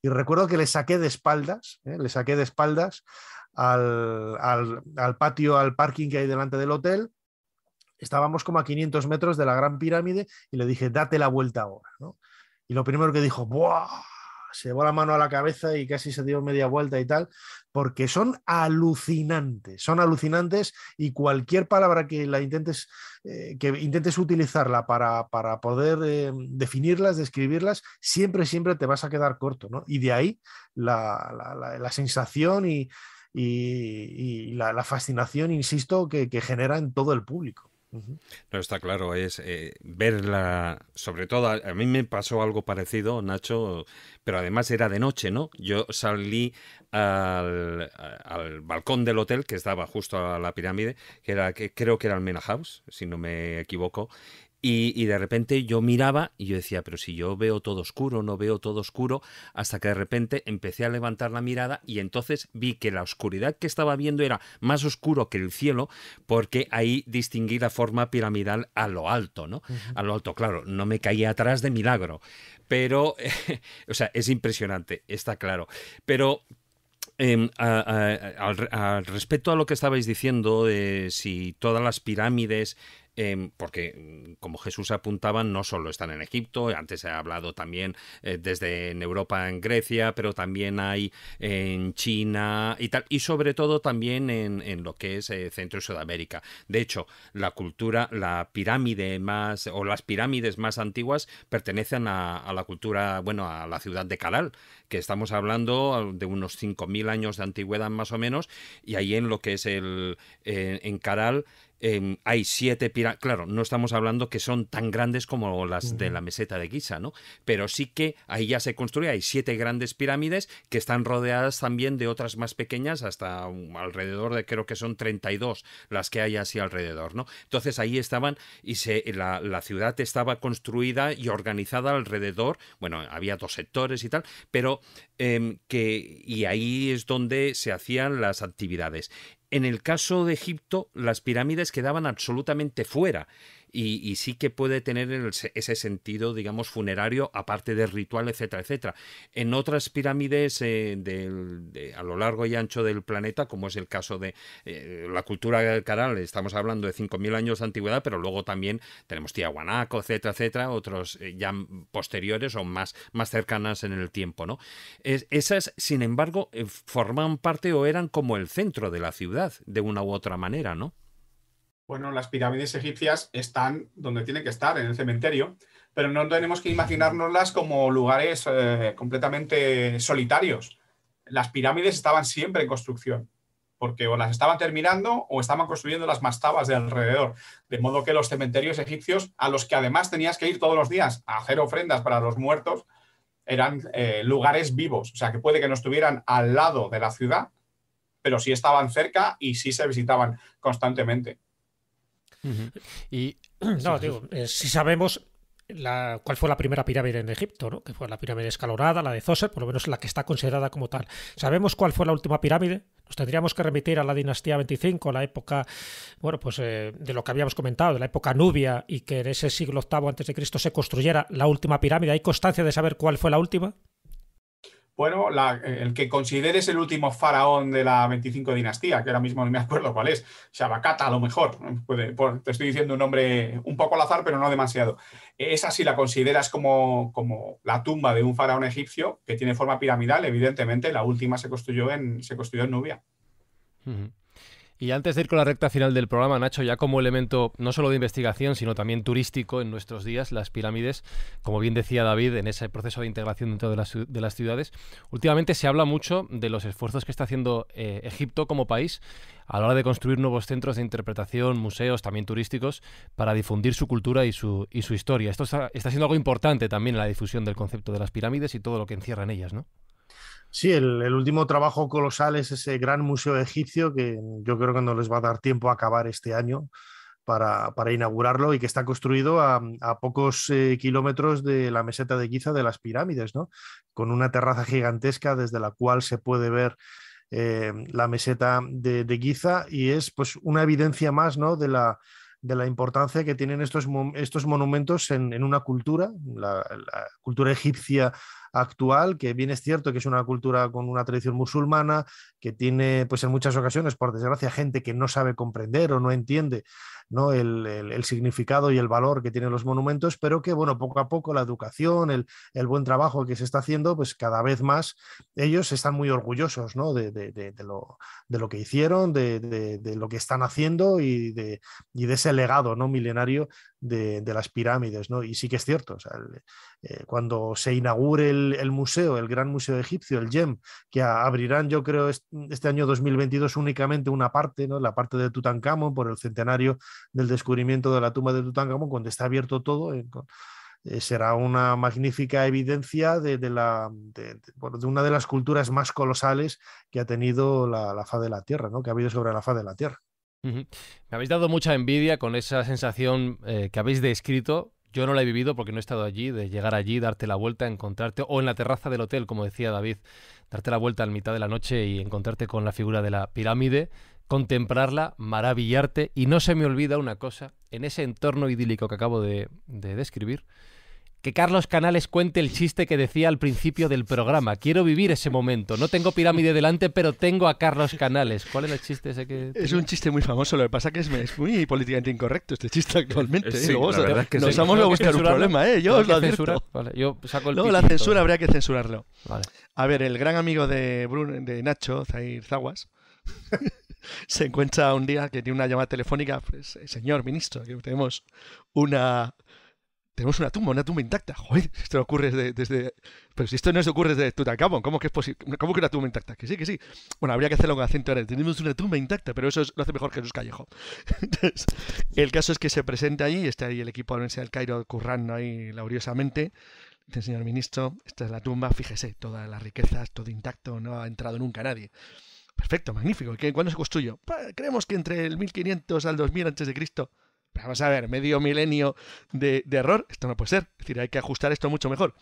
Y recuerdo que le saqué de espaldas, ¿eh? le saqué de espaldas al, patio, al parking que hay delante del hotel, estábamos como a 500 metros de la gran pirámide y le dije, date la vuelta ahora. Y lo primero que dijo, ¡buah! se llevó la mano a la cabeza y casi se dio media vuelta y tal, porque son alucinantes, son alucinantes y cualquier palabra que la intentes, eh, que intentes utilizarla para, poder eh, definirlas, describirlas, siempre, siempre te vas a quedar corto, ¿no? Y de ahí la, la, sensación y, la, fascinación, insisto, que genera en todo el público. No está claro, es eh, verla, sobre todo, a, mí me pasó algo parecido, Nacho, pero además era de noche, ¿no? Yo salí al, al balcón del hotel que estaba justo a la pirámide, que era que creo que era el Mena House, si no me equivoco, y, de repente yo miraba y yo decía, pero si yo veo todo oscuro, no veo todo oscuro, hasta que de repente empecé a levantar la mirada y entonces vi que la oscuridad que estaba viendo era más oscuro que el cielo, porque ahí distinguí la forma piramidal a lo alto, ¿no? A lo alto, claro, no me caía atrás de milagro, pero, *laughs* o sea, es impresionante, está claro. Pero em, al, respecto a lo que estabais diciendo, si todas las pirámides Em, porque mm, como Jesús apuntaba, no solo están en Egipto, antes se ha hablado también eh, desde en Europa, en Grecia, pero también hay en China y tal, y sobre todo también en, lo que es eh, Centro y Sudamérica. De hecho, la cultura, la pirámide más, o las pirámides más antiguas pertenecen a, la cultura, bueno, a la ciudad de Caral, que estamos hablando ah, de unos 5.000 años de antigüedad más o menos, y ahí en lo que es el, en Caral, Em, hay siete pirámides, claro, no estamos hablando que son tan grandes como las de la meseta de Giza, ¿no? Pero sí que ahí ya se construye, hay siete grandes pirámides que están rodeadas también de otras más pequeñas, hasta alrededor de creo que son 32 las que hay así alrededor, ¿no? Entonces ahí estaban y se, la, la ciudad estaba construida y organizada alrededor, bueno, había dos sectores y tal, pero Em, que, y ahí es donde se hacían las actividades. En el caso de Egipto, las pirámides quedaban absolutamente fuera y, sí que puede tener ese sentido, digamos, funerario, aparte de ritual, etcétera, etcétera. En otras pirámides eh, del, a lo largo y ancho del planeta, como es el caso de eh, la cultura del Caral, estamos hablando de 5.000 años de antigüedad, pero luego también tenemos Tiahuanaco, etcétera, etcétera, otros eh, ya posteriores o más, más cercanas en el tiempo, ¿no? esas, sin embargo, forman parte o eran como el centro de la ciudad, de una u otra manera, ¿no? Bueno, las pirámides egipcias están donde tienen que estar, en el cementerio, pero no tenemos que imaginárnoslas como lugares eh, completamente solitarios. Las pirámides estaban siempre en construcción, porque o las estaban terminando o estaban construyendo las mastabas de alrededor. De modo que los cementerios egipcios, a los que además tenías que ir todos los días a hacer ofrendas para los muertos, eran eh, lugares vivos. O sea, que puede que no estuvieran al lado de la ciudad, pero sí estaban cerca y sí se visitaban constantemente. Y *clears throat* no, digo, eh, si sabemos cuál fue la primera pirámide en Egipto, ¿no? que fue la pirámide escalonada, la de Zoser, por lo menos la que está considerada como tal. ¿Sabemos cuál fue la última pirámide? Nos tendríamos que remitir a la dinastía 25, la época, bueno, pues eh, de lo que habíamos comentado, de la época nubia y que en ese siglo VIII Cristo se construyera la última pirámide. ¿Hay constancia de saber cuál fue la última? bueno, la, eh, el que consideres el último faraón de la 25 dinastía, que ahora mismo no me acuerdo cuál es, Shabakata a lo mejor, te estoy diciendo un nombre un poco al azar, pero no demasiado. Esa sí la consideras como, como la tumba de un faraón egipcio, que tiene forma piramidal, evidentemente la última se construyó en, se construyó en Nubia. Y antes de ir con la recta final del programa, Nacho, ya como elemento no solo de investigación, sino también turístico en nuestros días, las pirámides, como bien decía David, en ese proceso de integración dentro de las, las ciudades, últimamente se habla mucho de los esfuerzos que está haciendo eh, Egipto como país a la hora de construir nuevos centros de interpretación, museos, también turísticos, para difundir su cultura y su, su historia. Esto está, siendo algo importante también en la difusión del concepto de las pirámides y todo lo que encierra en ellas, ¿no? Sí, el, último trabajo colosal es ese gran museo egipcio que yo creo que no les va a dar tiempo a acabar este año para, inaugurarlo y que está construido a, pocos eh, kilómetros de la meseta de Guiza, de las pirámides, ¿no? Con una terraza gigantesca desde la cual se puede ver eh, la meseta de, Guiza y es pues una evidencia más ¿no? de, la, importancia que tienen estos, estos monumentos en, una cultura, la, cultura egipcia actual, que bien es cierto que es una cultura con una tradición musulmana, que tiene, pues en muchas ocasiones, por desgracia, gente que no sabe comprender o no entiende ¿no? El, el, significado y el valor que tienen los monumentos, pero que bueno, poco a poco la educación, el, el buen trabajo que se está haciendo, pues cada vez más ellos están muy orgullosos ¿no? de, de, de lo, que hicieron, de, lo que están haciendo y de, y ese legado ¿no? milenario de, las pirámides. ¿no? Y sí que es cierto, eh, cuando se inaugure el, museo, el Gran Museo Egipcio, el GEM, que abrirán yo creo este año 2022 únicamente una parte, ¿no? la parte de Tutankamón por el centenario del descubrimiento de la tumba de Tutankamón, cuando está abierto todo, eh, eh, será una magnífica evidencia de, la, de, una de las culturas más colosales que ha tenido la, la faz de la Tierra, ¿no? que ha habido sobre la faz de la Tierra. Me habéis dado mucha envidia con esa sensación eh, que habéis descrito. Yo no la he vivido porque no he estado allí, de llegar allí, darte la vuelta, encontrarte, o en la terraza del hotel, como decía David, darte la vuelta a mitad de la noche y encontrarte con la figura de la pirámide, contemplarla, maravillarte y no se me olvida una cosa, en ese entorno idílico que acabo de, describir, que Carlos Canales cuente el chiste que decía al principio del programa. Quiero vivir ese momento. No tengo pirámide delante, pero tengo a Carlos Canales. ¿Cuál es el chiste ese que.? Es un chiste muy famoso. Lo que pasa es que es, muy políticamente incorrecto este chiste actualmente. Eh, ¿eh? nos vamos a buscar un problema, ¿eh? Yo os lo la censura habría que censurarlo. A ver, el gran amigo de, de Nacho, Zair Zaguas se encuentra un día que tiene una llamada telefónica, pues, eh, señor ministro, que tenemos una tenemos una tumba, una tumba intacta. Joder, esto ocurre desde, pero si esto no se ocurre desde Tutankamón, ¿cómo que es ¿Cómo que una tumba intacta? Que sí, que sí. Bueno, habría que hacerlo con acento Tenemos una tumba intacta, pero eso lo hace mejor Jesús Callejo. *laughs* Entonces, el caso es que se presenta ahí está ahí el equipo de la Universidad del Cairo currando ahí laboriosamente. Dice, señor ministro, esta es la tumba, fíjese, todas las riquezas, todo intacto, no ha entrado nunca nadie. Perfecto, magnífico. ¿Y ¿Cuándo se construyó? Pues, creemos que entre el 1500 al 2000 antes de Cristo. Vamos a ver, medio milenio de, error. Esto no puede ser. Es decir, hay que ajustar esto mucho mejor.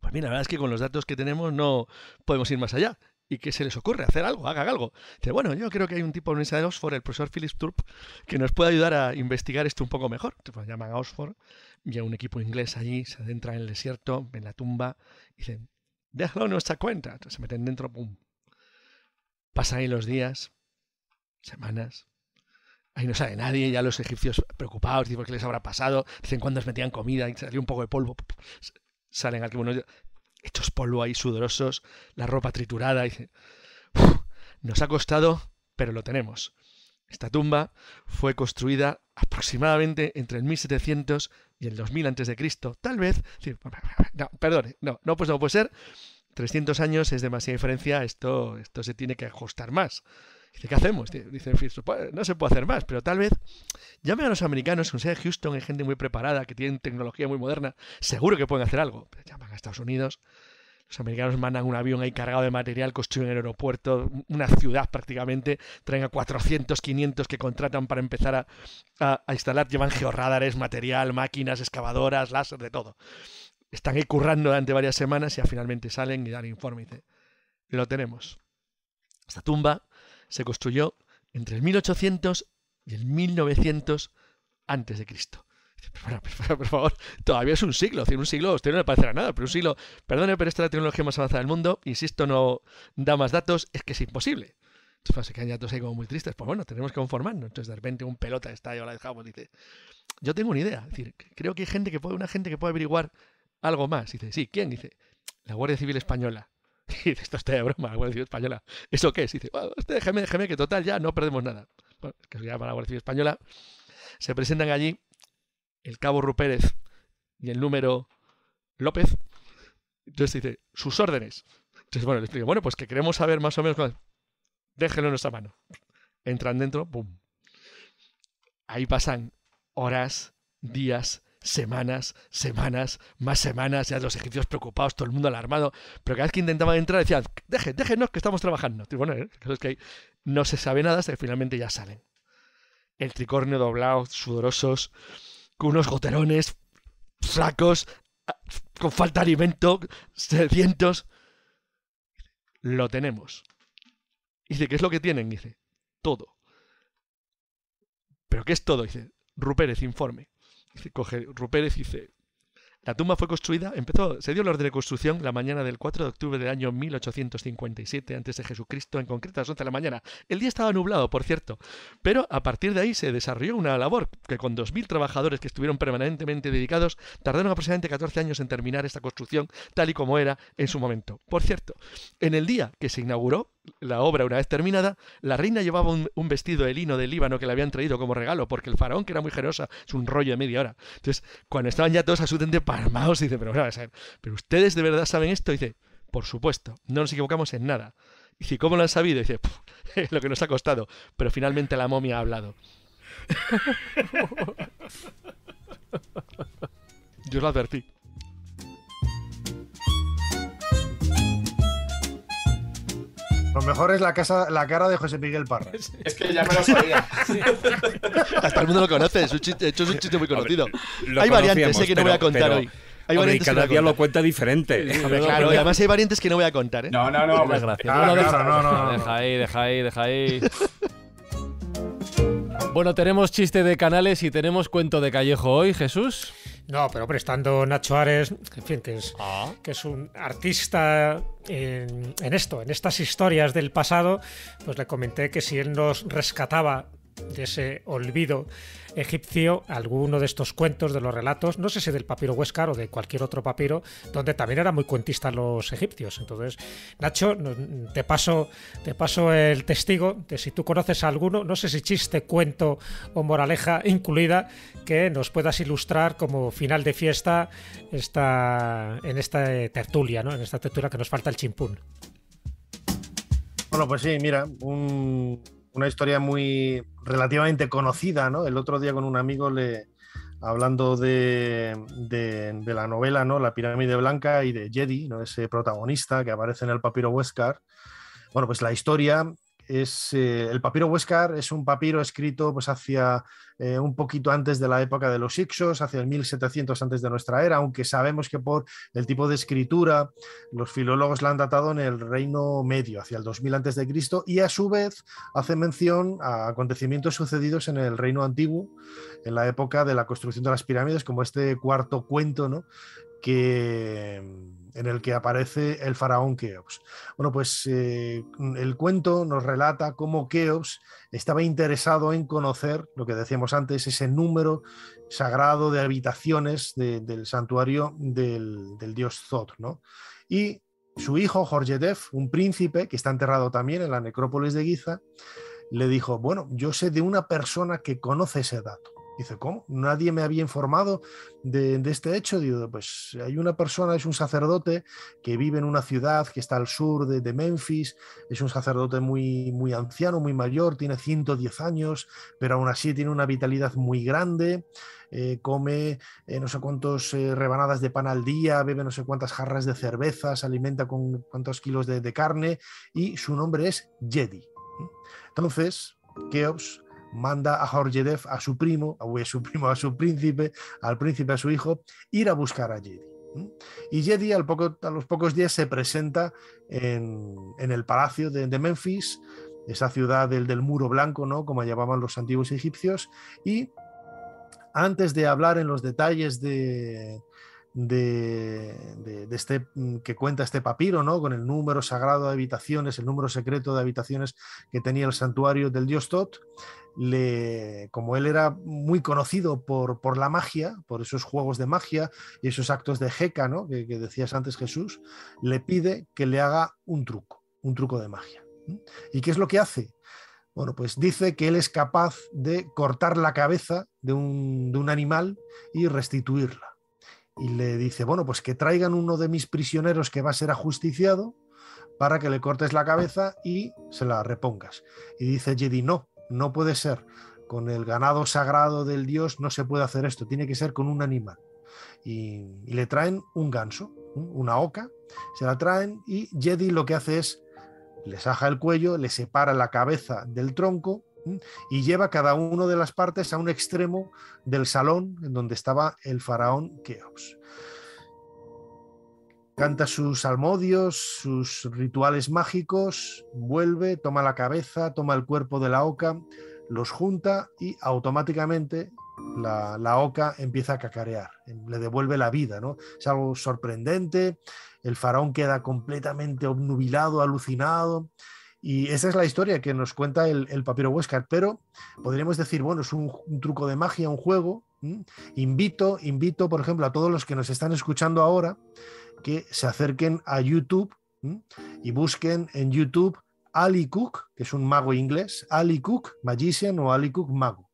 Pues mira, la verdad es que con los datos que tenemos no podemos ir más allá. ¿Y qué se les ocurre? Hacer algo, hagan algo. Dice, bueno, yo creo que hay un tipo en la Universidad de Oxford, el profesor Philip Turp, que nos puede ayudar a investigar esto un poco mejor. Entonces, llaman a Oxford y a un equipo inglés allí se adentra en el desierto, en la tumba, y dicen, déjalo en nuestra cuenta. se meten dentro, pum, Pasan ahí los días, semanas. Ahí no sale nadie, ya los egipcios preocupados, dicen qué les habrá pasado, en cuando les metían comida, y salió un poco de polvo. Salen aquí, hechos polvo ahí, sudorosos, la ropa triturada. Dicen, nos ha costado, pero lo tenemos. Esta tumba fue construida aproximadamente entre el 1700 y el 2000 a.C., tal vez... No, perdón, no, no, pues no puede ser, 300 años es demasiada diferencia, esto, esto se tiene que ajustar más. Dice, ¿qué hacemos? Dice, no se puede hacer más, pero tal vez llamen a los americanos, con Houston, hay gente muy preparada, que tienen tecnología muy moderna, seguro que pueden hacer algo. llaman a Estados Unidos, los americanos mandan un avión ahí cargado de material, construyen el aeropuerto, una ciudad prácticamente, traen a 400, 500 que contratan para empezar a, a instalar, llevan georradares, material, máquinas, excavadoras, láser, de todo están ahí currando durante varias semanas y ya finalmente salen y dan informe y dice, lo tenemos. Esta tumba se construyó entre el 1800 y el 1900 antes de Cristo. por favor, todavía es un siglo. En un siglo a usted no le parecerá nada, pero un siglo. Perdone, pero esta es la tecnología más avanzada del mundo. Insisto, no da más datos. Es que es imposible. Entonces, pues, ya ahí como muy tristes. Pues bueno, tenemos que conformarnos. Entonces, de repente, un pelota está y la dejamos. Dice: Yo tengo una idea. Es decir, creo que hay gente que puede, una gente que puede averiguar algo más. dice, sí, ¿quién? dice, la Guardia Civil Española. *laughs* Y dice, esto está de broma, la Guardia Civil Española. ¿Eso qué es? dice, este, déjeme, déjeme, que total ya no perdemos nada. Bueno, que se llama la Guardia Civil Española. Se presentan allí el cabo Rupérez y el número López. Entonces dice, sus órdenes. Entonces, bueno, le explico, bueno, pues que queremos saber más o menos. Déjenlo en nuestra mano. Entran dentro, boom Ahí pasan horas, días, semanas, semanas, más semanas, ya los egipcios preocupados, todo el mundo alarmado, pero cada vez que intentaban entrar decían, deje, déjenos que estamos trabajando. bueno, eh, que no se sabe nada hasta que finalmente ya salen. El tricornio doblado, sudorosos, con unos goterones, sacos ah, con falta de alimento, sedientos. Lo tenemos. Y dice, ¿qué es lo que tienen? dice, todo. ¿Pero qué es todo? dice, Rupérez, informe coge dice, la tumba fue construida, empezó, se dio el orden de construcción la mañana del 4 de octubre del año 1857 antes de Jesucristo, en concreto a las 11 de la mañana. El día estaba nublado, por cierto, pero a partir de ahí se desarrolló una labor que con 2.000 trabajadores que estuvieron permanentemente dedicados, tardaron aproximadamente 14 años en terminar esta construcción tal y como era en su momento. Por cierto, en el día que se inauguró, la obra una vez terminada, la reina llevaba un, vestido de lino del Líbano que le habían traído como regalo, porque el faraón, que era muy generosa, es un rollo de media hora. Entonces, cuando estaban ya todos absolutamente palmados, dice, pero, bueno, pero ustedes de verdad saben esto, dice, por supuesto, no nos equivocamos en nada. Y dice, ¿cómo lo han sabido? dice, *laughs* lo que nos ha costado. Pero finalmente la momia ha hablado. *laughs* Yo os lo advertí. Lo mejor es la, casa, la cara de José Miguel Parra. *laughs* Es que ya me lo sabía. Hasta el mundo lo conoce. Es un chiste, hecho es un chiste muy conocido. hay variantes eh, que no voy a contar hoy. Hay variantes y cada día lo cuenta diferente. claro, y además hay variantes que no voy a contar. ¿eh? No, no, no. no, ah, ah, no, no, no. Deja ahí, deja ahí, deja ahí. *laughs* bueno, tenemos chiste de canales y tenemos cuento de callejo hoy, Jesús. No, pero prestando Nacho Ares, ah. que es, un artista en, en esto, en estas historias del pasado, pues le comenté que si él nos rescataba de ese olvido egipcio alguno de estos cuentos, de los relatos, no sé si del papiro Huescar o de cualquier otro papiro, donde también eran muy cuentistas los egipcios. Entonces, Nacho, te paso, te paso el testigo de si tú conoces a alguno, no sé si chiste, cuento o moraleja incluida, que nos puedas ilustrar como final de fiesta esta, en esta eh, tertulia, ¿no? en esta tertulia que nos falta el chimpún. Bueno, pues sí, mira, un, una historia muy relativamente conocida, ¿no? El otro día con un amigo le hablando de, la novela, ¿no? La pirámide blanca y de Jedi, ¿no? Ese protagonista que aparece en el papiro Huescar. Bueno, pues la historia es eh, el papiro Huescar es un papiro escrito pues hacia eh, un poquito antes de la época de los Ixos, hacia el 1700 antes de nuestra era, aunque sabemos que por el tipo de escritura los filólogos la han datado en el Reino Medio, hacia el 2000 antes de Cristo y a su vez hace mención a acontecimientos sucedidos en el Reino Antiguo, en la época de la construcción de las pirámides, como este cuarto cuento, ¿no? que en el que aparece el faraón Keops. Bueno, pues eh, el cuento nos relata cómo Keops estaba interesado en conocer, lo que decíamos antes, ese número sagrado de habitaciones del santuario del, dios Zot, ¿no? Y su hijo Def un príncipe que está enterrado también en la necrópolis de Giza, le dijo, bueno, yo sé de una persona que conoce ese dato Dice, ¿cómo? Nadie me había informado de, este hecho. Digo, pues hay una persona, es un sacerdote que vive en una ciudad que está al sur de, Memphis, es un sacerdote muy, muy anciano, muy mayor, tiene 110 años, pero aún así tiene una vitalidad muy grande, eh, come eh, no sé cuántas eh, rebanadas de pan al día, bebe no sé cuántas jarras de cerveza, se alimenta con cuántos kilos de, de carne y su nombre es Jedi. Entonces, Keops manda a Jorgedev a su primo, a su *laughs* primo, a su príncipe, al príncipe, a su hijo, ir a buscar a Jedi. Y Jedi al poco, a los pocos días se presenta en, el palacio de, de, Memphis, esa ciudad del, del muro blanco, ¿no? como llamaban los antiguos egipcios, y antes de hablar en los detalles de, este mm, que cuenta este papiro, ¿no? Con el número sagrado de habitaciones, el número secreto de habitaciones que tenía el santuario del dios Tot le, como él era muy conocido por, la magia, por esos juegos de magia y esos actos de jeca que, decías antes Jesús, le pide que le haga un truco, un truco de magia. ¿Y qué es lo que hace? Bueno, pues dice que él es capaz de cortar la cabeza de un, de un animal y restituirla. Y le dice, bueno, pues que traigan uno de mis prisioneros que va a ser ajusticiado para que le cortes la cabeza y se la repongas. Y dice Jedi, no, no puede ser. Con el ganado sagrado del dios no se puede hacer esto, tiene que ser con un animal. Y, le traen un ganso, una oca, se la traen y Jedi lo que hace es le saja el cuello, le separa la cabeza del tronco y lleva cada una de las partes a un extremo del salón en donde estaba el faraón Keops. Canta sus salmodios, sus rituales mágicos, vuelve, toma la cabeza, toma el cuerpo de la oca, los junta y automáticamente la, oca empieza a cacarear, le devuelve la vida, ¿no? Es algo sorprendente, el faraón queda completamente obnubilado, alucinado, y esa es la historia que nos cuenta el, papiro Huescar, pero podríamos decir, bueno, es un, truco de magia, un juego. Invito, invito, por ejemplo, a todos los que nos están escuchando ahora, que se acerquen a YouTube y busquen en YouTube Ali Cook, que es un mago inglés, Ali Cook Magician o Ali Cook Mago.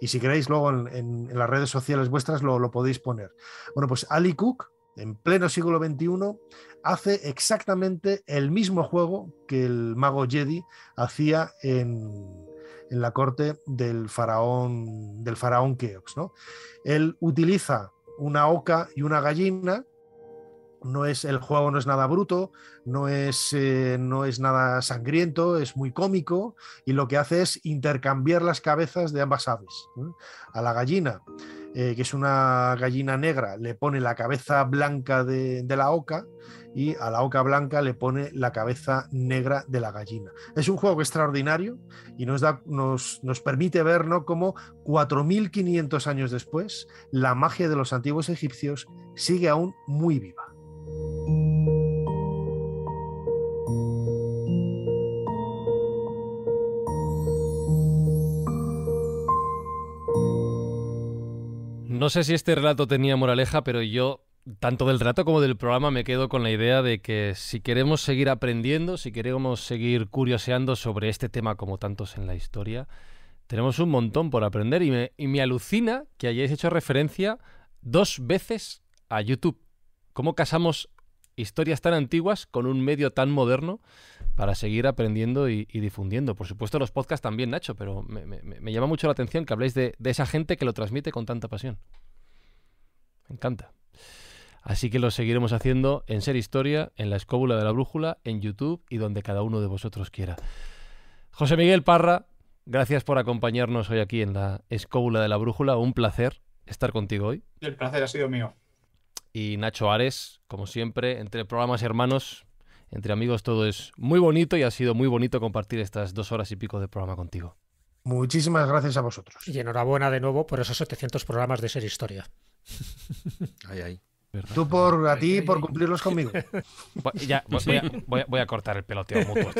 Y si queréis, luego en, las redes sociales vuestras lo, podéis poner. Bueno, pues Ali Cook, en pleno siglo XXI, hace exactamente el mismo juego que el mago Jedi hacía en, en la corte del faraón, del faraón Keops. ¿no? Él utiliza una oca y una gallina no es el juego no es nada bruto, no es, eh, no es nada sangriento, es muy cómico y lo que hace es intercambiar las cabezas de ambas aves. A la gallina, eh, que es una gallina negra, le pone la cabeza blanca de, la oca y a la oca blanca le pone la cabeza negra de la gallina. Es un juego extraordinario y nos, nos, permite ver ¿no? cómo 4.500 años después la magia de los antiguos egipcios sigue aún muy viva. No sé si este relato tenía moraleja, pero yo, tanto del relato como del programa, me quedo con la idea de que si queremos seguir aprendiendo, si queremos seguir curioseando sobre este tema como tantos en la historia, tenemos un montón por aprender y me, y me alucina que hayáis hecho referencia dos veces a YouTube. ¿Cómo casamos historias tan antiguas con un medio tan moderno para seguir aprendiendo y, difundiendo. Por supuesto, los podcasts también, Nacho, pero me, llama mucho la atención que habléis de, de, esa gente que lo transmite con tanta pasión. Me encanta. Así que lo seguiremos haciendo en Ser Historia, en la Escóbula de la Brújula, en YouTube y donde cada uno de vosotros quiera. José Miguel Parra, gracias por acompañarnos hoy aquí en la Escóbula de la Brújula. Un placer estar contigo hoy. El placer ha sido mío y Nacho Ares, como siempre, entre programas hermanos, entre amigos, todo es muy bonito y ha sido muy bonito compartir estas dos horas y pico de programa contigo. Muchísimas gracias a vosotros. Y enhorabuena de nuevo por esos 700 programas de Ser Historia. ay, ay. Tú por a ti por cumplirlos conmigo. Voy, a, cortar el peloteo mutuo.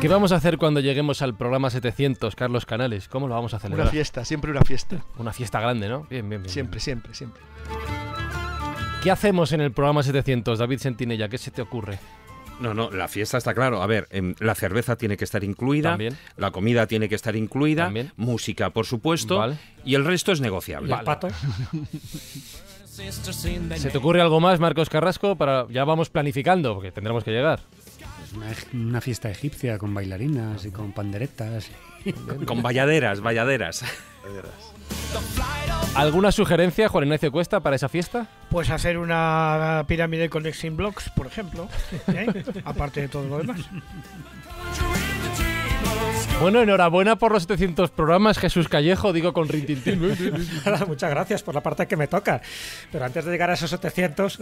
¿Qué vamos a hacer cuando lleguemos al programa 700, Carlos Canales? ¿Cómo lo vamos a hacer? Una fiesta, siempre una fiesta. Una fiesta grande, ¿no? Bien, bien, bien. Siempre, siempre, siempre. ¿Qué hacemos en el programa 700, David Sentinella? ¿Qué se te ocurre? No, no, la fiesta está claro. A ver, em, la cerveza tiene que estar incluida, También. la comida tiene que estar incluida, música, por supuesto, y el resto es negociable. Vale. pato? ¿Se te ocurre algo más, Marcos Carrasco? Para... Ya vamos planificando, porque tendremos que llegar una, fiesta egipcia con bailarinas y con panderetas. con valladeras, valladeras. ¿Alguna sugerencia, Juan Ignacio Cuesta, para esa fiesta? Pues hacer una pirámide con Exim Blocks, por ejemplo, ¿eh? *laughs* aparte de todo lo demás. *laughs* Bueno, enhorabuena por los 700 programas, Jesús Callejo, digo con rintintín. *laughs* Muchas gracias por la parte que me toca. Pero antes de llegar a esos 700,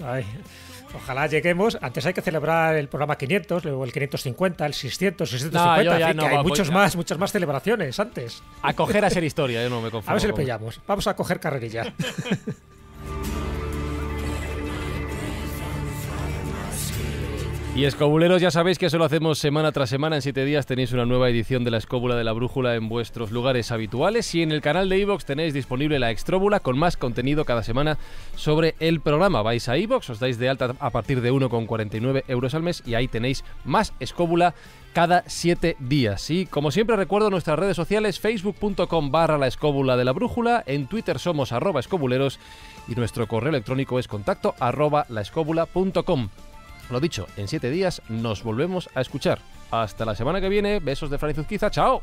ojalá lleguemos. Antes hay que celebrar el programa 500, luego el 550, el 600, 650. hay muchos más, muchas más celebraciones antes. A coger a ser historia, yo no me confundo. A ver si le pillamos. Vamos a coger carrerilla. *laughs* Y escobuleros, ya sabéis que eso lo hacemos semana tras semana. En siete días tenéis una nueva edición de la Escóbula de la Brújula en vuestros lugares habituales. Y en el canal de iVox tenéis disponible la Extróbula con más contenido cada semana sobre el programa. Vais a iVox, os dais de alta a partir de 1,49 euros al mes y ahí tenéis más Escóbula cada siete días. Y como siempre recuerdo nuestras redes sociales, facebook.com barra la escóbula de la brújula, en Twitter somos arroba escobuleros y nuestro correo electrónico es contacto arroba lo dicho, en siete días nos volvemos a escuchar. Hasta la semana que viene, besos de Francis Uzquiza, chao.